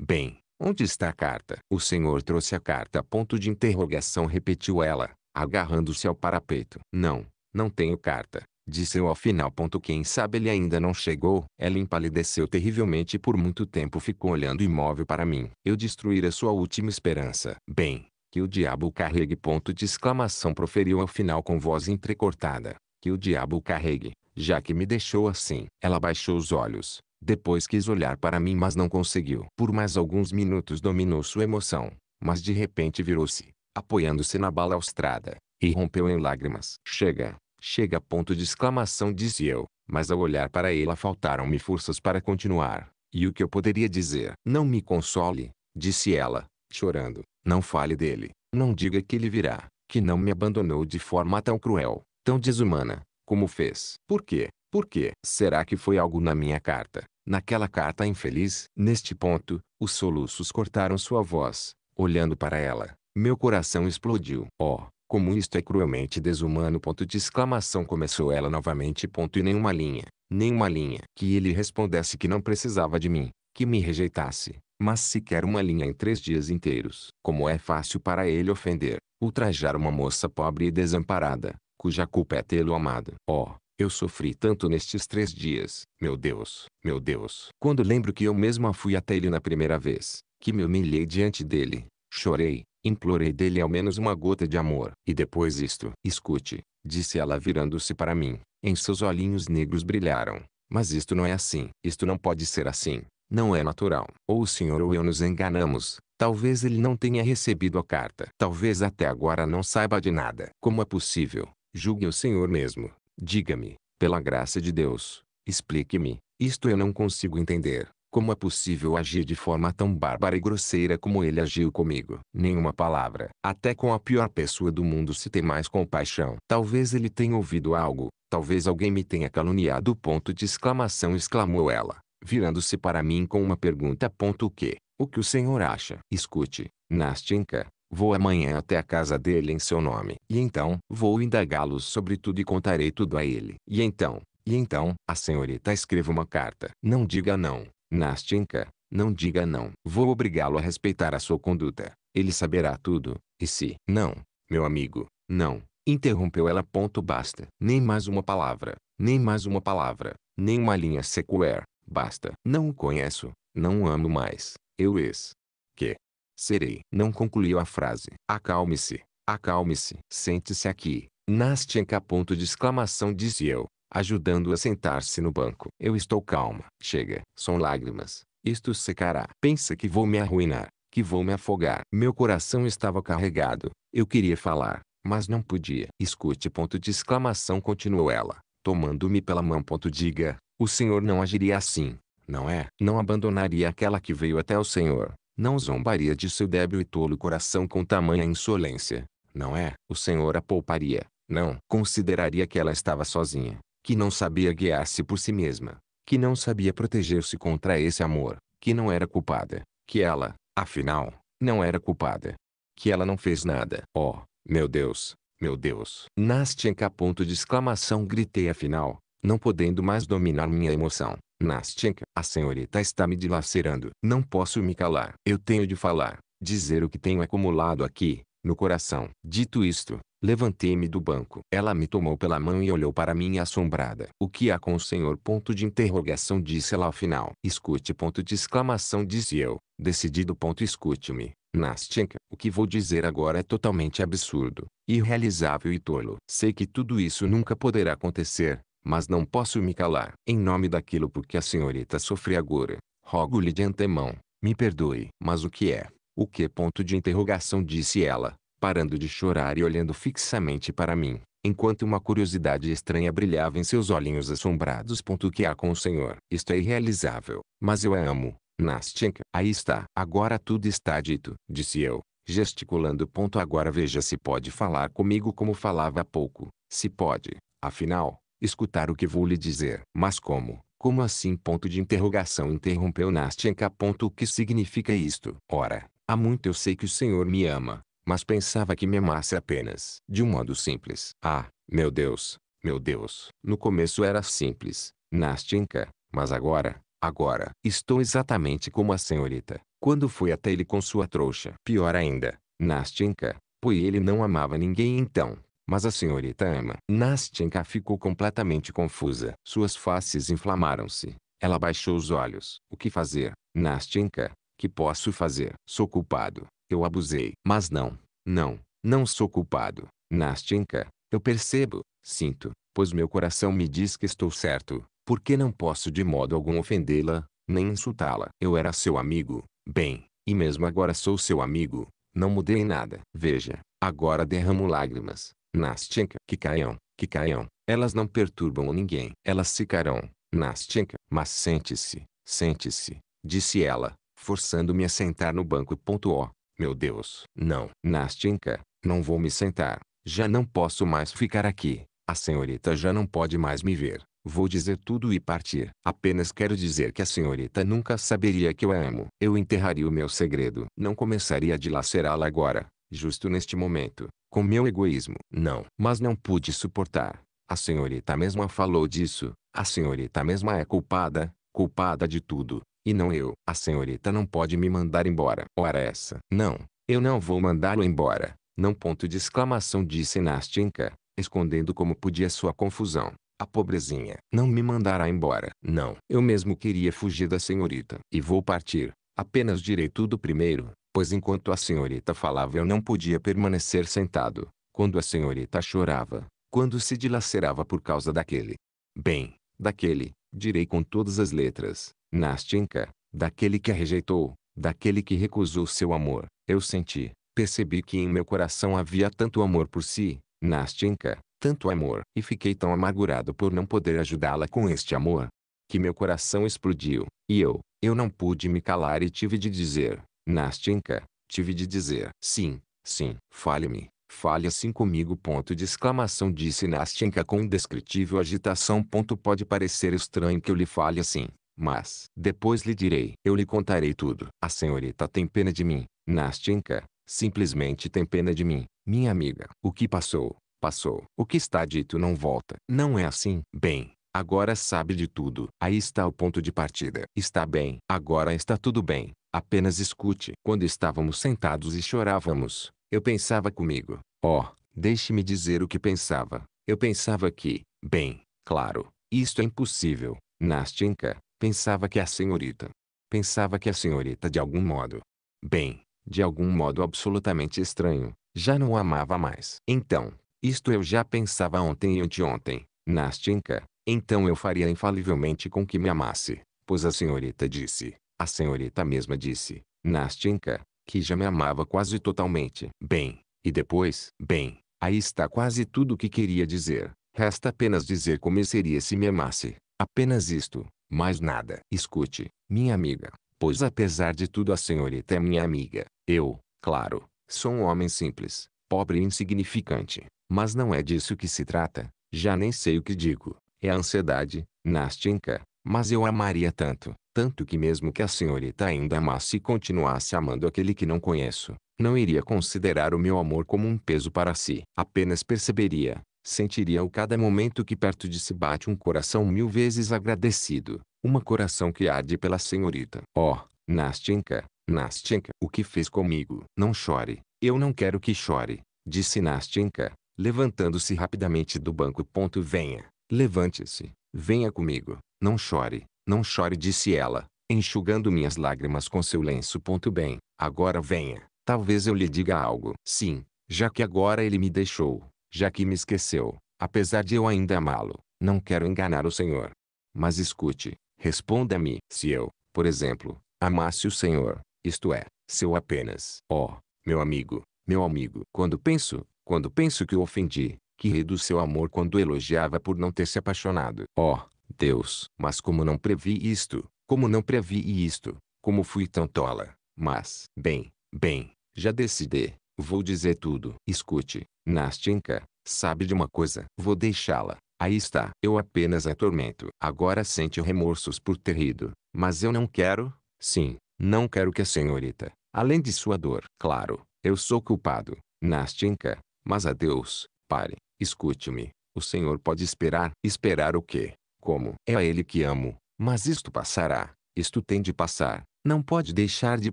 Bem, onde está a carta? O senhor trouxe a carta ponto de interrogação repetiu ela, agarrando-se ao parapeito. Não, não tenho carta. Disse eu ao final. Quem sabe ele ainda não chegou. Ela empalideceu terrivelmente e por muito tempo ficou olhando imóvel para mim. Eu destruíra sua última esperança. Bem, que o diabo carregue. Ponto de exclamação proferiu ao final com voz entrecortada. Que o diabo carregue, já que me deixou assim. Ela baixou os olhos. Depois quis olhar para mim mas não conseguiu. Por mais alguns minutos dominou sua emoção, mas de repente virou-se, apoiando-se na balaustrada, e rompeu em lágrimas. Chega, Chega ponto de exclamação disse eu, mas ao olhar para ela faltaram-me forças para continuar. E o que eu poderia dizer? Não me console, disse ela, chorando. Não fale dele. Não diga que ele virá, que não me abandonou de forma tão cruel, tão desumana, como fez. Por quê? Por quê? Será que foi algo na minha carta? Naquela carta infeliz? Neste ponto, os soluços cortaram sua voz. Olhando para ela, meu coração explodiu. Oh, como isto é cruelmente desumano. Ponto de exclamação começou ela novamente. Ponto e nenhuma linha, nenhuma linha. Que ele respondesse que não precisava de mim, que me rejeitasse, mas sequer uma linha em três dias inteiros. Como é fácil para ele ofender, ultrajar uma moça pobre e desamparada, cuja culpa é tê-lo amado. Oh, eu sofri tanto nestes três dias. Meu Deus, meu Deus. Quando lembro que eu mesma fui até ele na primeira vez, que me humilhei diante dele, Chorei, implorei dele ao menos uma gota de amor. E depois isto. Escute, disse ela virando-se para mim. Em seus olhinhos negros brilharam. Mas isto não é assim. Isto não pode ser assim. Não é natural. Ou o senhor ou eu nos enganamos. Talvez ele não tenha recebido a carta. Talvez até agora não saiba de nada. Como é possível? Julgue o senhor mesmo. Diga-me, pela graça de Deus. Explique-me. Isto eu não consigo entender. Como é possível agir de forma tão bárbara e grosseira como ele agiu comigo? Nenhuma palavra. Até com a pior pessoa do mundo se tem mais compaixão. Talvez ele tenha ouvido algo, talvez alguém me tenha caluniado. Ponto de exclamação exclamou ela, virando-se para mim com uma pergunta. Ponto o que? O que o senhor acha? Escute, Nastinka, Vou amanhã até a casa dele em seu nome. E então, vou indagá-los sobre tudo e contarei tudo a ele. E então, e então, a senhorita escreva uma carta. Não diga não. Nastinka, não diga não. Vou obrigá-lo a respeitar a sua conduta. Ele saberá tudo. E se... Não, meu amigo, não. Interrompeu ela. Ponto basta. Nem mais uma palavra. Nem mais uma palavra. Nem uma linha sequer. Basta. Não o conheço. Não o amo mais. Eu ex. Que? Serei. Não concluiu a frase. Acalme-se. Acalme-se. Sente-se aqui. Nastinka ponto de exclamação disse eu ajudando-o a sentar-se no banco. Eu estou calma. Chega. São lágrimas. Isto secará. Pensa que vou me arruinar, que vou me afogar. Meu coração estava carregado. Eu queria falar, mas não podia. Escute ponto de exclamação continuou ela, tomando-me pela mão ponto diga, o senhor não agiria assim, não é? Não abandonaria aquela que veio até o senhor. Não zombaria de seu débil e tolo coração com tamanha insolência, não é? O senhor a pouparia. Não, consideraria que ela estava sozinha que não sabia guiar-se por si mesma, que não sabia proteger-se contra esse amor, que não era culpada, que ela, afinal, não era culpada, que ela não fez nada. Oh, meu Deus, meu Deus! Nastenka ponto de exclamação gritei afinal, não podendo mais dominar minha emoção. Nastenka, a senhorita está me dilacerando. Não posso me calar. Eu tenho de falar, dizer o que tenho acumulado aqui, no coração. Dito isto, Levantei-me do banco. Ela me tomou pela mão e olhou para mim assombrada. O que há com o senhor? Ponto de interrogação disse ela ao final. Escute ponto de exclamação disse eu. Decidido ponto escute-me. nastinka. o que vou dizer agora é totalmente absurdo, irrealizável e tolo. Sei que tudo isso nunca poderá acontecer, mas não posso me calar. Em nome daquilo por que a senhorita sofre agora, rogo-lhe de antemão, me perdoe. Mas o que é? O que ponto de interrogação disse ela, parando de chorar e olhando fixamente para mim, enquanto uma curiosidade estranha brilhava em seus olhinhos assombrados. O que há com o senhor? Isto é irrealizável, mas eu a amo. Nastenka, aí está. Agora tudo está dito, disse eu, gesticulando. Agora veja se pode falar comigo como falava há pouco. Se pode, afinal, escutar o que vou lhe dizer. Mas como? Como assim? Ponto de interrogação interrompeu Nastenka. O que significa isto? Ora, há muito eu sei que o senhor me ama, mas pensava que me amasse apenas de um modo simples. Ah, meu Deus, meu Deus. No começo era simples, Nastinka, mas agora, agora, estou exatamente como a senhorita, quando fui até ele com sua trouxa. Pior ainda, Nastinka, pois ele não amava ninguém então. Mas a senhorita ama. Nastinka ficou completamente confusa. Suas faces inflamaram-se. Ela baixou os olhos. O que fazer, Nastinka? Que posso fazer? Sou culpado. Eu abusei. Mas não, não, não sou culpado. Nastinka, eu percebo, sinto, pois meu coração me diz que estou certo, porque não posso de modo algum ofendê-la, nem insultá-la. Eu era seu amigo, bem, e mesmo agora sou seu amigo, não mudei nada. Veja, agora derramo lágrimas. Nastinka, que caiam, que caiam, elas não perturbam ninguém. Elas ficarão, Nastinka, mas sente-se, sente-se, disse ela, forçando-me a sentar no banco. O meu Deus, não. Nastinka, não vou me sentar. Já não posso mais ficar aqui. A senhorita já não pode mais me ver. Vou dizer tudo e partir. Apenas quero dizer que a senhorita nunca saberia que eu a amo. Eu enterraria o meu segredo. Não começaria a dilacerá-la agora, justo neste momento, com meu egoísmo. Não. Mas não pude suportar. A senhorita mesma falou disso. A senhorita mesma é culpada, culpada de tudo. E não eu. A senhorita não pode me mandar embora. Ora essa. Não, eu não vou mandá-lo embora. Não ponto de exclamação disse Nastinka, escondendo como podia sua confusão. A pobrezinha não me mandará embora. Não, eu mesmo queria fugir da senhorita. E vou partir. Apenas direi tudo primeiro, pois enquanto a senhorita falava eu não podia permanecer sentado. Quando a senhorita chorava, quando se dilacerava por causa daquele bem, daquele, direi com todas as letras, Nastinka, daquele que a rejeitou, daquele que recusou seu amor, eu senti, percebi que em meu coração havia tanto amor por si, Nastinka, tanto amor, e fiquei tão amargurado por não poder ajudá-la com este amor, que meu coração explodiu, e eu, eu não pude me calar e tive de dizer, Nastinka, tive de dizer, sim, sim, fale-me, Fale assim comigo. Ponto de exclamação disse Nastenka com indescritível agitação. Ponto pode parecer estranho que eu lhe fale assim, mas depois lhe direi. Eu lhe contarei tudo. A ah, senhorita tem pena de mim, Nastenka. Simplesmente tem pena de mim, minha amiga. O que passou, passou. O que está dito não volta. Não é assim. Bem, agora sabe de tudo. Aí está o ponto de partida. Está bem. Agora está tudo bem. Apenas escute. Quando estávamos sentados e chorávamos, eu pensava comigo, ó, oh, deixe-me dizer o que pensava. Eu pensava que, bem, claro, isto é impossível. Nastinka, pensava que a senhorita. Pensava que a senhorita de algum modo. Bem, de algum modo absolutamente estranho, já não amava mais. Então, isto eu já pensava ontem e anteontem, Nastinka. Então eu faria infalivelmente com que me amasse, pois a senhorita disse, a senhorita mesma disse, Nastinka, que já me amava quase totalmente. Bem, e depois, bem, aí está quase tudo o que queria dizer. Resta apenas dizer como eu seria se me amasse. Apenas isto, mais nada. Escute, minha amiga, pois apesar de tudo a senhorita é minha amiga. Eu, claro, sou um homem simples, pobre e insignificante. Mas não é disso que se trata, já nem sei o que digo. É a ansiedade, Nastinka, mas eu amaria tanto, tanto que mesmo que a senhorita ainda amasse e continuasse amando aquele que não conheço, não iria considerar o meu amor como um peso para si. Apenas perceberia, sentiria-o cada momento que perto de si bate um coração mil vezes agradecido, uma coração que arde pela senhorita. Oh, Nastinka, Nastinka, o que fez comigo? Não chore, eu não quero que chore, disse Nastinka, levantando-se rapidamente do banco. Ponto, venha, levante-se, venha comigo, não chore, não chore, disse ela, enxugando minhas lágrimas com seu lenço. Ponto bem, agora venha. Talvez eu lhe diga algo. Sim, já que agora ele me deixou, já que me esqueceu, apesar de eu ainda amá-lo, não quero enganar o senhor. Mas escute, responda-me, se eu, por exemplo, amasse o senhor, isto é, se eu apenas, ó, oh, meu amigo, meu amigo, quando penso, quando penso que o ofendi, que ri do seu amor quando elogiava por não ter se apaixonado, ó, oh, Deus, mas como não previ isto, como não previ isto, como fui tão tola, mas, bem, bem, já decidi, vou dizer tudo. Escute, Nastinka, sabe de uma coisa? Vou deixá-la, aí está. Eu apenas a tormento. Agora sente remorsos por ter rido, mas eu não quero, sim, não quero que a senhorita, além de sua dor, claro, eu sou culpado, Nastinka, mas adeus, pare, escute-me. O senhor pode esperar. Esperar o quê? como é a ele que amo, mas isto passará, isto tem de passar, não pode deixar de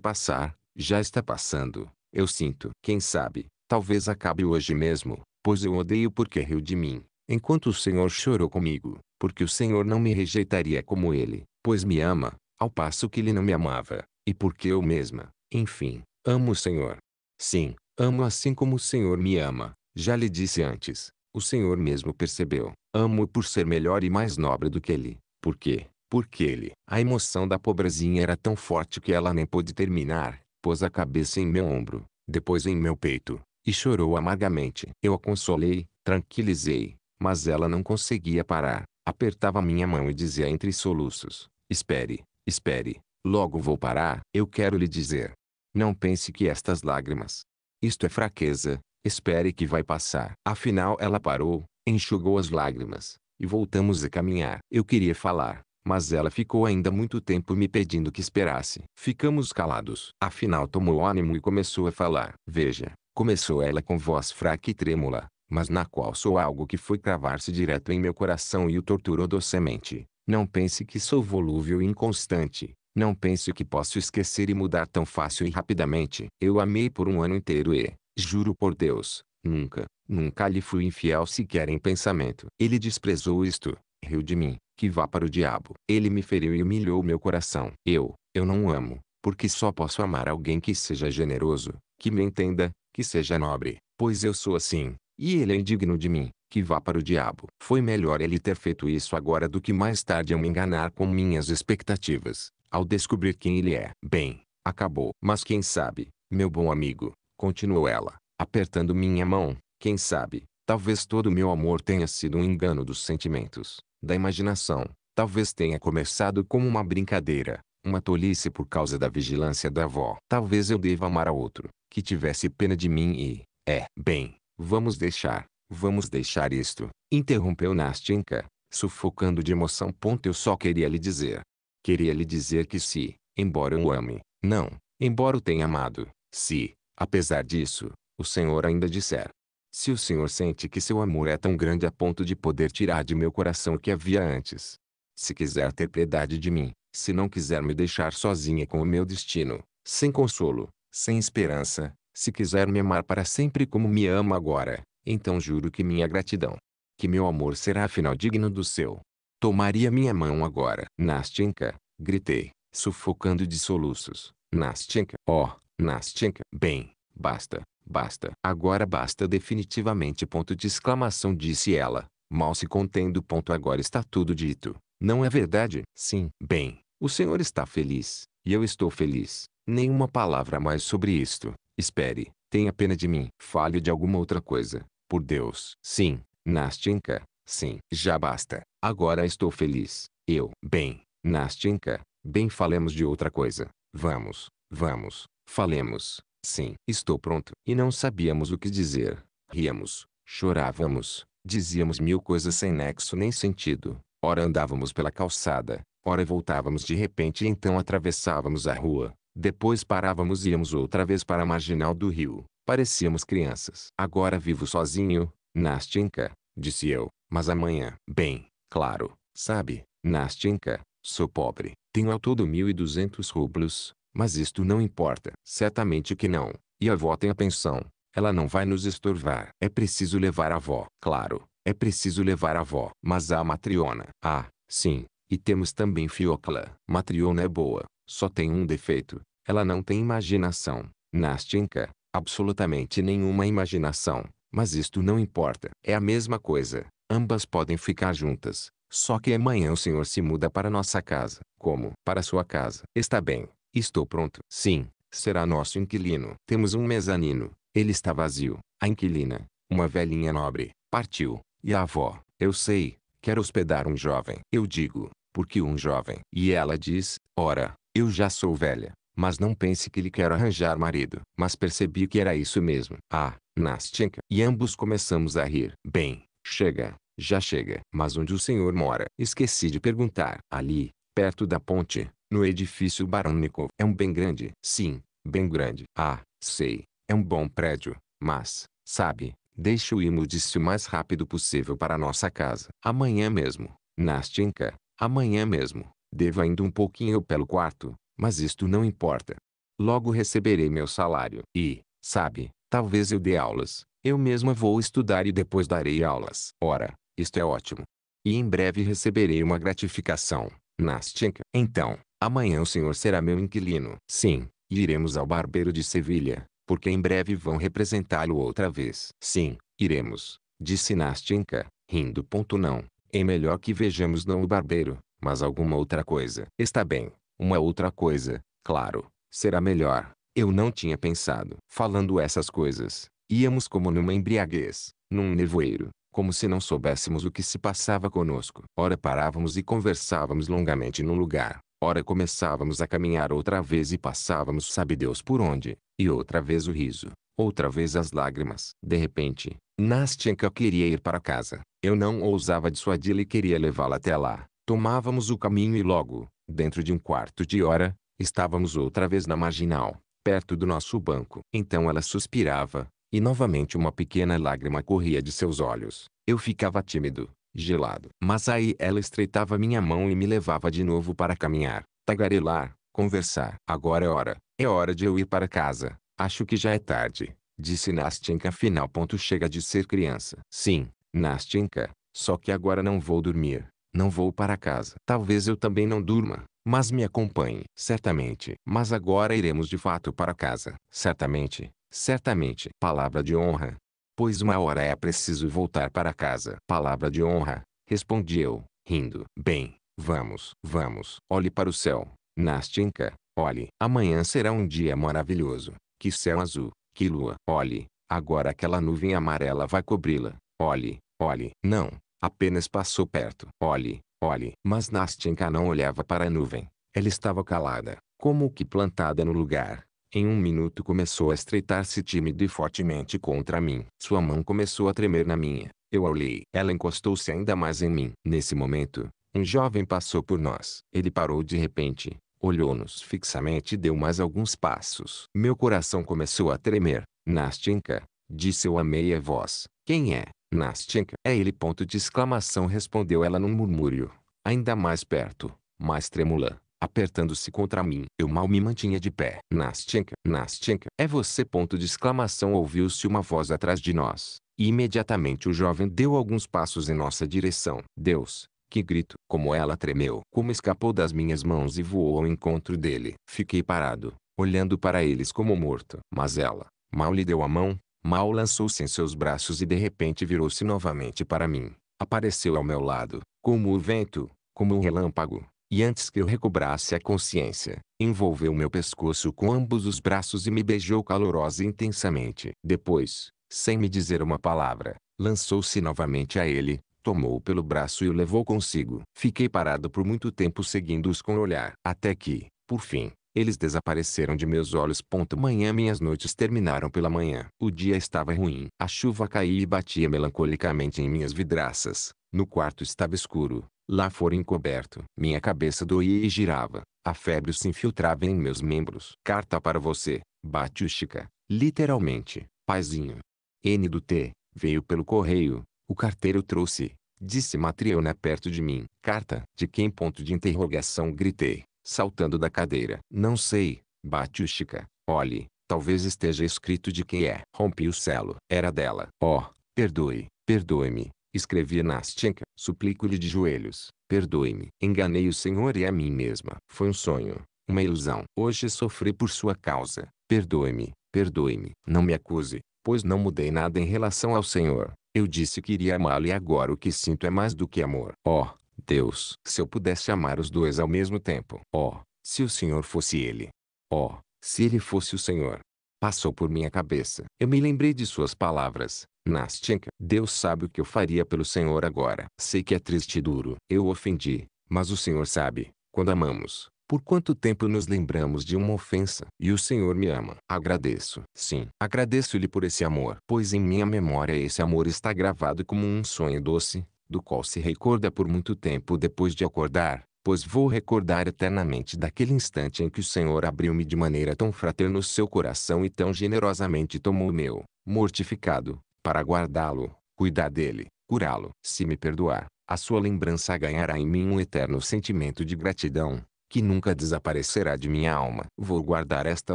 passar, já está passando, eu sinto, quem sabe, talvez acabe hoje mesmo, pois eu odeio porque riu de mim, enquanto o Senhor chorou comigo, porque o Senhor não me rejeitaria como ele, pois me ama, ao passo que ele não me amava, e porque eu mesma, enfim, amo o Senhor. Sim, amo assim como o Senhor me ama, já lhe disse antes, o Senhor mesmo percebeu. Amo-o por ser melhor e mais nobre do que ele. Por quê? Porque ele. A emoção da pobrezinha era tão forte que ela nem pôde terminar. Pôs a cabeça em meu ombro, depois em meu peito, e chorou amargamente. Eu a consolei, tranquilizei, mas ela não conseguia parar. Apertava minha mão e dizia entre soluços: Espere, espere, logo vou parar. Eu quero lhe dizer. Não pense que estas lágrimas, isto é fraqueza, Espere que vai passar. Afinal ela parou, enxugou as lágrimas, e voltamos a caminhar. Eu queria falar, mas ela ficou ainda muito tempo me pedindo que esperasse. Ficamos calados. Afinal tomou ânimo e começou a falar. Veja, começou ela com voz fraca e trêmula, mas na qual sou algo que foi cravar-se direto em meu coração e o torturou docemente. Não pense que sou volúvel e inconstante. Não pense que posso esquecer e mudar tão fácil e rapidamente. Eu amei por um ano inteiro e, Juro por Deus, nunca, nunca lhe fui infiel sequer em pensamento. Ele desprezou isto, riu de mim, que vá para o diabo. Ele me feriu e humilhou meu coração. Eu, eu não amo, porque só posso amar alguém que seja generoso, que me entenda, que seja nobre, pois eu sou assim, e ele é indigno de mim, que vá para o diabo. Foi melhor ele ter feito isso agora do que mais tarde eu me enganar com minhas expectativas, ao descobrir quem ele é. Bem, acabou. Mas quem sabe, meu bom amigo, Continuou ela, apertando minha mão. Quem sabe, talvez todo o meu amor tenha sido um engano dos sentimentos, da imaginação. Talvez tenha começado como uma brincadeira, uma tolice por causa da vigilância da avó. Talvez eu deva amar a outro, que tivesse pena de mim e... É, bem, vamos deixar, vamos deixar isto. Interrompeu Nastinka, sufocando de emoção. Ponto eu só queria lhe dizer. Queria lhe dizer que se, embora eu o ame, não, embora o tenha amado, se, Apesar disso, o Senhor ainda disser: Se o Senhor sente que seu amor é tão grande a ponto de poder tirar de meu coração o que havia antes, se quiser ter piedade de mim, se não quiser me deixar sozinha com o meu destino, sem consolo, sem esperança, se quiser me amar para sempre como me ama agora, então juro que minha gratidão, que meu amor será afinal digno do seu. Tomaria minha mão agora. Nastinka, gritei, sufocando de soluços. Nastinka, ó, oh, Nastinka. Bem, basta, basta. Agora basta definitivamente ponto de exclamação disse ela, mal se contendo ponto agora está tudo dito. Não é verdade? Sim. Bem, o senhor está feliz, e eu estou feliz. Nenhuma palavra mais sobre isto. Espere, tenha pena de mim. Fale de alguma outra coisa, por Deus. Sim, Nastinka, sim. Já basta, agora estou feliz. Eu. Bem, Nastinka, bem falemos de outra coisa. Vamos, vamos, Falemos, sim, estou pronto. E não sabíamos o que dizer. Ríamos, chorávamos, dizíamos mil coisas sem nexo nem sentido. Ora andávamos pela calçada, ora voltávamos de repente e então atravessávamos a rua. Depois parávamos e íamos outra vez para a marginal do rio. Parecíamos crianças. Agora vivo sozinho, Nastinka, disse eu. Mas amanhã, bem, claro, sabe, Nastinka, sou pobre. Tenho ao todo mil e duzentos rublos, mas isto não importa. Certamente que não. E a avó tem a pensão. Ela não vai nos estorvar. É preciso levar a avó. Claro, é preciso levar a avó. Mas a matriona. Ah, sim. E temos também Fiocla. Matriona é boa. Só tem um defeito. Ela não tem imaginação. Nastinka. Absolutamente nenhuma imaginação. Mas isto não importa. É a mesma coisa. Ambas podem ficar juntas. Só que amanhã o senhor se muda para nossa casa. Como? Para sua casa. Está bem. Estou pronto. Sim, será nosso inquilino. Temos um mezanino. Ele está vazio. A inquilina, uma velhinha nobre, partiu. E a avó, eu sei, quer hospedar um jovem. Eu digo, porque um jovem? E ela diz, ora, eu já sou velha. Mas não pense que lhe quero arranjar marido. Mas percebi que era isso mesmo. Ah, Nastinka. E ambos começamos a rir. Bem, chega, já chega. Mas onde o senhor mora? Esqueci de perguntar. Ali, perto da ponte. No edifício barônico é um bem grande. Sim, bem grande. Ah, sei, é um bom prédio, mas, sabe, deixe o o mais rápido possível para nossa casa. Amanhã mesmo, Nastinka, amanhã mesmo, devo ainda um pouquinho pelo quarto, mas isto não importa. Logo receberei meu salário e, sabe, talvez eu dê aulas. Eu mesma vou estudar e depois darei aulas. Ora, isto é ótimo. E em breve receberei uma gratificação, Nastinka. Então, Amanhã o senhor será meu inquilino. Sim, e iremos ao barbeiro de Sevilha, porque em breve vão representá-lo outra vez. Sim, iremos, disse Nastinka, rindo. Ponto não. É melhor que vejamos não o barbeiro, mas alguma outra coisa. Está bem, uma outra coisa, claro, será melhor. Eu não tinha pensado. Falando essas coisas, íamos como numa embriaguez, num nevoeiro, como se não soubéssemos o que se passava conosco. Ora parávamos e conversávamos longamente num lugar, Ora começávamos a caminhar outra vez e passávamos sabe Deus por onde, e outra vez o riso, outra vez as lágrimas. De repente, Nastenka queria ir para casa. Eu não ousava dissuadi-la e queria levá-la até lá. Tomávamos o caminho e logo, dentro de um quarto de hora, estávamos outra vez na marginal, perto do nosso banco. Então ela suspirava, e novamente uma pequena lágrima corria de seus olhos. Eu ficava tímido, gelado. Mas aí ela estreitava minha mão e me levava de novo para caminhar, tagarelar, conversar. Agora é hora, é hora de eu ir para casa. Acho que já é tarde, disse Nastinka afinal ponto chega de ser criança. Sim, Nastinka, só que agora não vou dormir. Não vou para casa. Talvez eu também não durma, mas me acompanhe. Certamente. Mas agora iremos de fato para casa. Certamente, certamente. Palavra de honra pois uma hora é preciso voltar para casa. Palavra de honra, respondi eu, rindo. Bem, vamos, vamos. Olhe para o céu, Nastinka, olhe. Amanhã será um dia maravilhoso. Que céu azul, que lua. Olhe, agora aquela nuvem amarela vai cobri-la. Olhe, olhe. Não, apenas passou perto. Olhe, olhe. Mas Nastinka não olhava para a nuvem. Ela estava calada, como que plantada no lugar. Em um minuto começou a estreitar-se tímido e fortemente contra mim. Sua mão começou a tremer na minha. Eu a olhei. Ela encostou-se ainda mais em mim. Nesse momento, um jovem passou por nós. Ele parou de repente, olhou-nos fixamente e deu mais alguns passos. Meu coração começou a tremer. Nastinka, disse eu a meia voz. Quem é? Nastinka. É ele ponto de exclamação respondeu ela num murmúrio. Ainda mais perto, mais trêmula apertando-se contra mim. Eu mal me mantinha de pé. Nastenka, Nastenka, é você! Ponto de exclamação ouviu-se uma voz atrás de nós. E imediatamente o jovem deu alguns passos em nossa direção. Deus, que grito! Como ela tremeu! Como escapou das minhas mãos e voou ao encontro dele. Fiquei parado, olhando para eles como morto. Mas ela, mal lhe deu a mão, mal lançou-se em seus braços e de repente virou-se novamente para mim. Apareceu ao meu lado, como o vento, como um relâmpago, e antes que eu recobrasse a consciência, envolveu meu pescoço com ambos os braços e me beijou calorosa e intensamente. Depois, sem me dizer uma palavra, lançou-se novamente a ele, tomou-o pelo braço e o levou consigo. Fiquei parado por muito tempo seguindo-os com o olhar, até que, por fim, eles desapareceram de meus olhos. Ponto. Manhã minhas noites terminaram pela manhã. O dia estava ruim. A chuva caía e batia melancolicamente em minhas vidraças. No quarto estava escuro. Lá fora encoberto. Minha cabeça doía e girava. A febre se infiltrava em meus membros. Carta para você, Batiustica. Literalmente, paizinho. N do T. Veio pelo correio. O carteiro trouxe. Disse Matriona perto de mim. Carta. De quem? Ponto de interrogação. Gritei, saltando da cadeira. Não sei, Batiustica. Olhe, talvez esteja escrito de quem é. Rompi o selo. Era dela. Oh, perdoe, perdoe-me. Escrevi Nastinka, suplico-lhe de joelhos, perdoe-me. Enganei o Senhor e a mim mesma. Foi um sonho, uma ilusão. Hoje sofri por sua causa. Perdoe-me, perdoe-me. Não me acuse, pois não mudei nada em relação ao Senhor. Eu disse que iria amá-lo e agora o que sinto é mais do que amor. oh, Deus! Se eu pudesse amar os dois ao mesmo tempo. oh, se o Senhor fosse ele. oh, se ele fosse o Senhor. Passou por minha cabeça. Eu me lembrei de suas palavras. Nastinka, Deus sabe o que eu faria pelo Senhor agora. Sei que é triste e duro. Eu ofendi, mas o Senhor sabe, quando amamos, por quanto tempo nos lembramos de uma ofensa? E o Senhor me ama. Agradeço. Sim, agradeço-lhe por esse amor, pois em minha memória esse amor está gravado como um sonho doce, do qual se recorda por muito tempo depois de acordar, pois vou recordar eternamente daquele instante em que o Senhor abriu-me de maneira tão fraterna o seu coração e tão generosamente tomou o meu, mortificado, para guardá-lo, cuidar dele, curá-lo. Se me perdoar, a sua lembrança ganhará em mim um eterno sentimento de gratidão, que nunca desaparecerá de minha alma. Vou guardar esta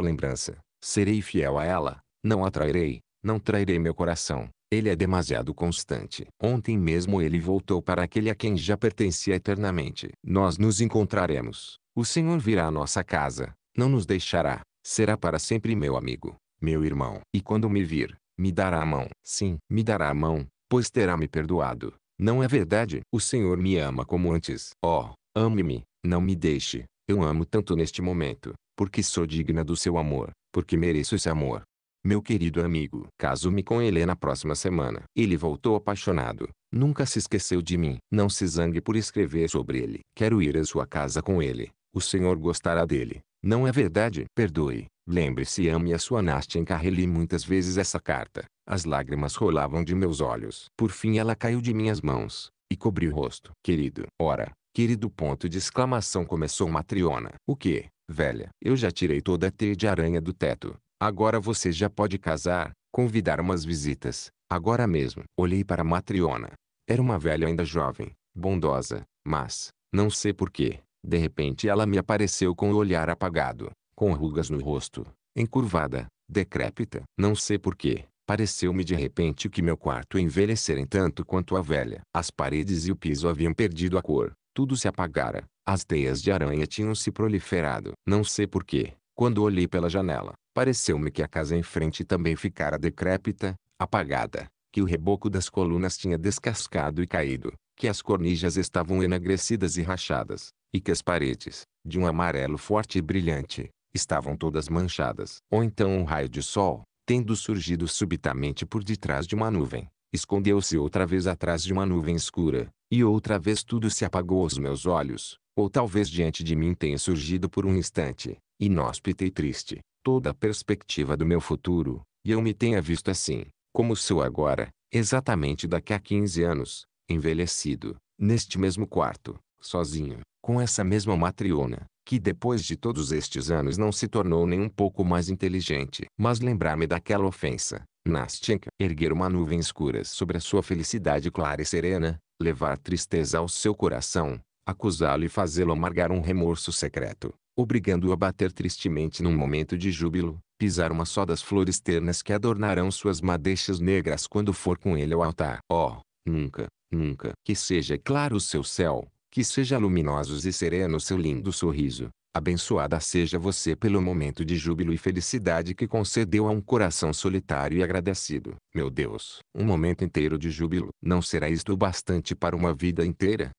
lembrança, serei fiel a ela, não a trairei, não trairei meu coração. Ele é demasiado constante. Ontem mesmo ele voltou para aquele a quem já pertencia eternamente. Nós nos encontraremos. O Senhor virá à nossa casa, não nos deixará. Será para sempre meu amigo, meu irmão. E quando me vir, me dará a mão. Sim, me dará a mão, pois terá me perdoado. Não é verdade? O Senhor me ama como antes. Oh, ame-me, não me deixe. Eu amo tanto neste momento, porque sou digna do seu amor, porque mereço esse amor. Meu querido amigo, caso-me com Helena próxima semana. Ele voltou apaixonado. Nunca se esqueceu de mim. Não se zangue por escrever sobre ele. Quero ir à sua casa com ele. O Senhor gostará dele. Não é verdade? Perdoe. Lembre-se ame a sua Nastenka reli muitas vezes essa carta. As lágrimas rolavam de meus olhos. Por fim ela caiu de minhas mãos, e cobri o rosto. Querido. Ora, querido ponto de exclamação começou Matriona. O que, velha? Eu já tirei toda a teia de aranha do teto. Agora você já pode casar, convidar umas visitas. Agora mesmo. Olhei para Matriona. Era uma velha ainda jovem, bondosa, mas, não sei porquê, de repente ela me apareceu com o olhar apagado, com rugas no rosto, encurvada, decrépita. Não sei porquê, pareceu-me de repente que meu quarto envelhecera tanto quanto a velha. As paredes e o piso haviam perdido a cor, tudo se apagara, as teias de aranha tinham se proliferado. Não sei porquê, quando olhei pela janela, pareceu-me que a casa em frente também ficara decrépita, apagada, que o reboco das colunas tinha descascado e caído, que as cornijas estavam enegrecidas e rachadas, e que as paredes, de um amarelo forte e brilhante, estavam todas manchadas. Ou então um raio de sol, tendo surgido subitamente por detrás de uma nuvem, escondeu-se outra vez atrás de uma nuvem escura, e outra vez tudo se apagou aos meus olhos, ou talvez diante de mim tenha surgido por um instante, inóspita e triste, toda a perspectiva do meu futuro, e eu me tenha visto assim, como sou agora, exatamente daqui a 15 anos, envelhecido, neste mesmo quarto, sozinho, com essa mesma matriona, que depois de todos estes anos não se tornou nem um pouco mais inteligente. Mas lembrar-me daquela ofensa, Nastinka, erguer uma nuvem escura sobre a sua felicidade clara e serena, levar tristeza ao seu coração, acusá-lo e fazê-lo amargar um remorso secreto, obrigando-o a bater tristemente num momento de júbilo, pisar uma só das flores ternas que adornarão suas madeixas negras quando for com ele ao altar. Oh, nunca, nunca, que seja claro o seu céu, que seja luminosos e sereno seu lindo sorriso. Abençoada seja você pelo momento de júbilo e felicidade que concedeu a um coração solitário e agradecido. Meu Deus, um momento inteiro de júbilo. Não será isto bastante para uma vida inteira?